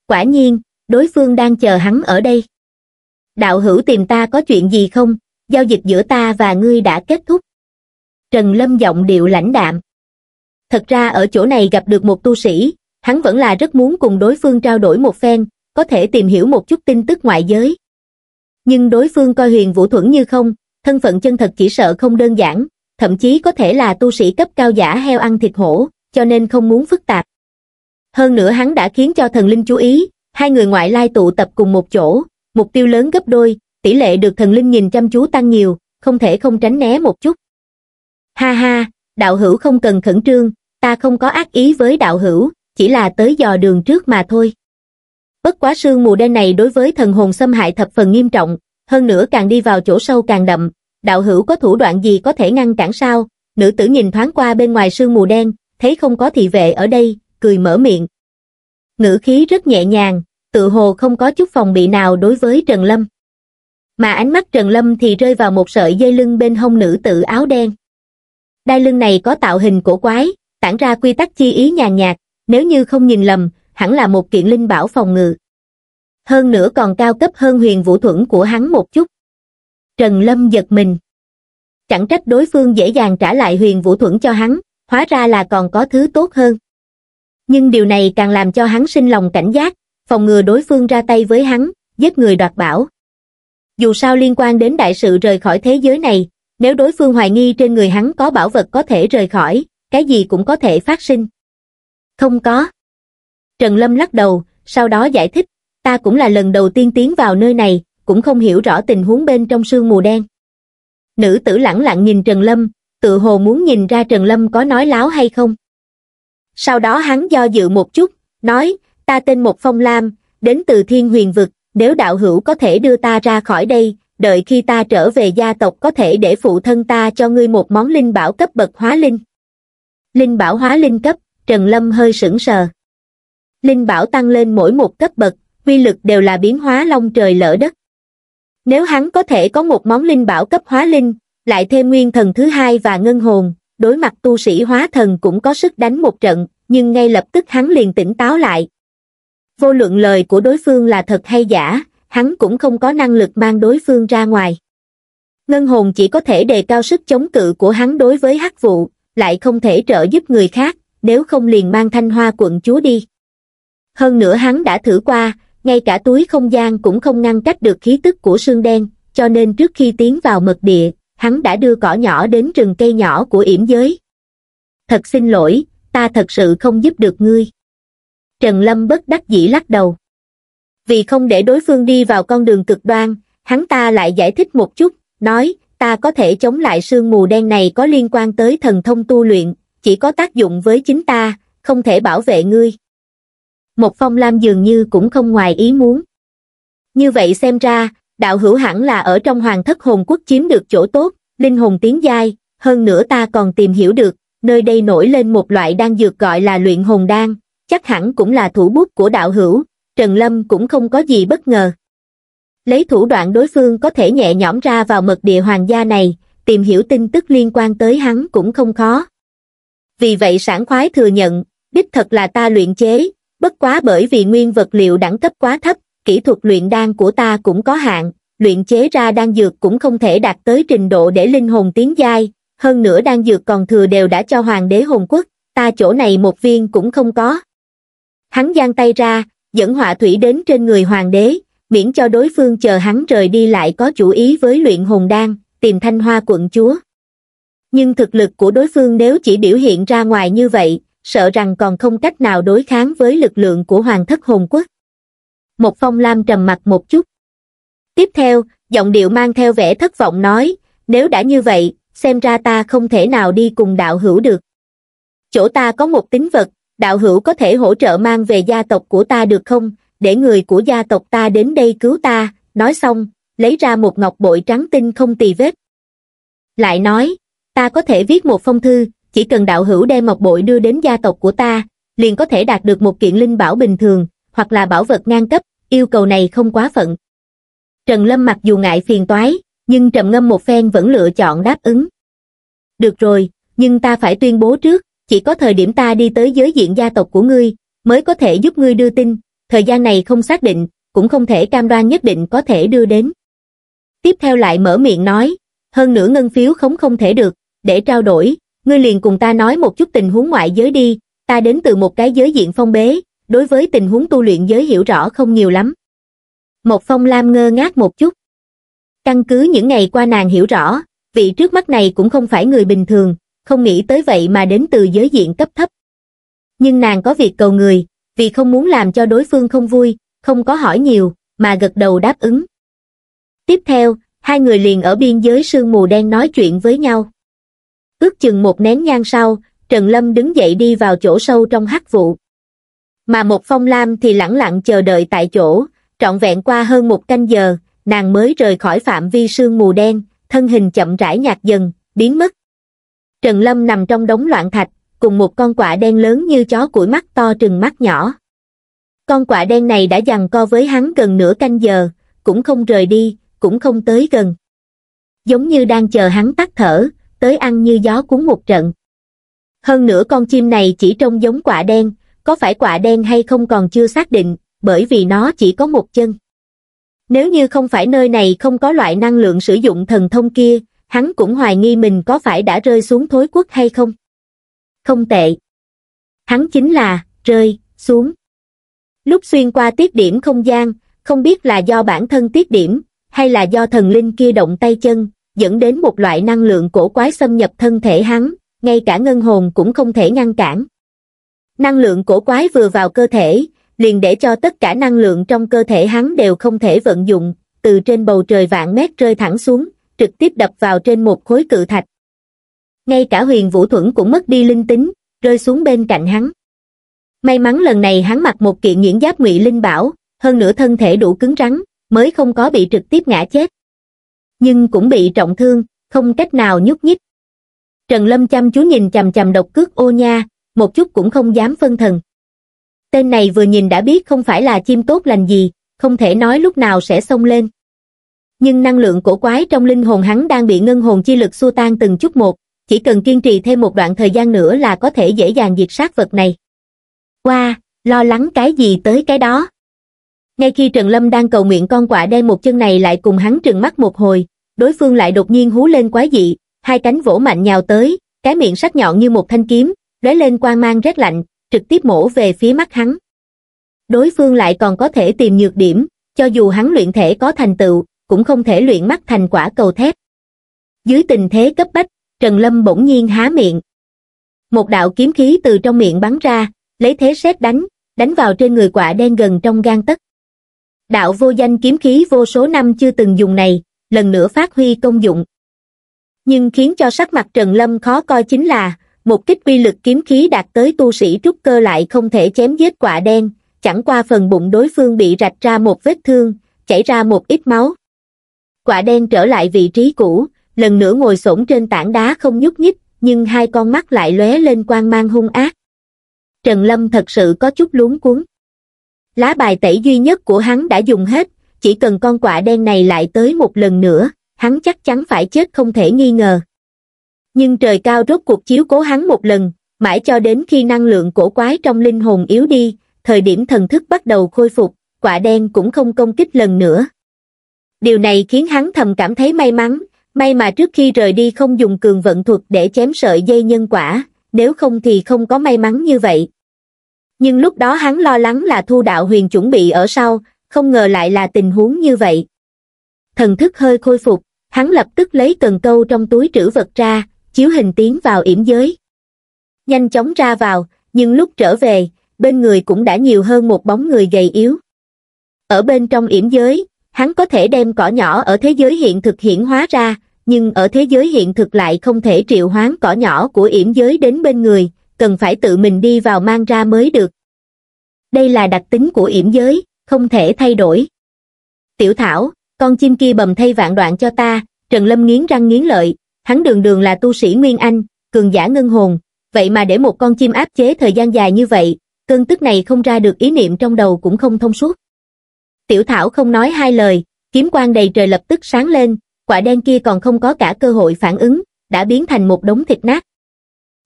Quả nhiên, đối phương đang chờ hắn ở đây. Đạo hữu tìm ta có chuyện gì không, giao dịch giữa ta và ngươi đã kết thúc. Trần Lâm giọng điệu lãnh đạm. Thật ra ở chỗ này gặp được một tu sĩ, hắn vẫn là rất muốn cùng đối phương trao đổi một phen, có thể tìm hiểu một chút tin tức ngoại giới. Nhưng đối phương coi huyền vũ thuẫn như không, thân phận chân thật chỉ sợ không đơn giản, thậm chí có thể là tu sĩ cấp cao giả heo ăn thịt hổ, cho nên không muốn phức tạp. Hơn nữa hắn đã khiến cho thần linh chú ý, hai người ngoại lai tụ tập cùng một chỗ, mục tiêu lớn gấp đôi, tỷ lệ được thần linh nhìn chăm chú tăng nhiều, không thể không tránh né một chút. Ha ha, đạo hữu không cần khẩn trương, ta không có ác ý với đạo hữu, chỉ là tới dò đường trước mà thôi. Bất quá sương mù đen này đối với thần hồn xâm hại thập phần nghiêm trọng, hơn nữa càng đi vào chỗ sâu càng đậm, đạo hữu có thủ đoạn gì có thể ngăn cản sao? Nữ tử nhìn thoáng qua bên ngoài sương mù đen, thấy không có thị vệ ở đây, cười mở miệng. Ngữ khí rất nhẹ nhàng, tự hồ không có chút phòng bị nào đối với Trần Lâm. Mà ánh mắt Trần Lâm thì rơi vào một sợi dây lưng bên hông nữ tử áo đen. Đai lưng này có tạo hình cổ quái, tản ra quy tắc chi ý nhàn nhạt, nếu như không nhìn lầm, hẳn là một kiện linh bảo phòng ngự. Hơn nữa còn cao cấp hơn huyền vũ thuẫn của hắn một chút. Trần Lâm giật mình. Chẳng trách đối phương dễ dàng trả lại huyền vũ thuẫn cho hắn, hóa ra là còn có thứ tốt hơn nhưng điều này càng làm cho hắn sinh lòng cảnh giác phòng ngừa đối phương ra tay với hắn giết người đoạt bảo dù sao liên quan đến đại sự rời khỏi thế giới này nếu đối phương hoài nghi trên người hắn có bảo vật có thể rời khỏi cái gì cũng có thể phát sinh không có trần lâm lắc đầu sau đó giải thích ta cũng là lần đầu tiên tiến vào nơi này cũng không hiểu rõ tình huống bên trong sương mù đen nữ tử lẳng lặng nhìn trần lâm tự hồ muốn nhìn ra trần lâm có nói láo hay không sau đó hắn do dự một chút, nói, ta tên một phong lam, đến từ thiên huyền vực, nếu đạo hữu có thể đưa ta ra khỏi đây, đợi khi ta trở về gia tộc có thể để phụ thân ta cho ngươi một món linh bảo cấp bậc hóa linh. Linh bảo hóa linh cấp, Trần Lâm hơi sững sờ. Linh bảo tăng lên mỗi một cấp bậc, quy lực đều là biến hóa long trời lỡ đất. Nếu hắn có thể có một món linh bảo cấp hóa linh, lại thêm nguyên thần thứ hai và ngân hồn, đối mặt tu sĩ hóa thần cũng có sức đánh một trận nhưng ngay lập tức hắn liền tỉnh táo lại vô luận lời của đối phương là thật hay giả hắn cũng không có năng lực mang đối phương ra ngoài ngân hồn chỉ có thể đề cao sức chống cự của hắn đối với hắc vụ lại không thể trợ giúp người khác nếu không liền mang thanh hoa quận chúa đi hơn nữa hắn đã thử qua ngay cả túi không gian cũng không ngăn cách được khí tức của sương đen cho nên trước khi tiến vào mật địa hắn đã đưa cỏ nhỏ đến rừng cây nhỏ của yểm giới. Thật xin lỗi, ta thật sự không giúp được ngươi. Trần Lâm bất đắc dĩ lắc đầu. Vì không để đối phương đi vào con đường cực đoan, hắn ta lại giải thích một chút, nói, ta có thể chống lại sương mù đen này có liên quan tới thần thông tu luyện, chỉ có tác dụng với chính ta, không thể bảo vệ ngươi. Một phong lam dường như cũng không ngoài ý muốn. Như vậy xem ra, đạo hữu hẳn là ở trong hoàng thất hồn quốc chiếm được chỗ tốt, linh hồn tiến giai, hơn nữa ta còn tìm hiểu được, nơi đây nổi lên một loại đan dược gọi là luyện hồn đan, chắc hẳn cũng là thủ bút của đạo hữu, Trần Lâm cũng không có gì bất ngờ. Lấy thủ đoạn đối phương có thể nhẹ nhõm ra vào mật địa hoàng gia này, tìm hiểu tin tức liên quan tới hắn cũng không khó. Vì vậy sản khoái thừa nhận, đích thật là ta luyện chế, bất quá bởi vì nguyên vật liệu đẳng cấp quá thấp, kỹ thuật luyện đan của ta cũng có hạn, luyện chế ra đan dược cũng không thể đạt tới trình độ để linh hồn tiến giai, hơn nữa đan dược còn thừa đều đã cho hoàng đế hồn quốc, ta chỗ này một viên cũng không có. Hắn giang tay ra, dẫn họa thủy đến trên người hoàng đế, miễn cho đối phương chờ hắn rời đi lại có chủ ý với luyện hồn đan, tìm thanh hoa quận chúa. Nhưng thực lực của đối phương nếu chỉ biểu hiện ra ngoài như vậy, sợ rằng còn không cách nào đối kháng với lực lượng của hoàng thất hồn quốc một phong lam trầm mặt một chút. Tiếp theo, giọng điệu mang theo vẻ thất vọng nói, nếu đã như vậy, xem ra ta không thể nào đi cùng đạo hữu được. Chỗ ta có một tín vật, đạo hữu có thể hỗ trợ mang về gia tộc của ta được không, để người của gia tộc ta đến đây cứu ta, nói xong, lấy ra một ngọc bội trắng tinh không tì vết. Lại nói, ta có thể viết một phong thư, chỉ cần đạo hữu đem ngọc bội đưa đến gia tộc của ta, liền có thể đạt được một kiện linh bảo bình thường, hoặc là bảo vật ngang cấp, yêu cầu này không quá phận. Trần Lâm mặc dù ngại phiền toái, nhưng trầm ngâm một phen vẫn lựa chọn đáp ứng. Được rồi, nhưng ta phải tuyên bố trước, chỉ có thời điểm ta đi tới giới diện gia tộc của ngươi, mới có thể giúp ngươi đưa tin, thời gian này không xác định, cũng không thể cam đoan nhất định có thể đưa đến. Tiếp theo lại mở miệng nói, hơn nữa ngân phiếu không không thể được, để trao đổi, ngươi liền cùng ta nói một chút tình huống ngoại giới đi, ta đến từ một cái giới diện phong bế, đối với tình huống tu luyện giới hiểu rõ không nhiều lắm. Một phong lam ngơ ngác một chút. Căn cứ những ngày qua nàng hiểu rõ, vị trước mắt này cũng không phải người bình thường, không nghĩ tới vậy mà đến từ giới diện cấp thấp. Nhưng nàng có việc cầu người, vì không muốn làm cho đối phương không vui, không có hỏi nhiều, mà gật đầu đáp ứng. Tiếp theo, hai người liền ở biên giới sương mù đen nói chuyện với nhau. Ước chừng một nén nhang sau, Trần Lâm đứng dậy đi vào chỗ sâu trong hắc vụ mà một phong lam thì lẳng lặng chờ đợi tại chỗ, trọn vẹn qua hơn một canh giờ, nàng mới rời khỏi phạm vi sương mù đen, thân hình chậm rãi nhạt dần, biến mất. Trần Lâm nằm trong đống loạn thạch, cùng một con quạ đen lớn như chó củi mắt to trừng mắt nhỏ. Con quạ đen này đã giằng co với hắn gần nửa canh giờ, cũng không rời đi, cũng không tới gần. Giống như đang chờ hắn tắt thở, tới ăn như gió cuốn một trận. Hơn nữa con chim này chỉ trông giống quạ đen, có phải quạ đen hay không còn chưa xác định, bởi vì nó chỉ có một chân. Nếu như không phải nơi này không có loại năng lượng sử dụng thần thông kia, hắn cũng hoài nghi mình có phải đã rơi xuống thối quốc hay không. Không tệ. Hắn chính là, rơi, xuống. Lúc xuyên qua tiết điểm không gian, không biết là do bản thân tiết điểm, hay là do thần linh kia động tay chân, dẫn đến một loại năng lượng cổ quái xâm nhập thân thể hắn, ngay cả ngân hồn cũng không thể ngăn cản năng lượng cổ quái vừa vào cơ thể, liền để cho tất cả năng lượng trong cơ thể hắn đều không thể vận dụng, từ trên bầu trời vạn mét rơi thẳng xuống, trực tiếp đập vào trên một khối cự thạch. Ngay cả huyền vũ thuẫn cũng mất đi linh tính, rơi xuống bên cạnh hắn. May mắn lần này hắn mặc một kiện nhuyễn giáp ngụy linh bảo, hơn nữa thân thể đủ cứng rắn, mới không có bị trực tiếp ngã chết. Nhưng cũng bị trọng thương, không cách nào nhúc nhích. Trần Lâm chăm chú nhìn chầm chầm độc cước ô nha, một chút cũng không dám phân thần. Tên này vừa nhìn đã biết không phải là chim tốt lành gì, không thể nói lúc nào sẽ xông lên. Nhưng năng lượng cổ quái trong linh hồn hắn đang bị ngân hồn chi lực xua tan từng chút một, chỉ cần kiên trì thêm một đoạn thời gian nữa là có thể dễ dàng diệt sát vật này. Qua, lo lắng cái gì tới cái đó. Ngay khi Trần Lâm đang cầu nguyện con quạ đen một chân này lại cùng hắn trừng mắt một hồi, đối phương lại đột nhiên hú lên quái dị, hai cánh vỗ mạnh nhào tới, cái miệng sắc nhọn như một thanh kiếm, lóe lên quang mang rét lạnh, trực tiếp mổ về phía mắt hắn. Đối phương lại còn có thể tìm nhược điểm, cho dù hắn luyện thể có thành tựu, cũng không thể luyện mắt thành quả cầu thép. Dưới tình thế cấp bách, Trần Lâm bỗng nhiên há miệng. Một đạo kiếm khí từ trong miệng bắn ra, lấy thế xét đánh, đánh vào trên người quả đen gần trong gan tất Đạo vô danh kiếm khí vô số năm chưa từng dùng này, lần nữa phát huy công dụng. Nhưng khiến cho sắc mặt Trần Lâm khó coi chính là, một kích uy lực kiếm khí đạt tới tu sĩ trúc cơ lại không thể chém giết quả đen chẳng qua phần bụng đối phương bị rạch ra một vết thương chảy ra một ít máu Quả đen trở lại vị trí cũ lần nữa ngồi xổm trên tảng đá không nhúc nhích nhưng hai con mắt lại lóe lên quang mang hung ác trần lâm thật sự có chút luống cuốn. lá bài tẩy duy nhất của hắn đã dùng hết chỉ cần con quả đen này lại tới một lần nữa hắn chắc chắn phải chết không thể nghi ngờ nhưng trời cao rốt cuộc chiếu cố hắn một lần mãi cho đến khi năng lượng cổ quái trong linh hồn yếu đi thời điểm thần thức bắt đầu khôi phục quả đen cũng không công kích lần nữa điều này khiến hắn thầm cảm thấy may mắn may mà trước khi rời đi không dùng cường vận thuật để chém sợi dây nhân quả nếu không thì không có may mắn như vậy nhưng lúc đó hắn lo lắng là thu đạo huyền chuẩn bị ở sau không ngờ lại là tình huống như vậy thần thức hơi khôi phục hắn lập tức lấy cần câu trong túi trữ vật ra chiếu hình tiến vào yểm giới. Nhanh chóng ra vào, nhưng lúc trở về, bên người cũng đã nhiều hơn một bóng người gầy yếu. Ở bên trong yểm giới, hắn có thể đem cỏ nhỏ ở thế giới hiện thực hiện hóa ra, nhưng ở thế giới hiện thực lại không thể triệu hoán cỏ nhỏ của yểm giới đến bên người, cần phải tự mình đi vào mang ra mới được. Đây là đặc tính của yểm giới, không thể thay đổi. Tiểu Thảo, con chim kia bầm thay vạn đoạn cho ta, Trần Lâm nghiến răng nghiến lợi, hắn đường đường là tu sĩ Nguyên Anh, cường giả ngân hồn, vậy mà để một con chim áp chế thời gian dài như vậy, cơn tức này không ra được ý niệm trong đầu cũng không thông suốt. Tiểu Thảo không nói hai lời, kiếm quang đầy trời lập tức sáng lên, quả đen kia còn không có cả cơ hội phản ứng, đã biến thành một đống thịt nát.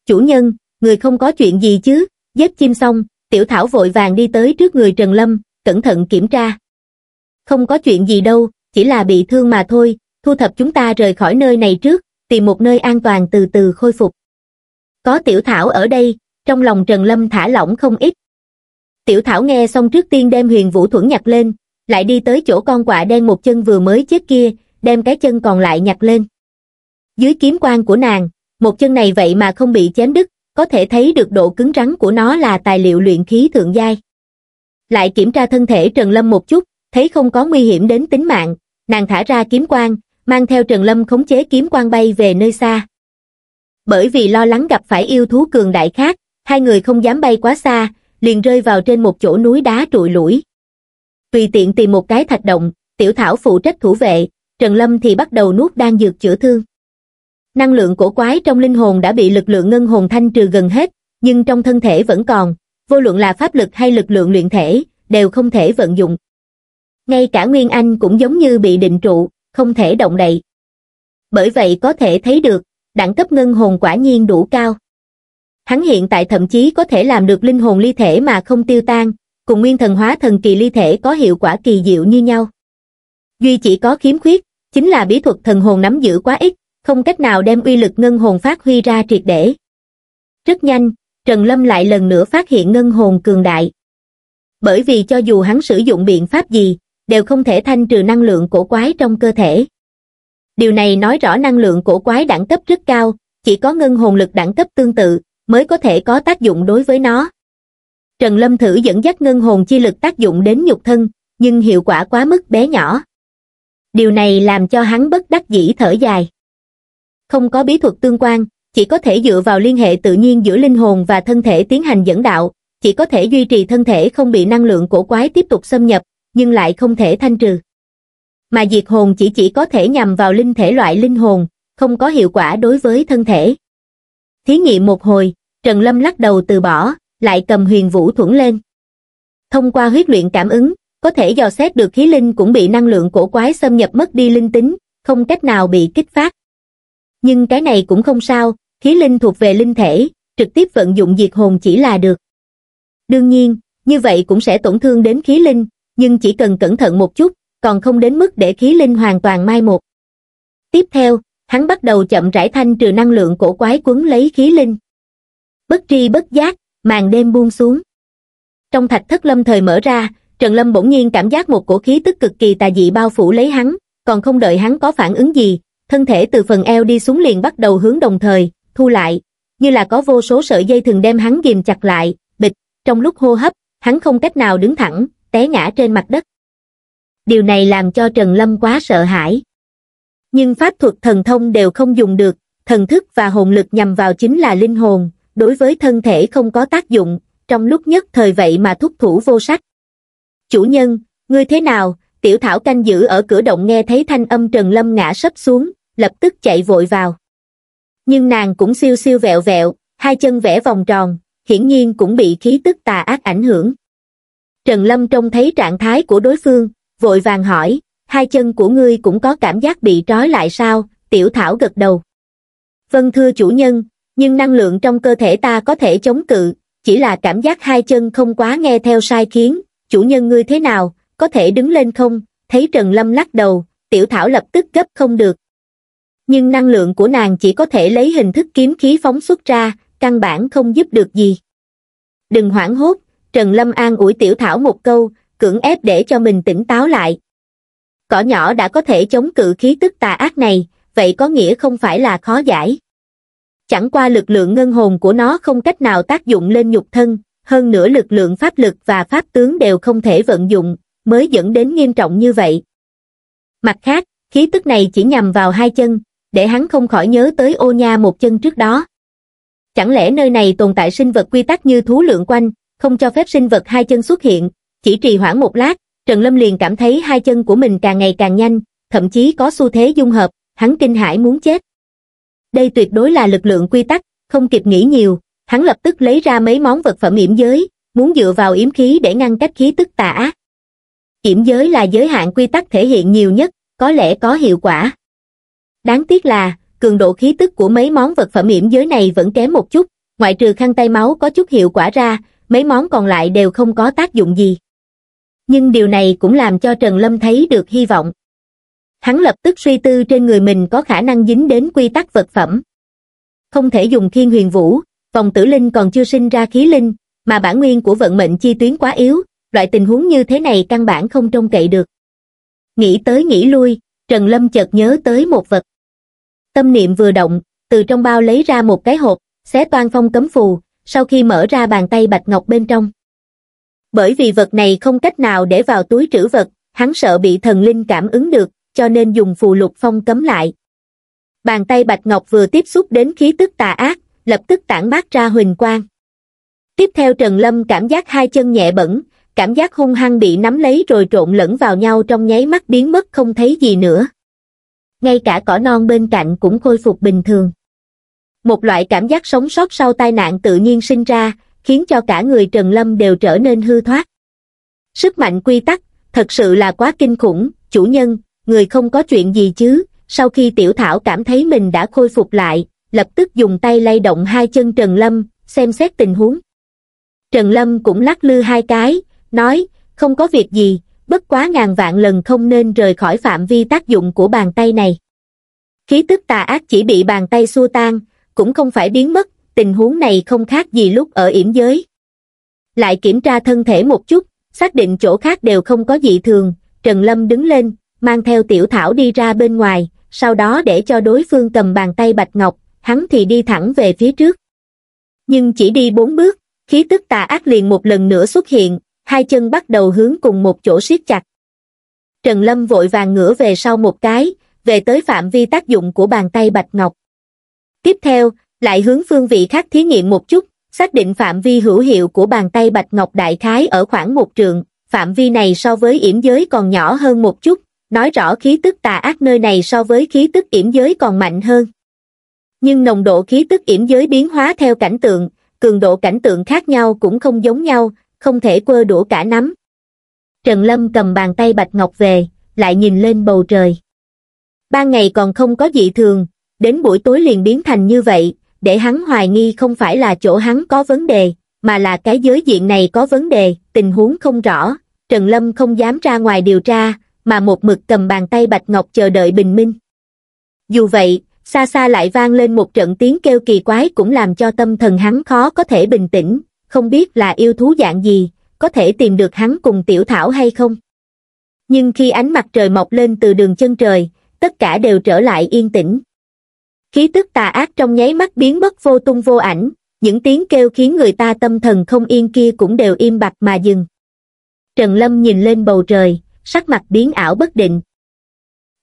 Chủ nhân, người không có chuyện gì chứ, giết chim xong, Tiểu Thảo vội vàng đi tới trước người Trần Lâm, cẩn thận kiểm tra. Không có chuyện gì đâu, chỉ là bị thương mà thôi, thu thập chúng ta rời khỏi nơi này trước, tìm một nơi an toàn từ từ khôi phục. Có Tiểu Thảo ở đây, trong lòng Trần Lâm thả lỏng không ít. Tiểu Thảo nghe xong trước tiên đem huyền vũ thuẫn nhặt lên, lại đi tới chỗ con quạ đen một chân vừa mới chết kia, đem cái chân còn lại nhặt lên. Dưới kiếm quan của nàng, một chân này vậy mà không bị chém đứt, có thể thấy được độ cứng rắn của nó là tài liệu luyện khí thượng giai. Lại kiểm tra thân thể Trần Lâm một chút, thấy không có nguy hiểm đến tính mạng, nàng thả ra kiếm quan, mang theo Trần Lâm khống chế kiếm quang bay về nơi xa. Bởi vì lo lắng gặp phải yêu thú cường đại khác, hai người không dám bay quá xa, liền rơi vào trên một chỗ núi đá trụi lủi. Tùy tiện tìm một cái thạch động, tiểu thảo phụ trách thủ vệ, Trần Lâm thì bắt đầu nuốt đan dược chữa thương. Năng lượng cổ quái trong linh hồn đã bị lực lượng ngân hồn thanh trừ gần hết, nhưng trong thân thể vẫn còn, vô luận là pháp lực hay lực lượng luyện thể, đều không thể vận dụng. Ngay cả Nguyên Anh cũng giống như bị định trụ, không thể động đậy. Bởi vậy có thể thấy được, đẳng cấp ngân hồn quả nhiên đủ cao. Hắn hiện tại thậm chí có thể làm được linh hồn ly thể mà không tiêu tan, cùng nguyên thần hóa thần kỳ ly thể có hiệu quả kỳ diệu như nhau. Duy chỉ có khiếm khuyết, chính là bí thuật thần hồn nắm giữ quá ít, không cách nào đem uy lực ngân hồn phát huy ra triệt để. Rất nhanh, Trần Lâm lại lần nữa phát hiện ngân hồn cường đại. Bởi vì cho dù hắn sử dụng biện pháp gì, đều không thể thanh trừ năng lượng cổ quái trong cơ thể điều này nói rõ năng lượng cổ quái đẳng cấp rất cao chỉ có ngân hồn lực đẳng cấp tương tự mới có thể có tác dụng đối với nó trần lâm thử dẫn dắt ngân hồn chi lực tác dụng đến nhục thân nhưng hiệu quả quá mức bé nhỏ điều này làm cho hắn bất đắc dĩ thở dài không có bí thuật tương quan chỉ có thể dựa vào liên hệ tự nhiên giữa linh hồn và thân thể tiến hành dẫn đạo chỉ có thể duy trì thân thể không bị năng lượng cổ quái tiếp tục xâm nhập nhưng lại không thể thanh trừ. Mà diệt hồn chỉ chỉ có thể nhằm vào linh thể loại linh hồn, không có hiệu quả đối với thân thể. Thí nghiệm một hồi, Trần Lâm lắc đầu từ bỏ, lại cầm huyền vũ thuẫn lên. Thông qua huyết luyện cảm ứng, có thể dò xét được khí linh cũng bị năng lượng cổ quái xâm nhập mất đi linh tính, không cách nào bị kích phát. Nhưng cái này cũng không sao, khí linh thuộc về linh thể, trực tiếp vận dụng diệt hồn chỉ là được. Đương nhiên, như vậy cũng sẽ tổn thương đến khí linh, nhưng chỉ cần cẩn thận một chút, còn không đến mức để khí linh hoàn toàn mai một. Tiếp theo, hắn bắt đầu chậm rãi thanh trừ năng lượng cổ quái quấn lấy khí linh. Bất tri bất giác, màn đêm buông xuống. Trong thạch thất lâm thời mở ra, Trần Lâm bỗng nhiên cảm giác một cổ khí tức cực kỳ tà dị bao phủ lấy hắn, còn không đợi hắn có phản ứng gì, thân thể từ phần eo đi xuống liền bắt đầu hướng đồng thời, thu lại, như là có vô số sợi dây thường đem hắn ghìm chặt lại, bịch, trong lúc hô hấp, hắn không cách nào đứng thẳng, té ngã trên mặt đất. Điều này làm cho Trần Lâm quá sợ hãi. Nhưng pháp thuật thần thông đều không dùng được, thần thức và hồn lực nhằm vào chính là linh hồn, đối với thân thể không có tác dụng, trong lúc nhất thời vậy mà thúc thủ vô sách. Chủ nhân, ngươi thế nào? Tiểu Thảo canh giữ ở cửa động nghe thấy thanh âm Trần Lâm ngã sấp xuống, lập tức chạy vội vào. Nhưng nàng cũng siêu siêu vẹo vẹo, hai chân vẽ vòng tròn, hiển nhiên cũng bị khí tức tà ác ảnh hưởng. Trần Lâm trông thấy trạng thái của đối phương, vội vàng hỏi, hai chân của ngươi cũng có cảm giác bị trói lại sao, tiểu thảo gật đầu. Vâng thưa chủ nhân, nhưng năng lượng trong cơ thể ta có thể chống cự, chỉ là cảm giác hai chân không quá nghe theo sai khiến, chủ nhân ngươi thế nào, có thể đứng lên không, thấy Trần Lâm lắc đầu, tiểu thảo lập tức gấp không được. Nhưng năng lượng của nàng chỉ có thể lấy hình thức kiếm khí phóng xuất ra, căn bản không giúp được gì. Đừng hoảng hốt, trần lâm an ủi tiểu thảo một câu cưỡng ép để cho mình tỉnh táo lại cỏ nhỏ đã có thể chống cự khí tức tà ác này vậy có nghĩa không phải là khó giải chẳng qua lực lượng ngân hồn của nó không cách nào tác dụng lên nhục thân hơn nữa lực lượng pháp lực và pháp tướng đều không thể vận dụng mới dẫn đến nghiêm trọng như vậy mặt khác khí tức này chỉ nhằm vào hai chân để hắn không khỏi nhớ tới ô nha một chân trước đó chẳng lẽ nơi này tồn tại sinh vật quy tắc như thú lượng quanh không cho phép sinh vật hai chân xuất hiện, chỉ trì hoãn một lát, Trần Lâm liền cảm thấy hai chân của mình càng ngày càng nhanh, thậm chí có xu thế dung hợp, hắn kinh hãi muốn chết. Đây tuyệt đối là lực lượng quy tắc, không kịp nghĩ nhiều, hắn lập tức lấy ra mấy món vật phẩm yểm giới, muốn dựa vào yếm khí để ngăn cách khí tức tà ác. Yểm giới là giới hạn quy tắc thể hiện nhiều nhất, có lẽ có hiệu quả. Đáng tiếc là, cường độ khí tức của mấy món vật phẩm yểm giới này vẫn kém một chút, ngoại trừ khăn tay máu có chút hiệu quả ra, mấy món còn lại đều không có tác dụng gì. Nhưng điều này cũng làm cho Trần Lâm thấy được hy vọng. Hắn lập tức suy tư trên người mình có khả năng dính đến quy tắc vật phẩm. Không thể dùng thiên huyền vũ, vòng tử linh còn chưa sinh ra khí linh, mà bản nguyên của vận mệnh chi tuyến quá yếu, loại tình huống như thế này căn bản không trông cậy được. Nghĩ tới nghĩ lui, Trần Lâm chợt nhớ tới một vật. Tâm niệm vừa động, từ trong bao lấy ra một cái hộp, xé toan phong cấm phù, sau khi mở ra bàn tay bạch ngọc bên trong. Bởi vì vật này không cách nào để vào túi trữ vật, hắn sợ bị thần linh cảm ứng được, cho nên dùng phù lục phong cấm lại. Bàn tay bạch ngọc vừa tiếp xúc đến khí tức tà ác, lập tức tản mát ra huỳnh quang. Tiếp theo Trần Lâm cảm giác hai chân nhẹ bẩn, cảm giác hung hăng bị nắm lấy rồi trộn lẫn vào nhau trong nháy mắt biến mất không thấy gì nữa. Ngay cả cỏ non bên cạnh cũng khôi phục bình thường một loại cảm giác sống sót sau tai nạn tự nhiên sinh ra, khiến cho cả người Trần Lâm đều trở nên hư thoát. Sức mạnh quy tắc, thật sự là quá kinh khủng, chủ nhân, người không có chuyện gì chứ, sau khi tiểu thảo cảm thấy mình đã khôi phục lại, lập tức dùng tay lay động hai chân Trần Lâm, xem xét tình huống. Trần Lâm cũng lắc lư hai cái, nói, không có việc gì, bất quá ngàn vạn lần không nên rời khỏi phạm vi tác dụng của bàn tay này. Khí tức tà ác chỉ bị bàn tay xua tan, cũng không phải biến mất, tình huống này không khác gì lúc ở yểm giới. Lại kiểm tra thân thể một chút, xác định chỗ khác đều không có dị thường, Trần Lâm đứng lên, mang theo tiểu thảo đi ra bên ngoài, sau đó để cho đối phương cầm bàn tay Bạch Ngọc, hắn thì đi thẳng về phía trước. Nhưng chỉ đi bốn bước, khí tức tà ác liền một lần nữa xuất hiện, hai chân bắt đầu hướng cùng một chỗ siết chặt. Trần Lâm vội vàng ngửa về sau một cái, về tới phạm vi tác dụng của bàn tay Bạch Ngọc. Tiếp theo, lại hướng phương vị khác thí nghiệm một chút, xác định phạm vi hữu hiệu của bàn tay Bạch Ngọc Đại Khái ở khoảng một trường phạm vi này so với yểm giới còn nhỏ hơn một chút, nói rõ khí tức tà ác nơi này so với khí tức yểm giới còn mạnh hơn. Nhưng nồng độ khí tức yểm giới biến hóa theo cảnh tượng, cường độ cảnh tượng khác nhau cũng không giống nhau, không thể quơ đũa cả nắm. Trần Lâm cầm bàn tay Bạch Ngọc về, lại nhìn lên bầu trời. Ban ngày còn không có dị thường, đến buổi tối liền biến thành như vậy, để hắn hoài nghi không phải là chỗ hắn có vấn đề, mà là cái giới diện này có vấn đề, tình huống không rõ, Trần Lâm không dám ra ngoài điều tra, mà một mực cầm bàn tay Bạch Ngọc chờ đợi bình minh. Dù vậy, xa xa lại vang lên một trận tiếng kêu kỳ quái cũng làm cho tâm thần hắn khó có thể bình tĩnh, không biết là yêu thú dạng gì, có thể tìm được hắn cùng tiểu thảo hay không. Nhưng khi ánh mặt trời mọc lên từ đường chân trời, tất cả đều trở lại yên tĩnh khí tức tà ác trong nháy mắt biến mất vô tung vô ảnh những tiếng kêu khiến người ta tâm thần không yên kia cũng đều im bặt mà dừng trần lâm nhìn lên bầu trời sắc mặt biến ảo bất định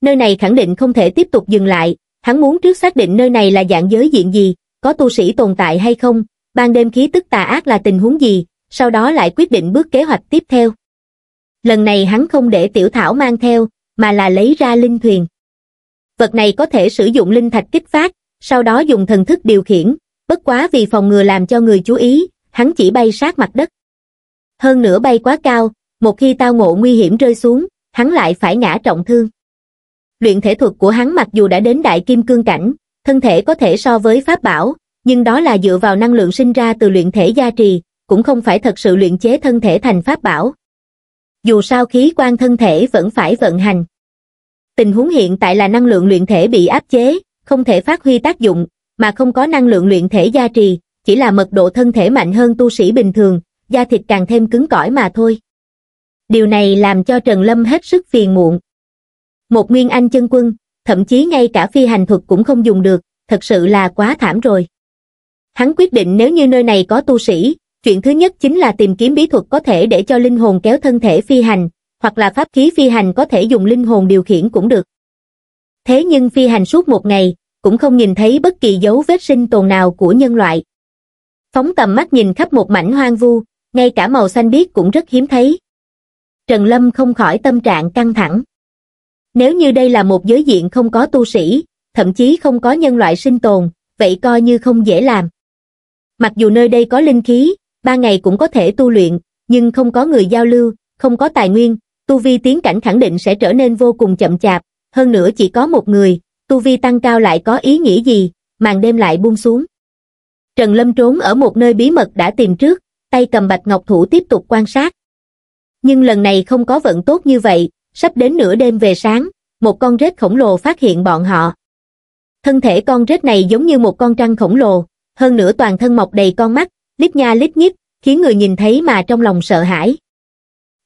nơi này khẳng định không thể tiếp tục dừng lại hắn muốn trước xác định nơi này là dạng giới diện gì có tu sĩ tồn tại hay không ban đêm khí tức tà ác là tình huống gì sau đó lại quyết định bước kế hoạch tiếp theo lần này hắn không để tiểu thảo mang theo mà là lấy ra linh thuyền vật này có thể sử dụng linh thạch kích phát, sau đó dùng thần thức điều khiển, bất quá vì phòng ngừa làm cho người chú ý, hắn chỉ bay sát mặt đất. Hơn nữa bay quá cao, một khi tao ngộ nguy hiểm rơi xuống, hắn lại phải ngã trọng thương. Luyện thể thuật của hắn mặc dù đã đến đại kim cương cảnh, thân thể có thể so với pháp bảo, nhưng đó là dựa vào năng lượng sinh ra từ luyện thể gia trì, cũng không phải thật sự luyện chế thân thể thành pháp bảo. Dù sao khí quan thân thể vẫn phải vận hành tình huống hiện tại là năng lượng luyện thể bị áp chế, không thể phát huy tác dụng, mà không có năng lượng luyện thể gia trì, chỉ là mật độ thân thể mạnh hơn tu sĩ bình thường, da thịt càng thêm cứng cỏi mà thôi. Điều này làm cho Trần Lâm hết sức phiền muộn. Một nguyên anh chân quân, thậm chí ngay cả phi hành thuật cũng không dùng được, thật sự là quá thảm rồi. Hắn quyết định nếu như nơi này có tu sĩ, chuyện thứ nhất chính là tìm kiếm bí thuật có thể để cho linh hồn kéo thân thể phi hành, hoặc là pháp khí phi hành có thể dùng linh hồn điều khiển cũng được. Thế nhưng phi hành suốt một ngày, cũng không nhìn thấy bất kỳ dấu vết sinh tồn nào của nhân loại. Phóng tầm mắt nhìn khắp một mảnh hoang vu, ngay cả màu xanh biếc cũng rất hiếm thấy. Trần Lâm không khỏi tâm trạng căng thẳng. Nếu như đây là một giới diện không có tu sĩ, thậm chí không có nhân loại sinh tồn, vậy coi như không dễ làm. Mặc dù nơi đây có linh khí, ba ngày cũng có thể tu luyện, nhưng không có người giao lưu, không có tài nguyên, tu vi tiến cảnh khẳng định sẽ trở nên vô cùng chậm chạp, hơn nữa chỉ có một người, tu vi tăng cao lại có ý nghĩa gì, màn đêm lại buông xuống. Trần Lâm trốn ở một nơi bí mật đã tìm trước, tay cầm bạch ngọc thủ tiếp tục quan sát. Nhưng lần này không có vận tốt như vậy, sắp đến nửa đêm về sáng, một con rết khổng lồ phát hiện bọn họ. Thân thể con rết này giống như một con trăng khổng lồ, hơn nữa toàn thân mọc đầy con mắt, lít nha lít nhít, khiến người nhìn thấy mà trong lòng sợ hãi.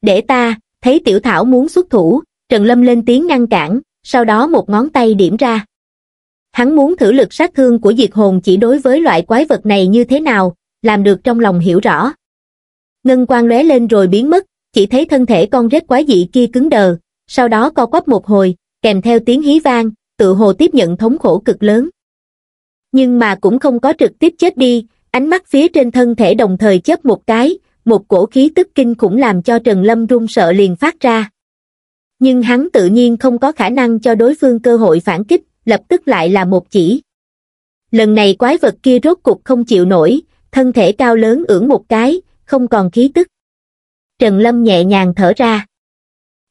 Để ta, Thấy Tiểu Thảo muốn xuất thủ, Trần Lâm lên tiếng ngăn cản, sau đó một ngón tay điểm ra. Hắn muốn thử lực sát thương của diệt hồn chỉ đối với loại quái vật này như thế nào, làm được trong lòng hiểu rõ. Ngân quang lóe lên rồi biến mất, chỉ thấy thân thể con rết quái dị kia cứng đờ, sau đó co quắp một hồi, kèm theo tiếng hí vang, tự hồ tiếp nhận thống khổ cực lớn. Nhưng mà cũng không có trực tiếp chết đi, ánh mắt phía trên thân thể đồng thời chớp một cái, một cổ khí tức kinh khủng làm cho Trần Lâm run sợ liền phát ra. Nhưng hắn tự nhiên không có khả năng cho đối phương cơ hội phản kích, lập tức lại là một chỉ. Lần này quái vật kia rốt cục không chịu nổi, thân thể cao lớn ưỡn một cái, không còn khí tức. Trần Lâm nhẹ nhàng thở ra.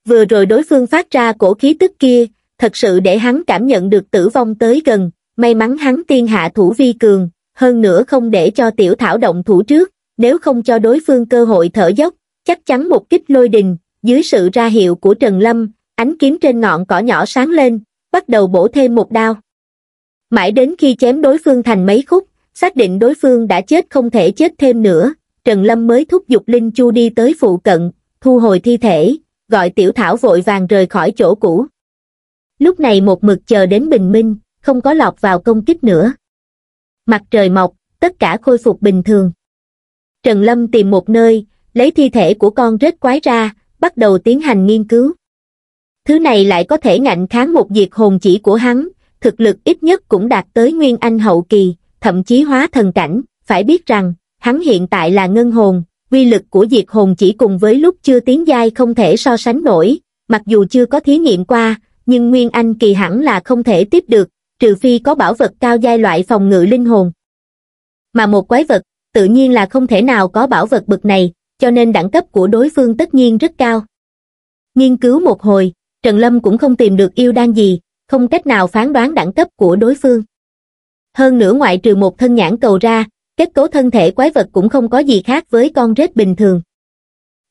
Vừa rồi đối phương phát ra cổ khí tức kia, thật sự để hắn cảm nhận được tử vong tới gần, may mắn hắn tiên hạ thủ vi cường, hơn nữa không để cho tiểu thảo động thủ trước, nếu không cho đối phương cơ hội thở dốc, chắc chắn một kích lôi đình, dưới sự ra hiệu của Trần Lâm, ánh kiếm trên ngọn cỏ nhỏ sáng lên, bắt đầu bổ thêm một đao. Mãi đến khi chém đối phương thành mấy khúc, xác định đối phương đã chết không thể chết thêm nữa, Trần Lâm mới thúc giục Linh Chu đi tới phụ cận, thu hồi thi thể, gọi Tiểu Thảo vội vàng rời khỏi chỗ cũ. Lúc này một mực chờ đến bình minh, không có lọt vào công kích nữa. Mặt trời mọc, tất cả khôi phục bình thường. Trần Lâm tìm một nơi, lấy thi thể của con rết quái ra, bắt đầu tiến hành nghiên cứu. Thứ này lại có thể ngạnh kháng một diệt hồn chỉ của hắn, thực lực ít nhất cũng đạt tới Nguyên Anh hậu kỳ, thậm chí hóa thần cảnh, phải biết rằng, hắn hiện tại là ngân hồn, quy lực của diệt hồn chỉ cùng với lúc chưa tiến giai không thể so sánh nổi, mặc dù chưa có thí nghiệm qua, nhưng Nguyên Anh kỳ hẳn là không thể tiếp được, trừ phi có bảo vật cao giai loại phòng ngự linh hồn. Mà một quái vật tự nhiên là không thể nào có bảo vật bực này, cho nên đẳng cấp của đối phương tất nhiên rất cao. Nghiên cứu một hồi, Trần Lâm cũng không tìm được yêu đan gì, không cách nào phán đoán đẳng cấp của đối phương. Hơn nữa ngoại trừ một thân nhãn cầu ra, kết cấu thân thể quái vật cũng không có gì khác với con rết bình thường.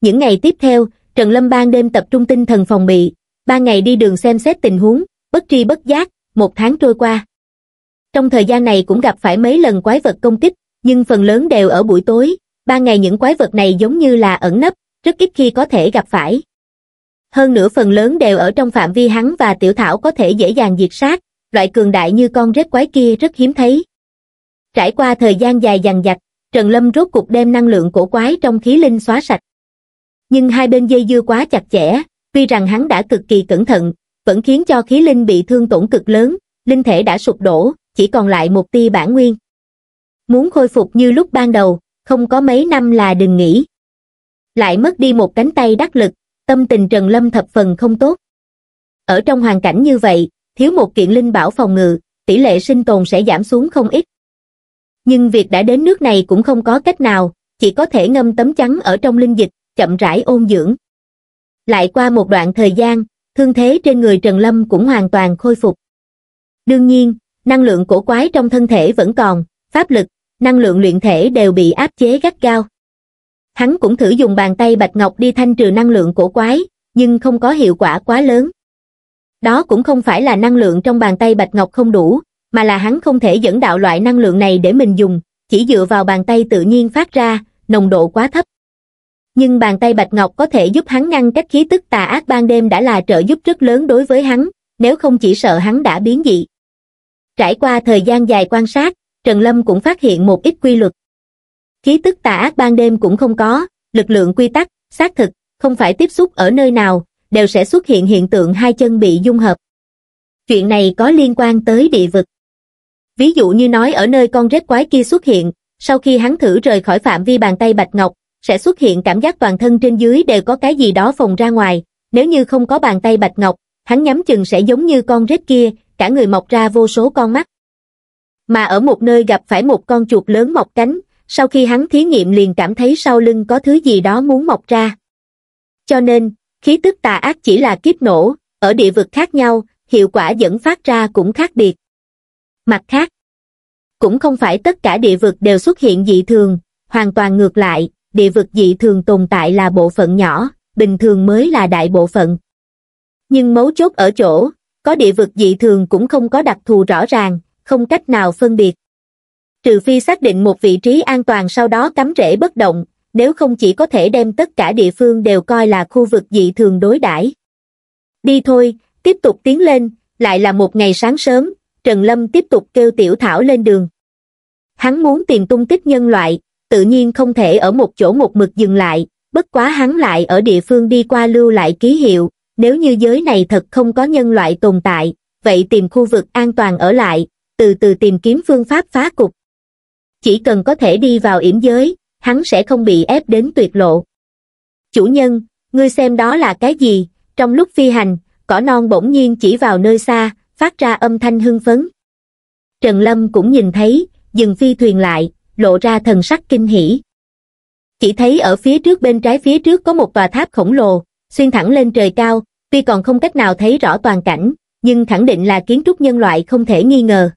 Những ngày tiếp theo, Trần Lâm ban đêm tập trung tinh thần phòng bị, ban ngày đi đường xem xét tình huống, bất tri bất giác, một tháng trôi qua. Trong thời gian này cũng gặp phải mấy lần quái vật công kích, nhưng phần lớn đều ở buổi tối, ban ngày những quái vật này giống như là ẩn nấp, rất ít khi có thể gặp phải. Hơn nữa phần lớn đều ở trong phạm vi hắn và tiểu thảo có thể dễ dàng diệt sát, loại cường đại như con rết quái kia rất hiếm thấy. Trải qua thời gian dài dằn dặt, Trần Lâm rốt cục đem năng lượng cổ quái trong khí linh xóa sạch. Nhưng hai bên dây dưa quá chặt chẽ, tuy rằng hắn đã cực kỳ cẩn thận, vẫn khiến cho khí linh bị thương tổn cực lớn, linh thể đã sụp đổ, chỉ còn lại một tia bản nguyên muốn khôi phục như lúc ban đầu không có mấy năm là đừng nghỉ lại mất đi một cánh tay đắc lực tâm tình trần lâm thập phần không tốt ở trong hoàn cảnh như vậy thiếu một kiện linh bảo phòng ngự tỷ lệ sinh tồn sẽ giảm xuống không ít nhưng việc đã đến nước này cũng không có cách nào chỉ có thể ngâm tấm trắng ở trong linh dịch chậm rãi ôn dưỡng lại qua một đoạn thời gian thương thế trên người trần lâm cũng hoàn toàn khôi phục đương nhiên năng lượng cổ quái trong thân thể vẫn còn pháp lực năng lượng luyện thể đều bị áp chế gắt gao. Hắn cũng thử dùng bàn tay Bạch Ngọc đi thanh trừ năng lượng cổ quái, nhưng không có hiệu quả quá lớn. Đó cũng không phải là năng lượng trong bàn tay Bạch Ngọc không đủ, mà là hắn không thể dẫn đạo loại năng lượng này để mình dùng, chỉ dựa vào bàn tay tự nhiên phát ra, nồng độ quá thấp. Nhưng bàn tay Bạch Ngọc có thể giúp hắn ngăn cách khí tức tà ác ban đêm đã là trợ giúp rất lớn đối với hắn, nếu không chỉ sợ hắn đã biến dị. Trải qua thời gian dài quan sát, Trần Lâm cũng phát hiện một ít quy luật. Khí tức tà ác ban đêm cũng không có, lực lượng quy tắc, xác thực, không phải tiếp xúc ở nơi nào, đều sẽ xuất hiện hiện tượng hai chân bị dung hợp. Chuyện này có liên quan tới địa vực. Ví dụ như nói ở nơi con rết quái kia xuất hiện, sau khi hắn thử rời khỏi phạm vi bàn tay Bạch Ngọc, sẽ xuất hiện cảm giác toàn thân trên dưới đều có cái gì đó phồng ra ngoài, nếu như không có bàn tay Bạch Ngọc, hắn nhắm chừng sẽ giống như con rết kia, cả người mọc ra vô số con mắt mà ở một nơi gặp phải một con chuột lớn mọc cánh, sau khi hắn thí nghiệm liền cảm thấy sau lưng có thứ gì đó muốn mọc ra. Cho nên, khí tức tà ác chỉ là kiếp nổ, ở địa vực khác nhau, hiệu quả dẫn phát ra cũng khác biệt. Mặt khác, cũng không phải tất cả địa vực đều xuất hiện dị thường, hoàn toàn ngược lại, địa vực dị thường tồn tại là bộ phận nhỏ, bình thường mới là đại bộ phận. Nhưng mấu chốt ở chỗ, có địa vực dị thường cũng không có đặc thù rõ ràng, không cách nào phân biệt. Trừ phi xác định một vị trí an toàn sau đó cắm rễ bất động, nếu không chỉ có thể đem tất cả địa phương đều coi là khu vực dị thường đối đãi. Đi thôi, tiếp tục tiến lên, lại là một ngày sáng sớm, Trần Lâm tiếp tục kêu Tiểu Thảo lên đường. Hắn muốn tìm tung tích nhân loại, tự nhiên không thể ở một chỗ một mực dừng lại, bất quá hắn lại ở địa phương đi qua lưu lại ký hiệu, nếu như giới này thật không có nhân loại tồn tại, vậy tìm khu vực an toàn ở lại, từ từ tìm kiếm phương pháp phá cục. Chỉ cần có thể đi vào yểm giới, hắn sẽ không bị ép đến tuyệt lộ. Chủ nhân, ngươi xem đó là cái gì? Trong lúc phi hành, cỏ non bỗng nhiên chỉ vào nơi xa, phát ra âm thanh hưng phấn. Trần Lâm cũng nhìn thấy, dừng phi thuyền lại, lộ ra thần sắc kinh hỉ. Chỉ thấy ở phía trước bên trái phía trước có một tòa tháp khổng lồ, xuyên thẳng lên trời cao, tuy còn không cách nào thấy rõ toàn cảnh, nhưng khẳng định là kiến trúc nhân loại không thể nghi ngờ.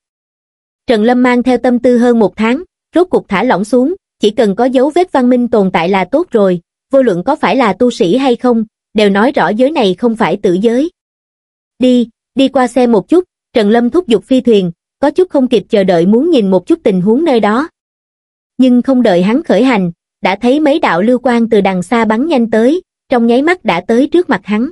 Trần Lâm mang theo tâm tư hơn một tháng, rốt cục thả lỏng xuống, chỉ cần có dấu vết văn minh tồn tại là tốt rồi, vô luận có phải là tu sĩ hay không, đều nói rõ giới này không phải tử giới. Đi, đi qua xe một chút, Trần Lâm thúc giục phi thuyền, có chút không kịp chờ đợi muốn nhìn một chút tình huống nơi đó. Nhưng không đợi hắn khởi hành, đã thấy mấy đạo lưu quang từ đằng xa bắn nhanh tới, trong nháy mắt đã tới trước mặt hắn.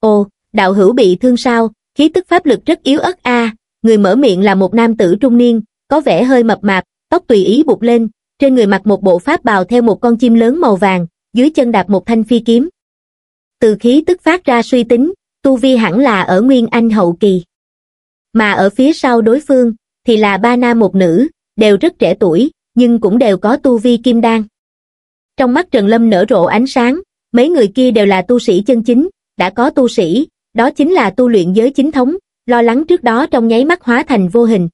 Ồ, đạo hữu bị thương sao, khí tức pháp lực rất yếu ớt a người mở miệng là một nam tử trung niên, có vẻ hơi mập mạp, tóc tùy ý buộc lên, trên người mặc một bộ pháp bào theo một con chim lớn màu vàng, dưới chân đạp một thanh phi kiếm. Từ khí tức phát ra suy tính, tu vi hẳn là ở Nguyên Anh hậu kỳ. Mà ở phía sau đối phương, thì là ba nam một nữ, đều rất trẻ tuổi, nhưng cũng đều có tu vi kim đan. Trong mắt Trần Lâm nở rộ ánh sáng, mấy người kia đều là tu sĩ chân chính, đã có tu sĩ, đó chính là tu luyện giới chính thống, lo lắng trước đó trong nháy mắt hóa thành vô hình.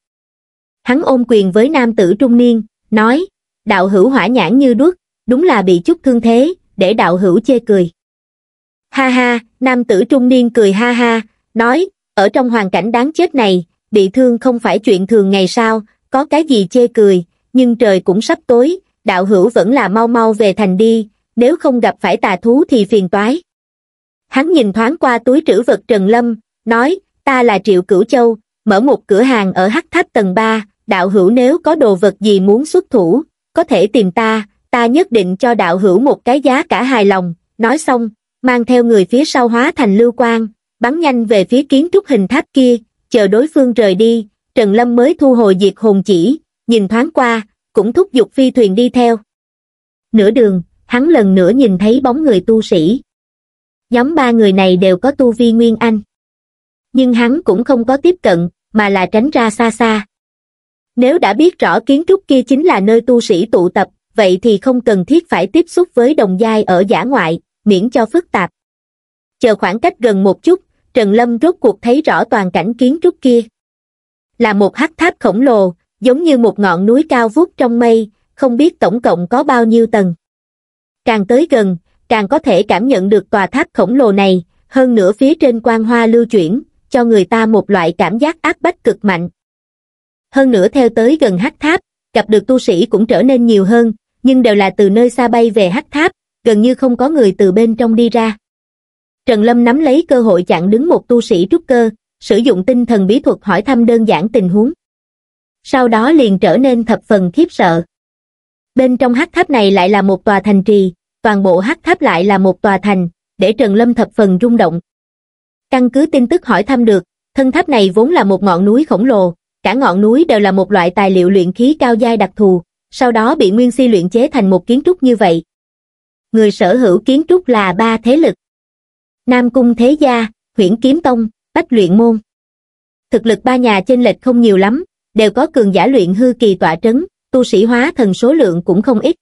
Hắn ôm quyền với nam tử trung niên, nói, đạo hữu hỏa nhãn như đuốc, đúng là bị chút thương thế, để đạo hữu chê cười. Ha ha, nam tử trung niên cười ha ha, nói, ở trong hoàn cảnh đáng chết này, bị thương không phải chuyện thường ngày sao, có cái gì chê cười, nhưng trời cũng sắp tối, đạo hữu vẫn là mau mau về thành đi, nếu không gặp phải tà thú thì phiền toái. Hắn nhìn thoáng qua túi trữ vật Trần Lâm, nói, ta là Triệu Cửu Châu, mở một cửa hàng ở Hắc Tháp tầng 3, đạo hữu nếu có đồ vật gì muốn xuất thủ, có thể tìm ta, ta nhất định cho đạo hữu một cái giá cả hài lòng, nói xong, mang theo người phía sau hóa thành lưu quang, bắn nhanh về phía kiến trúc hình tháp kia, chờ đối phương rời đi, Trần Lâm mới thu hồi diệt hồn chỉ, nhìn thoáng qua, cũng thúc giục phi thuyền đi theo. Nửa đường, hắn lần nữa nhìn thấy bóng người tu sĩ. Nhóm ba người này đều có tu vi Nguyên Anh nhưng hắn cũng không có tiếp cận mà là tránh ra xa xa nếu đã biết rõ kiến trúc kia chính là nơi tu sĩ tụ tập vậy thì không cần thiết phải tiếp xúc với đồng giai ở giả ngoại miễn cho phức tạp chờ khoảng cách gần một chút trần lâm rốt cuộc thấy rõ toàn cảnh kiến trúc kia là một hắc tháp khổng lồ giống như một ngọn núi cao vút trong mây không biết tổng cộng có bao nhiêu tầng càng tới gần càng có thể cảm nhận được tòa tháp khổng lồ này hơn nữa phía trên quang hoa lưu chuyển cho người ta một loại cảm giác áp bách cực mạnh. Hơn nữa theo tới gần hắc tháp, gặp được tu sĩ cũng trở nên nhiều hơn, nhưng đều là từ nơi xa bay về hắc tháp, gần như không có người từ bên trong đi ra. Trần Lâm nắm lấy cơ hội chặn đứng một tu sĩ trúc cơ, sử dụng tinh thần bí thuật hỏi thăm đơn giản tình huống. Sau đó liền trở nên thập phần khiếp sợ. Bên trong hắc tháp này lại là một tòa thành trì, toàn bộ hắc tháp lại là một tòa thành, để Trần Lâm thập phần rung động, Căn cứ tin tức hỏi thăm được, thân tháp này vốn là một ngọn núi khổng lồ, cả ngọn núi đều là một loại tài liệu luyện khí cao giai đặc thù, sau đó bị Nguyên Si luyện chế thành một kiến trúc như vậy. Người sở hữu kiến trúc là ba thế lực. Nam Cung Thế Gia, Huyển Kiếm Tông, Bách Luyện Môn. Thực lực ba nhà trên lệch không nhiều lắm, đều có cường giả luyện hư kỳ tọa trấn, tu sĩ hóa thần số lượng cũng không ít.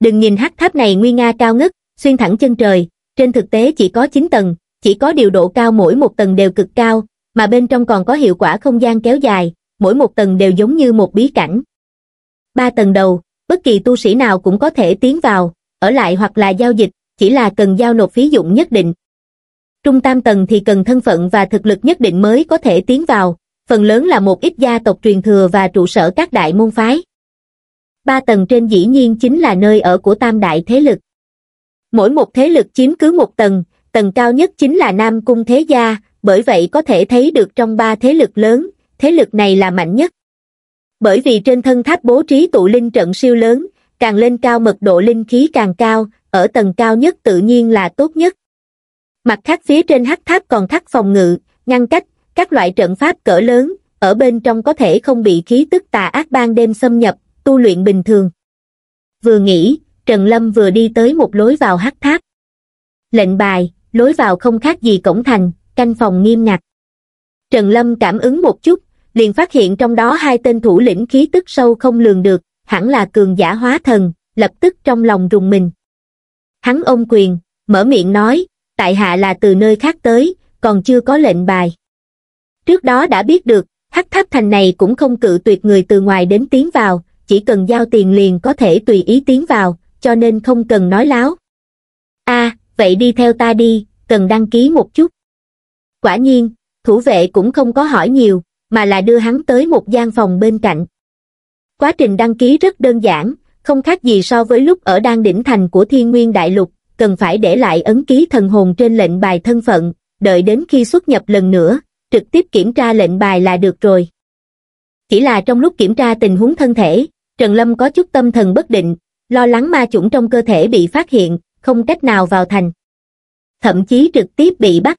Đừng nhìn hắc tháp này nguy nga cao ngất, xuyên thẳng chân trời, trên thực tế chỉ có 9 tầng, chỉ có điều độ cao mỗi một tầng đều cực cao, mà bên trong còn có hiệu quả không gian kéo dài, mỗi một tầng đều giống như một bí cảnh. Ba tầng đầu, bất kỳ tu sĩ nào cũng có thể tiến vào, ở lại hoặc là giao dịch, chỉ là cần giao nộp phí dụng nhất định. Trung tam tầng thì cần thân phận và thực lực nhất định mới có thể tiến vào, phần lớn là một ít gia tộc truyền thừa và trụ sở các đại môn phái. Ba tầng trên dĩ nhiên chính là nơi ở của tam đại thế lực. Mỗi một thế lực chiếm cứ một tầng, tầng cao nhất chính là Nam Cung Thế Gia, bởi vậy có thể thấy được trong ba thế lực lớn, thế lực này là mạnh nhất. Bởi vì trên thân tháp bố trí tụ linh trận siêu lớn, càng lên cao mật độ linh khí càng cao, ở tầng cao nhất tự nhiên là tốt nhất. Mặt khác phía trên hắc tháp còn thắt phòng ngự, ngăn cách, các loại trận pháp cỡ lớn, ở bên trong có thể không bị khí tức tà ác ban đêm xâm nhập, tu luyện bình thường. Vừa nghĩ, Trần Lâm vừa đi tới một lối vào hắc tháp. Lệnh bài lối vào không khác gì cổng thành, canh phòng nghiêm ngặt. Trần Lâm cảm ứng một chút, liền phát hiện trong đó hai tên thủ lĩnh khí tức sâu không lường được, hẳn là cường giả hóa thần, lập tức trong lòng rùng mình. Hắn ôm quyền, mở miệng nói, tại hạ là từ nơi khác tới, còn chưa có lệnh bài. Trước đó đã biết được, hắc tháp thành này cũng không cự tuyệt người từ ngoài đến tiến vào, chỉ cần giao tiền liền có thể tùy ý tiến vào, cho nên không cần nói láo. a vậy đi theo ta đi, cần đăng ký một chút. Quả nhiên, thủ vệ cũng không có hỏi nhiều, mà là đưa hắn tới một gian phòng bên cạnh. Quá trình đăng ký rất đơn giản, không khác gì so với lúc ở đan đỉnh thành của thiên nguyên đại lục, cần phải để lại ấn ký thần hồn trên lệnh bài thân phận, đợi đến khi xuất nhập lần nữa, trực tiếp kiểm tra lệnh bài là được rồi. Chỉ là trong lúc kiểm tra tình huống thân thể, Trần Lâm có chút tâm thần bất định, lo lắng ma chủng trong cơ thể bị phát hiện, không cách nào vào thành thậm chí trực tiếp bị bắt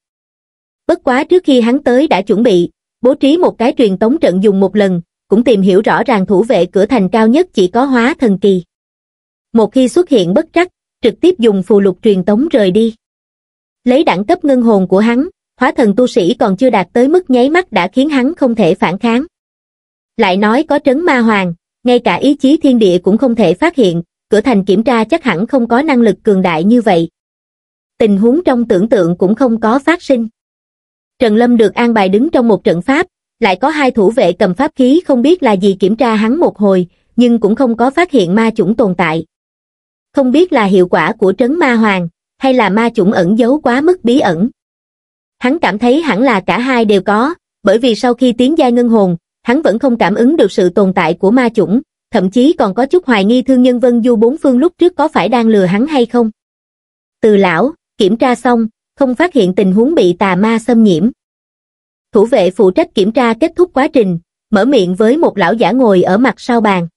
bất quá trước khi hắn tới đã chuẩn bị bố trí một cái truyền tống trận dùng một lần cũng tìm hiểu rõ ràng thủ vệ cửa thành cao nhất chỉ có hóa thần kỳ một khi xuất hiện bất trắc trực tiếp dùng phù lục truyền tống rời đi lấy đẳng cấp ngân hồn của hắn hóa thần tu sĩ còn chưa đạt tới mức nháy mắt đã khiến hắn không thể phản kháng lại nói có trấn ma hoàng ngay cả ý chí thiên địa cũng không thể phát hiện cửa thành kiểm tra chắc hẳn không có năng lực cường đại như vậy. Tình huống trong tưởng tượng cũng không có phát sinh. Trần Lâm được an bài đứng trong một trận pháp, lại có hai thủ vệ cầm pháp khí không biết là gì kiểm tra hắn một hồi, nhưng cũng không có phát hiện ma chủng tồn tại. Không biết là hiệu quả của trấn ma hoàng, hay là ma chủng ẩn giấu quá mức bí ẩn. Hắn cảm thấy hẳn là cả hai đều có, bởi vì sau khi tiến giai ngân hồn, hắn vẫn không cảm ứng được sự tồn tại của ma chủng, thậm chí còn có chút hoài nghi thương nhân Vân Du bốn phương lúc trước có phải đang lừa hắn hay không. Từ lão, kiểm tra xong, không phát hiện tình huống bị tà ma xâm nhiễm. Thủ vệ phụ trách kiểm tra kết thúc quá trình, mở miệng với một lão giả ngồi ở mặt sau bàn.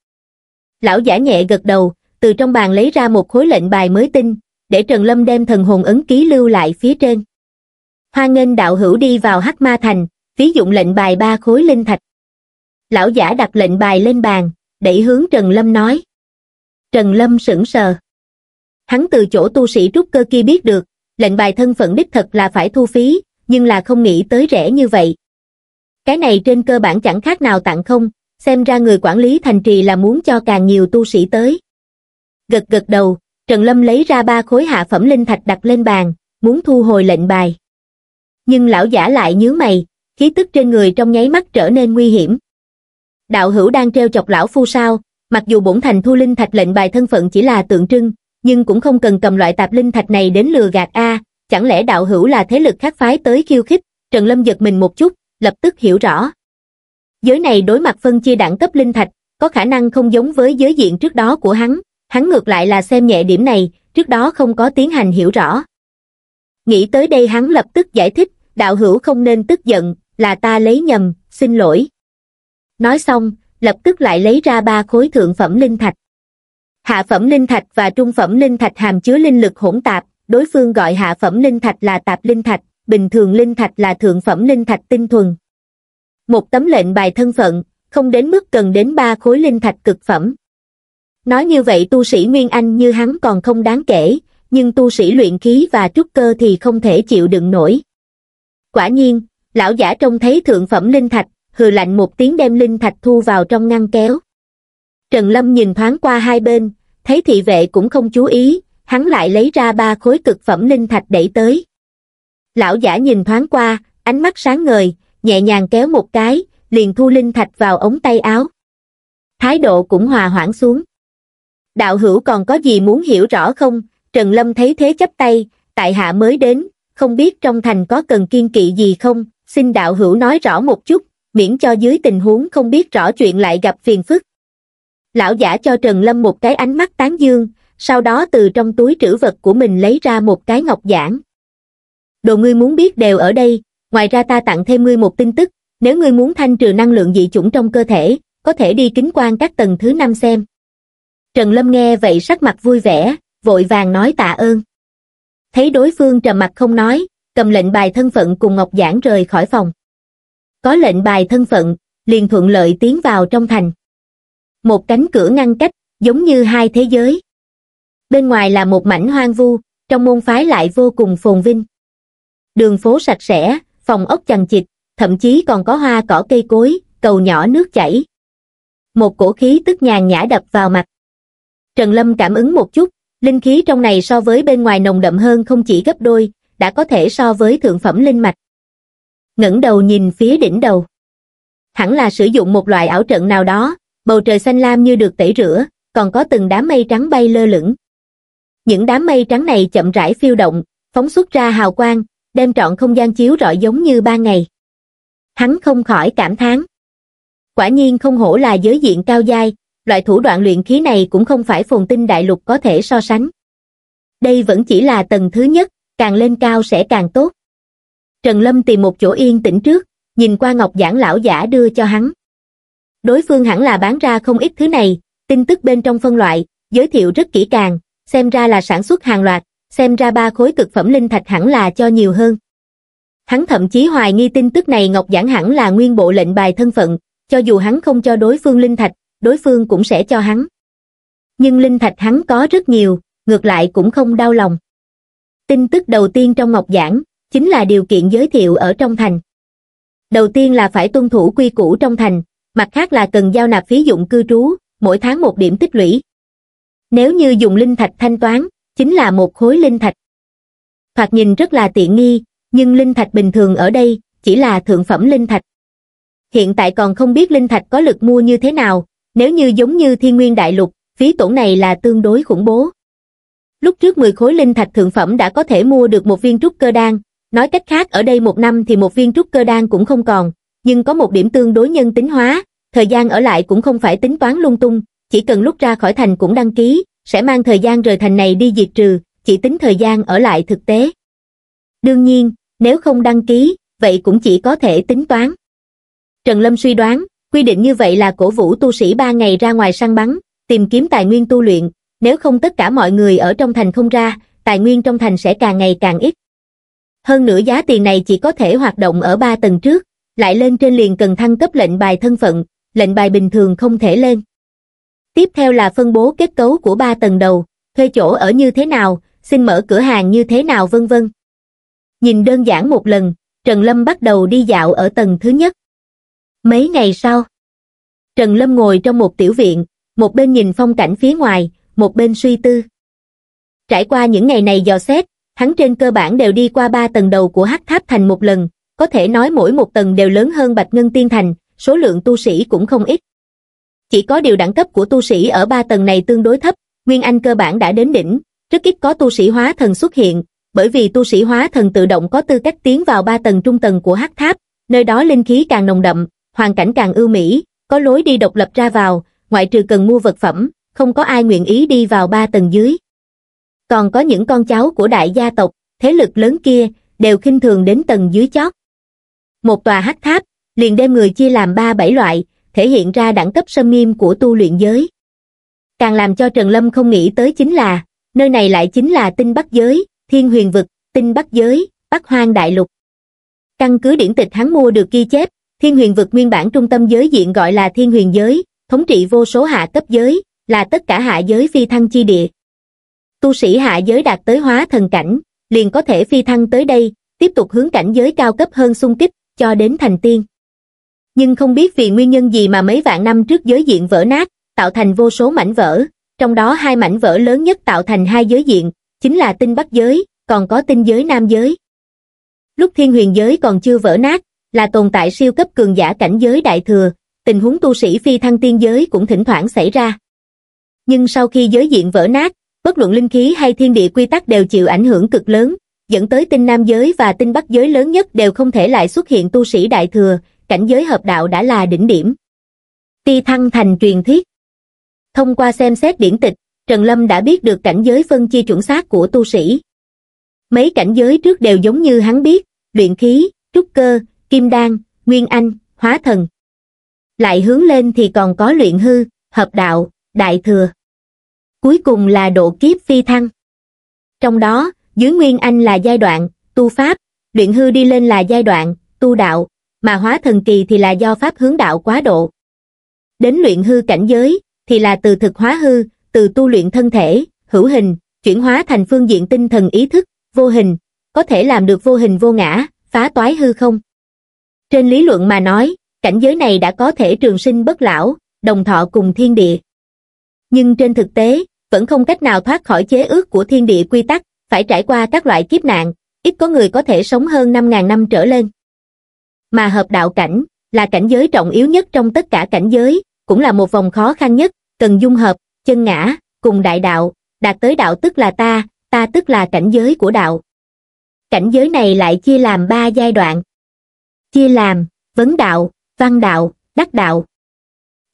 Lão giả nhẹ gật đầu, từ trong bàn lấy ra một khối lệnh bài mới tinh, để Trần Lâm đem thần hồn ấn ký lưu lại phía trên. Hoa nghênh đạo hữu đi vào hắc ma thành, ví dụng lệnh bài ba khối linh thạch. Lão giả đặt lệnh bài lên bàn, đẩy hướng Trần Lâm nói. Trần Lâm sững sờ. Hắn từ chỗ tu sĩ trúc cơ kia biết được, lệnh bài thân phận đích thật là phải thu phí, nhưng là không nghĩ tới rẻ như vậy. Cái này trên cơ bản chẳng khác nào tặng không, xem ra người quản lý thành trì là muốn cho càng nhiều tu sĩ tới. Gật gật đầu, Trần Lâm lấy ra ba khối hạ phẩm linh thạch đặt lên bàn, muốn thu hồi lệnh bài. Nhưng lão giả lại nhớ mày, khí tức trên người trong nháy mắt trở nên nguy hiểm đạo hữu đang treo chọc lão phu sao, mặc dù bổn thành thu linh thạch lệnh bài thân phận chỉ là tượng trưng, nhưng cũng không cần cầm loại tạp linh thạch này đến lừa gạt a chẳng lẽ đạo hữu là thế lực khác phái tới khiêu khích, Trần Lâm giật mình một chút, lập tức hiểu rõ. Giới này đối mặt phân chia đẳng cấp linh thạch, có khả năng không giống với giới diện trước đó của hắn, hắn ngược lại là xem nhẹ điểm này, trước đó không có tiến hành hiểu rõ. Nghĩ tới đây hắn lập tức giải thích, đạo hữu không nên tức giận, là ta lấy nhầm, xin lỗi nói xong lập tức lại lấy ra ba khối thượng phẩm linh thạch hạ phẩm linh thạch và trung phẩm linh thạch hàm chứa linh lực hỗn tạp đối phương gọi hạ phẩm linh thạch là tạp linh thạch bình thường linh thạch là thượng phẩm linh thạch tinh thuần một tấm lệnh bài thân phận không đến mức cần đến ba khối linh thạch cực phẩm nói như vậy tu sĩ nguyên anh như hắn còn không đáng kể nhưng tu sĩ luyện khí và trúc cơ thì không thể chịu đựng nổi quả nhiên lão giả trông thấy thượng phẩm linh thạch hừ lạnh một tiếng đem linh thạch thu vào trong ngăn kéo trần lâm nhìn thoáng qua hai bên thấy thị vệ cũng không chú ý hắn lại lấy ra ba khối cực phẩm linh thạch đẩy tới lão giả nhìn thoáng qua ánh mắt sáng ngời nhẹ nhàng kéo một cái liền thu linh thạch vào ống tay áo thái độ cũng hòa hoãn xuống đạo hữu còn có gì muốn hiểu rõ không trần lâm thấy thế chấp tay tại hạ mới đến không biết trong thành có cần kiên kỵ gì không xin đạo hữu nói rõ một chút miễn cho dưới tình huống không biết rõ chuyện lại gặp phiền phức. Lão giả cho Trần Lâm một cái ánh mắt tán dương, sau đó từ trong túi trữ vật của mình lấy ra một cái ngọc giản. Đồ ngươi muốn biết đều ở đây, ngoài ra ta tặng thêm ngươi một tin tức, nếu ngươi muốn thanh trừ năng lượng dị chủng trong cơ thể, có thể đi kính quan các tầng thứ năm xem. Trần Lâm nghe vậy sắc mặt vui vẻ, vội vàng nói tạ ơn. Thấy đối phương trầm mặt không nói, cầm lệnh bài thân phận cùng Ngọc giản rời khỏi phòng có lệnh bài thân phận, liền thuận lợi tiến vào trong thành. Một cánh cửa ngăn cách, giống như hai thế giới. Bên ngoài là một mảnh hoang vu, trong môn phái lại vô cùng phồn vinh. Đường phố sạch sẽ, phòng ốc chằng chịt, thậm chí còn có hoa cỏ cây cối, cầu nhỏ nước chảy. Một cổ khí tức nhàn nhã đập vào mặt. Trần Lâm cảm ứng một chút, linh khí trong này so với bên ngoài nồng đậm hơn không chỉ gấp đôi, đã có thể so với thượng phẩm linh mạch ngẩng đầu nhìn phía đỉnh đầu. Hẳn là sử dụng một loại ảo trận nào đó, bầu trời xanh lam như được tẩy rửa, còn có từng đám mây trắng bay lơ lửng. Những đám mây trắng này chậm rãi phiêu động, phóng xuất ra hào quang, đem trọn không gian chiếu rọi giống như ban ngày. Hắn không khỏi cảm thán. Quả nhiên không hổ là giới diện cao giai, loại thủ đoạn luyện khí này cũng không phải phồn tinh đại lục có thể so sánh. Đây vẫn chỉ là tầng thứ nhất, càng lên cao sẽ càng tốt. Trần Lâm tìm một chỗ yên tĩnh trước, nhìn qua ngọc Giản lão giả đưa cho hắn. Đối phương hẳn là bán ra không ít thứ này, tin tức bên trong phân loại, giới thiệu rất kỹ càng, xem ra là sản xuất hàng loạt, xem ra ba khối cực phẩm linh thạch hẳn là cho nhiều hơn. Hắn thậm chí hoài nghi tin tức này Ngọc Giản hẳn là nguyên bộ lệnh bài thân phận, cho dù hắn không cho đối phương linh thạch, đối phương cũng sẽ cho hắn. Nhưng linh thạch hắn có rất nhiều, ngược lại cũng không đau lòng. Tin tức đầu tiên trong Ngọc Giảng, chính là điều kiện giới thiệu ở trong thành. Đầu tiên là phải tuân thủ quy củ trong thành, mặt khác là cần giao nạp phí dụng cư trú, mỗi tháng một điểm tích lũy. Nếu như dùng linh thạch thanh toán, chính là một khối linh thạch. Thoạt nhìn rất là tiện nghi, nhưng linh thạch bình thường ở đây chỉ là thượng phẩm linh thạch. Hiện tại còn không biết linh thạch có lực mua như thế nào, nếu như giống như thiên nguyên đại lục, phí tổn này là tương đối khủng bố. Lúc trước 10 khối linh thạch thượng phẩm đã có thể mua được một viên trúc cơ đan, Nói cách khác ở đây một năm thì một viên trúc cơ đan cũng không còn, nhưng có một điểm tương đối nhân tính hóa, thời gian ở lại cũng không phải tính toán lung tung, chỉ cần lúc ra khỏi thành cũng đăng ký, sẽ mang thời gian rời thành này đi diệt trừ, chỉ tính thời gian ở lại thực tế. Đương nhiên, nếu không đăng ký, vậy cũng chỉ có thể tính toán. Trần Lâm suy đoán, quy định như vậy là cổ vũ tu sĩ ba ngày ra ngoài săn bắn, tìm kiếm tài nguyên tu luyện, nếu không tất cả mọi người ở trong thành không ra, tài nguyên trong thành sẽ càng ngày càng ít. Hơn nữa giá tiền này chỉ có thể hoạt động ở ba tầng trước, lại lên trên liền cần thăng cấp lệnh bài thân phận, lệnh bài bình thường không thể lên. Tiếp theo là phân bố kết cấu của ba tầng đầu, thuê chỗ ở như thế nào, xin mở cửa hàng như thế nào vân vân. Nhìn đơn giản một lần, Trần Lâm bắt đầu đi dạo ở tầng thứ nhất. Mấy ngày sau, Trần Lâm ngồi trong một tiểu viện, một bên nhìn phong cảnh phía ngoài, một bên suy tư. Trải qua những ngày này dò xét, hắn trên cơ bản đều đi qua ba tầng đầu của hắc tháp thành một lần, có thể nói mỗi một tầng đều lớn hơn Bạch Ngân Tiên Thành, số lượng tu sĩ cũng không ít. Chỉ có điều đẳng cấp của tu sĩ ở ba tầng này tương đối thấp, Nguyên Anh cơ bản đã đến đỉnh, rất ít có tu sĩ hóa thần xuất hiện, bởi vì tu sĩ hóa thần tự động có tư cách tiến vào ba tầng trung tầng của hắc tháp, nơi đó linh khí càng nồng đậm, hoàn cảnh càng ưu mỹ, có lối đi độc lập ra vào, ngoại trừ cần mua vật phẩm, không có ai nguyện ý đi vào ba tầng dưới còn có những con cháu của đại gia tộc thế lực lớn kia đều khinh thường đến tầng dưới chót một tòa hắc tháp liền đem người chia làm ba bảy loại thể hiện ra đẳng cấp sâm nghiêm của tu luyện giới càng làm cho trần lâm không nghĩ tới chính là nơi này lại chính là tinh bắc giới thiên huyền vực tinh bắc giới bắc hoang đại lục căn cứ điển tịch hắn mua được ghi chép thiên huyền vực nguyên bản trung tâm giới diện gọi là thiên huyền giới thống trị vô số hạ cấp giới là tất cả hạ giới phi thăng chi địa tu sĩ hạ giới đạt tới hóa thần cảnh, liền có thể phi thăng tới đây, tiếp tục hướng cảnh giới cao cấp hơn xung kích, cho đến thành tiên. Nhưng không biết vì nguyên nhân gì mà mấy vạn năm trước giới diện vỡ nát, tạo thành vô số mảnh vỡ, trong đó hai mảnh vỡ lớn nhất tạo thành hai giới diện, chính là tinh bắc giới, còn có tinh giới nam giới. Lúc thiên huyền giới còn chưa vỡ nát, là tồn tại siêu cấp cường giả cảnh giới đại thừa, tình huống tu sĩ phi thăng tiên giới cũng thỉnh thoảng xảy ra. Nhưng sau khi giới diện vỡ nát, bất luận linh khí hay thiên địa quy tắc đều chịu ảnh hưởng cực lớn, dẫn tới tinh nam giới và tinh bắc giới lớn nhất đều không thể lại xuất hiện tu sĩ đại thừa, cảnh giới hợp đạo đã là đỉnh điểm. Ti thăng thành truyền thuyết Thông qua xem xét điển tịch, Trần Lâm đã biết được cảnh giới phân chia chuẩn xác của tu sĩ. Mấy cảnh giới trước đều giống như hắn biết, luyện khí, trúc cơ, kim đan, nguyên anh, hóa thần. Lại hướng lên thì còn có luyện hư, hợp đạo, đại thừa cuối cùng là độ kiếp phi thăng. Trong đó, dưới Nguyên Anh là giai đoạn tu pháp, luyện hư đi lên là giai đoạn tu đạo, mà hóa thần kỳ thì là do pháp hướng đạo quá độ. Đến luyện hư cảnh giới thì là từ thực hóa hư, từ tu luyện thân thể, hữu hình, chuyển hóa thành phương diện tinh thần ý thức, vô hình, có thể làm được vô hình vô ngã, phá toái hư không. Trên lý luận mà nói, cảnh giới này đã có thể trường sinh bất lão, đồng thọ cùng thiên địa nhưng trên thực tế vẫn không cách nào thoát khỏi chế ước của thiên địa quy tắc phải trải qua các loại kiếp nạn ít có người có thể sống hơn năm ngàn năm trở lên mà hợp đạo cảnh là cảnh giới trọng yếu nhất trong tất cả cảnh giới cũng là một vòng khó khăn nhất cần dung hợp chân ngã cùng đại đạo đạt tới đạo tức là ta ta tức là cảnh giới của đạo cảnh giới này lại chia làm ba giai đoạn chia làm vấn đạo văn đạo đắc đạo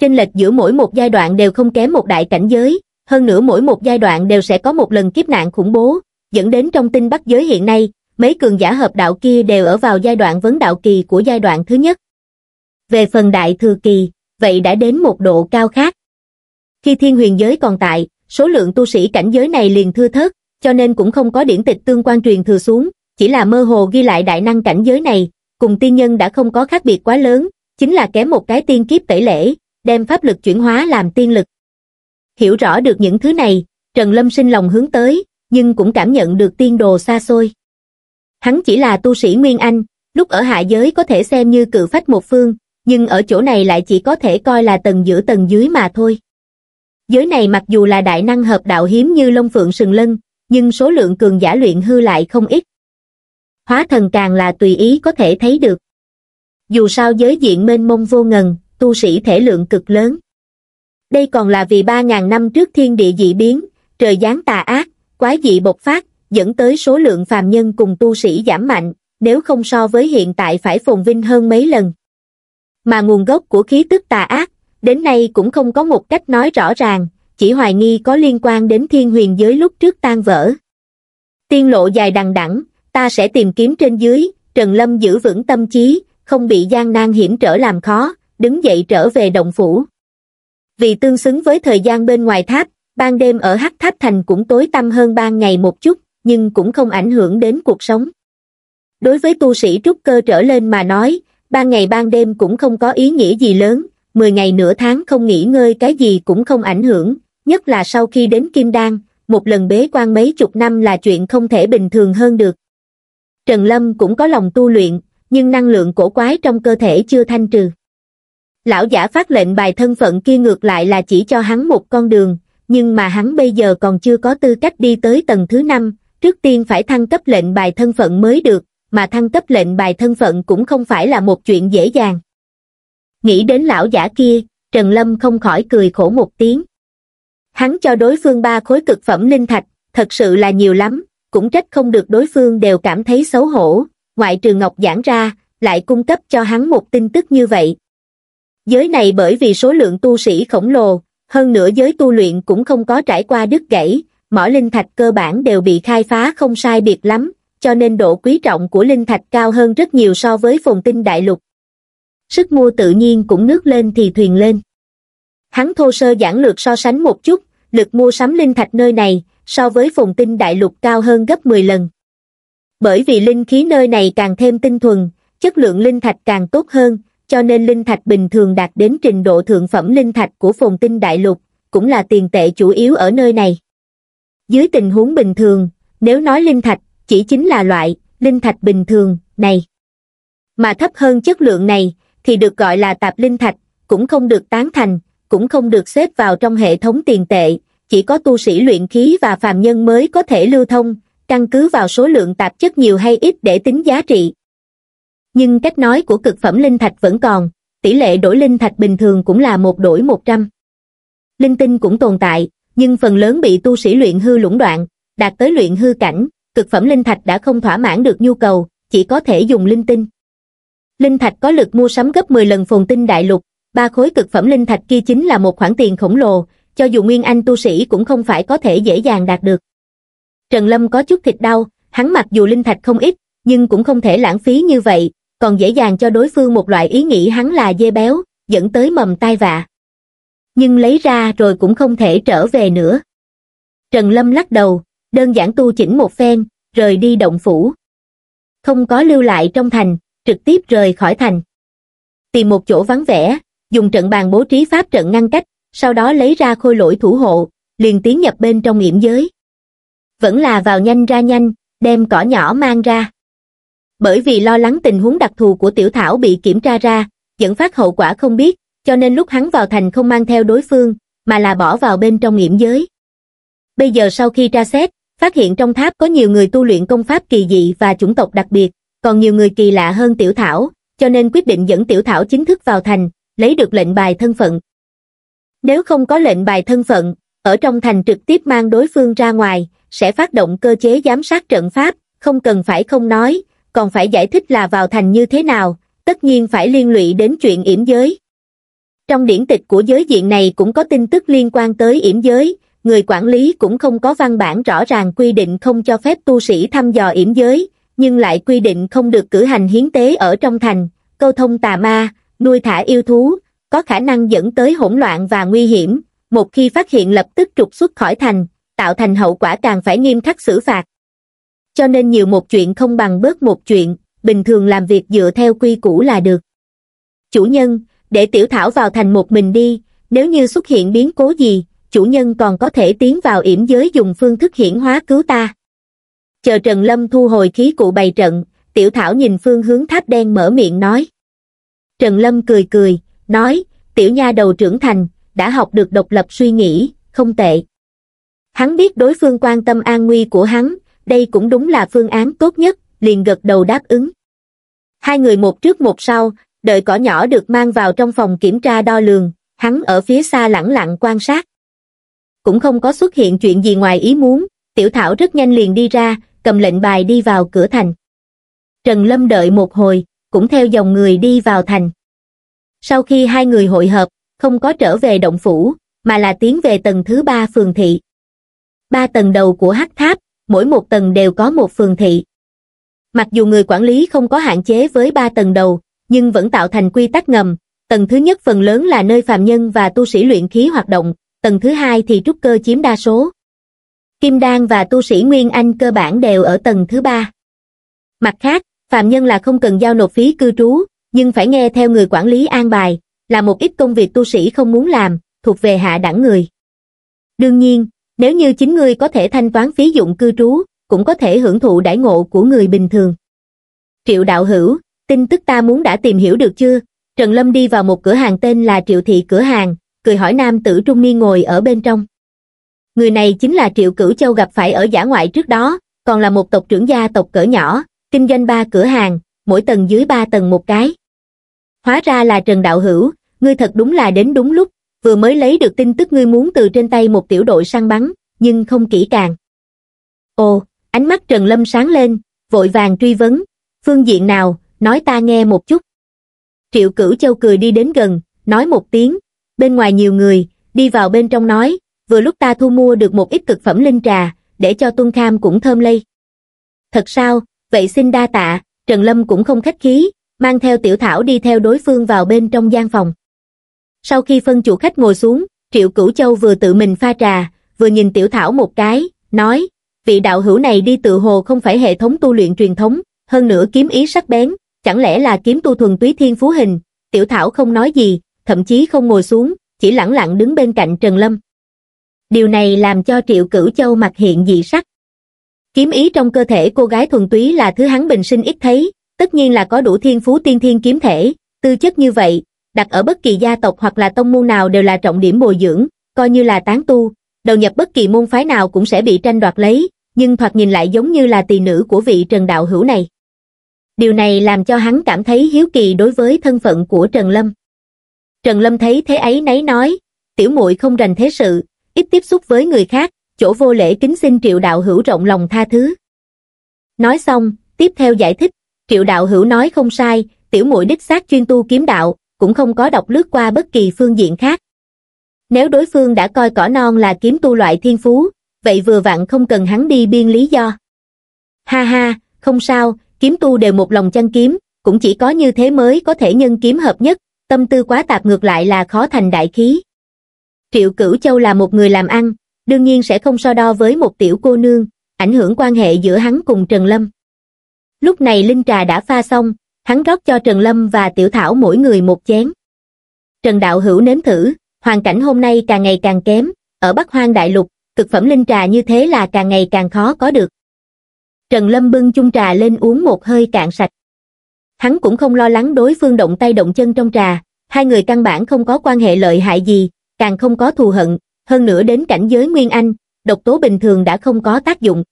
chênh lệch giữa mỗi một giai đoạn đều không kém một đại cảnh giới, hơn nữa mỗi một giai đoạn đều sẽ có một lần kiếp nạn khủng bố, dẫn đến trong tinh Bắc giới hiện nay, mấy cường giả hợp đạo kia đều ở vào giai đoạn vấn đạo kỳ của giai đoạn thứ nhất. Về phần đại thừa kỳ, vậy đã đến một độ cao khác. Khi thiên huyền giới còn tại, số lượng tu sĩ cảnh giới này liền thưa thớt, cho nên cũng không có điển tịch tương quan truyền thừa xuống, chỉ là mơ hồ ghi lại đại năng cảnh giới này, cùng tiên nhân đã không có khác biệt quá lớn, chính là kém một cái tiên kiếp tẩy lễ, đem pháp lực chuyển hóa làm tiên lực. Hiểu rõ được những thứ này, Trần Lâm sinh lòng hướng tới, nhưng cũng cảm nhận được tiên đồ xa xôi. Hắn chỉ là tu sĩ Nguyên Anh, lúc ở hạ giới có thể xem như cự phách một phương, nhưng ở chỗ này lại chỉ có thể coi là tầng giữa tầng dưới mà thôi. Giới này mặc dù là đại năng hợp đạo hiếm như Long Phượng Sừng Lân, nhưng số lượng cường giả luyện hư lại không ít. Hóa thần càng là tùy ý có thể thấy được. Dù sao giới diện mênh mông vô ngần, tu sĩ thể lượng cực lớn. Đây còn là vì 3.000 năm trước thiên địa dị biến, trời giáng tà ác, quái dị bộc phát, dẫn tới số lượng phàm nhân cùng tu sĩ giảm mạnh, nếu không so với hiện tại phải phồn vinh hơn mấy lần. Mà nguồn gốc của khí tức tà ác, đến nay cũng không có một cách nói rõ ràng, chỉ hoài nghi có liên quan đến thiên huyền giới lúc trước tan vỡ. Tiên lộ dài đằng đẵng, ta sẽ tìm kiếm trên dưới, Trần Lâm giữ vững tâm trí, không bị gian nan hiểm trở làm khó, đứng dậy trở về động phủ. Vì tương xứng với thời gian bên ngoài tháp, ban đêm ở hắc tháp thành cũng tối tăm hơn ban ngày một chút, nhưng cũng không ảnh hưởng đến cuộc sống. Đối với tu sĩ trúc cơ trở lên mà nói, ban ngày ban đêm cũng không có ý nghĩa gì lớn, 10 ngày nửa tháng không nghỉ ngơi cái gì cũng không ảnh hưởng, nhất là sau khi đến Kim Đan, một lần bế quan mấy chục năm là chuyện không thể bình thường hơn được. Trần Lâm cũng có lòng tu luyện, nhưng năng lượng cổ quái trong cơ thể chưa thanh trừ. Lão giả phát lệnh bài thân phận kia ngược lại là chỉ cho hắn một con đường, nhưng mà hắn bây giờ còn chưa có tư cách đi tới tầng thứ năm, trước tiên phải thăng cấp lệnh bài thân phận mới được, mà thăng cấp lệnh bài thân phận cũng không phải là một chuyện dễ dàng. Nghĩ đến lão giả kia, Trần Lâm không khỏi cười khổ một tiếng. Hắn cho đối phương ba khối cực phẩm linh thạch, thật sự là nhiều lắm, cũng trách không được đối phương đều cảm thấy xấu hổ, ngoại trừ Ngọc Giảng ra, lại cung cấp cho hắn một tin tức như vậy, Giới này bởi vì số lượng tu sĩ khổng lồ, hơn nữa giới tu luyện cũng không có trải qua đứt gãy, mỏ linh thạch cơ bản đều bị khai phá không sai biệt lắm, cho nên độ quý trọng của linh thạch cao hơn rất nhiều so với phồn tinh đại lục. Sức mua tự nhiên cũng nước lên thì thuyền lên. Hắn thô sơ giản lược so sánh một chút, lực mua sắm linh thạch nơi này so với phồn tinh đại lục cao hơn gấp 10 lần. Bởi vì linh khí nơi này càng thêm tinh thuần, chất lượng linh thạch càng tốt hơn, cho nên linh thạch bình thường đạt đến trình độ thượng phẩm linh thạch của phồn tinh đại lục, cũng là tiền tệ chủ yếu ở nơi này. Dưới tình huống bình thường, nếu nói linh thạch, chỉ chính là loại, linh thạch bình thường, này. Mà thấp hơn chất lượng này, thì được gọi là tạp linh thạch, cũng không được tán thành, cũng không được xếp vào trong hệ thống tiền tệ, chỉ có tu sĩ luyện khí và phàm nhân mới có thể lưu thông, căn cứ vào số lượng tạp chất nhiều hay ít để tính giá trị nhưng cách nói của cực phẩm linh thạch vẫn còn, tỷ lệ đổi linh thạch bình thường cũng là một đổi một trăm. Linh tinh cũng tồn tại, nhưng phần lớn bị tu sĩ luyện hư lũng đoạn, đạt tới luyện hư cảnh, cực phẩm linh thạch đã không thỏa mãn được nhu cầu, chỉ có thể dùng linh tinh. Linh thạch có lực mua sắm gấp 10 lần phồn tinh đại lục, ba khối cực phẩm linh thạch kia chính là một khoản tiền khổng lồ, cho dù Nguyên Anh tu sĩ cũng không phải có thể dễ dàng đạt được. Trần Lâm có chút thịt đau, hắn mặc dù linh thạch không ít, nhưng cũng không thể lãng phí như vậy, còn dễ dàng cho đối phương một loại ý nghĩ hắn là dê béo, dẫn tới mầm tai vạ. Nhưng lấy ra rồi cũng không thể trở về nữa. Trần Lâm lắc đầu, đơn giản tu chỉnh một phen, rời đi động phủ. Không có lưu lại trong thành, trực tiếp rời khỏi thành. Tìm một chỗ vắng vẻ, dùng trận bàn bố trí pháp trận ngăn cách, sau đó lấy ra khôi lỗi thủ hộ, liền tiến nhập bên trong yểm giới. Vẫn là vào nhanh ra nhanh, đem cỏ nhỏ mang ra bởi vì lo lắng tình huống đặc thù của tiểu thảo bị kiểm tra ra, dẫn phát hậu quả không biết, cho nên lúc hắn vào thành không mang theo đối phương, mà là bỏ vào bên trong nghiễm giới. Bây giờ sau khi tra xét, phát hiện trong tháp có nhiều người tu luyện công pháp kỳ dị và chủng tộc đặc biệt, còn nhiều người kỳ lạ hơn tiểu thảo, cho nên quyết định dẫn tiểu thảo chính thức vào thành, lấy được lệnh bài thân phận. Nếu không có lệnh bài thân phận, ở trong thành trực tiếp mang đối phương ra ngoài, sẽ phát động cơ chế giám sát trận pháp, không cần phải không nói, còn phải giải thích là vào thành như thế nào, tất nhiên phải liên lụy đến chuyện yểm giới. Trong điển tịch của giới diện này cũng có tin tức liên quan tới yểm giới, người quản lý cũng không có văn bản rõ ràng quy định không cho phép tu sĩ thăm dò yểm giới, nhưng lại quy định không được cử hành hiến tế ở trong thành, câu thông tà ma, nuôi thả yêu thú, có khả năng dẫn tới hỗn loạn và nguy hiểm, một khi phát hiện lập tức trục xuất khỏi thành, tạo thành hậu quả càng phải nghiêm khắc xử phạt cho nên nhiều một chuyện không bằng bớt một chuyện bình thường làm việc dựa theo quy củ là được chủ nhân để tiểu thảo vào thành một mình đi nếu như xuất hiện biến cố gì chủ nhân còn có thể tiến vào yểm giới dùng phương thức hiển hóa cứu ta chờ trần lâm thu hồi khí cụ bày trận tiểu thảo nhìn phương hướng tháp đen mở miệng nói trần lâm cười cười nói tiểu nha đầu trưởng thành đã học được độc lập suy nghĩ không tệ hắn biết đối phương quan tâm an nguy của hắn đây cũng đúng là phương án tốt nhất liền gật đầu đáp ứng hai người một trước một sau đợi cỏ nhỏ được mang vào trong phòng kiểm tra đo lường hắn ở phía xa lẳng lặng quan sát cũng không có xuất hiện chuyện gì ngoài ý muốn tiểu thảo rất nhanh liền đi ra cầm lệnh bài đi vào cửa thành trần lâm đợi một hồi cũng theo dòng người đi vào thành sau khi hai người hội hợp không có trở về động phủ mà là tiến về tầng thứ ba phường thị ba tầng đầu của hắc tháp mỗi một tầng đều có một phường thị. Mặc dù người quản lý không có hạn chế với ba tầng đầu, nhưng vẫn tạo thành quy tắc ngầm. Tầng thứ nhất phần lớn là nơi phàm nhân và tu sĩ luyện khí hoạt động, tầng thứ hai thì trúc cơ chiếm đa số. Kim Đan và tu sĩ Nguyên Anh cơ bản đều ở tầng thứ ba. Mặt khác, phàm nhân là không cần giao nộp phí cư trú, nhưng phải nghe theo người quản lý an bài, là một ít công việc tu sĩ không muốn làm, thuộc về hạ đẳng người. Đương nhiên, nếu như chính ngươi có thể thanh toán phí dụng cư trú, cũng có thể hưởng thụ đãi ngộ của người bình thường. Triệu đạo hữu, tin tức ta muốn đã tìm hiểu được chưa? Trần Lâm đi vào một cửa hàng tên là Triệu Thị Cửa Hàng, cười hỏi nam tử trung niên ngồi ở bên trong. Người này chính là Triệu Cửu Châu gặp phải ở giả ngoại trước đó, còn là một tộc trưởng gia tộc cỡ nhỏ, kinh doanh ba cửa hàng, mỗi tầng dưới ba tầng một cái. Hóa ra là Trần Đạo Hữu, ngươi thật đúng là đến đúng lúc, vừa mới lấy được tin tức ngươi muốn từ trên tay một tiểu đội săn bắn, nhưng không kỹ càng. Ồ, ánh mắt Trần Lâm sáng lên, vội vàng truy vấn, phương diện nào, nói ta nghe một chút. Triệu Cửu Châu cười đi đến gần, nói một tiếng, bên ngoài nhiều người, đi vào bên trong nói, vừa lúc ta thu mua được một ít cực phẩm linh trà, để cho Tuân Kham cũng thơm lây. Thật sao, vậy xin đa tạ, Trần Lâm cũng không khách khí, mang theo tiểu thảo đi theo đối phương vào bên trong gian phòng sau khi phân chủ khách ngồi xuống triệu cửu châu vừa tự mình pha trà vừa nhìn tiểu thảo một cái nói vị đạo hữu này đi tự hồ không phải hệ thống tu luyện truyền thống hơn nữa kiếm ý sắc bén chẳng lẽ là kiếm tu thuần túy thiên phú hình tiểu thảo không nói gì thậm chí không ngồi xuống chỉ lặng lặng đứng bên cạnh trần lâm điều này làm cho triệu cửu châu mặt hiện dị sắc kiếm ý trong cơ thể cô gái thuần túy là thứ hắn bình sinh ít thấy tất nhiên là có đủ thiên phú tiên thiên kiếm thể tư chất như vậy đặt ở bất kỳ gia tộc hoặc là tông môn nào đều là trọng điểm bồi dưỡng, coi như là tán tu, đầu nhập bất kỳ môn phái nào cũng sẽ bị tranh đoạt lấy, nhưng thoạt nhìn lại giống như là tỳ nữ của vị Trần Đạo Hữu này. Điều này làm cho hắn cảm thấy hiếu kỳ đối với thân phận của Trần Lâm. Trần Lâm thấy thế ấy nấy nói, tiểu muội không rành thế sự, ít tiếp xúc với người khác, chỗ vô lễ kính xin Triệu Đạo Hữu rộng lòng tha thứ. Nói xong, tiếp theo giải thích, Triệu Đạo Hữu nói không sai, tiểu muội đích xác chuyên tu kiếm đạo, cũng không có đọc lướt qua bất kỳ phương diện khác. Nếu đối phương đã coi cỏ non là kiếm tu loại thiên phú, vậy vừa vặn không cần hắn đi biên lý do. Ha ha, không sao, kiếm tu đều một lòng chăn kiếm, cũng chỉ có như thế mới có thể nhân kiếm hợp nhất, tâm tư quá tạp ngược lại là khó thành đại khí. Triệu Cửu Châu là một người làm ăn, đương nhiên sẽ không so đo với một tiểu cô nương, ảnh hưởng quan hệ giữa hắn cùng Trần Lâm. Lúc này Linh Trà đã pha xong, hắn rót cho Trần Lâm và Tiểu Thảo mỗi người một chén. Trần Đạo Hữu nếm thử, hoàn cảnh hôm nay càng ngày càng kém, ở Bắc Hoang Đại Lục, thực phẩm linh trà như thế là càng ngày càng khó có được. Trần Lâm bưng chung trà lên uống một hơi cạn sạch. Hắn cũng không lo lắng đối phương động tay động chân trong trà, hai người căn bản không có quan hệ lợi hại gì, càng không có thù hận, hơn nữa đến cảnh giới Nguyên Anh, độc tố bình thường đã không có tác dụng.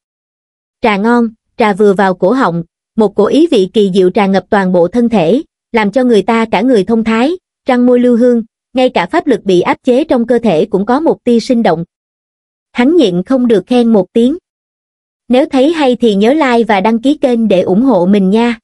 Trà ngon, trà vừa vào cổ họng, một cổ ý vị kỳ diệu tràn ngập toàn bộ thân thể, làm cho người ta cả người thông thái, răng môi lưu hương, ngay cả pháp lực bị áp chế trong cơ thể cũng có một tia sinh động. Hắn nhịn không được khen một tiếng. Nếu thấy hay thì nhớ like và đăng ký kênh để ủng hộ mình nha.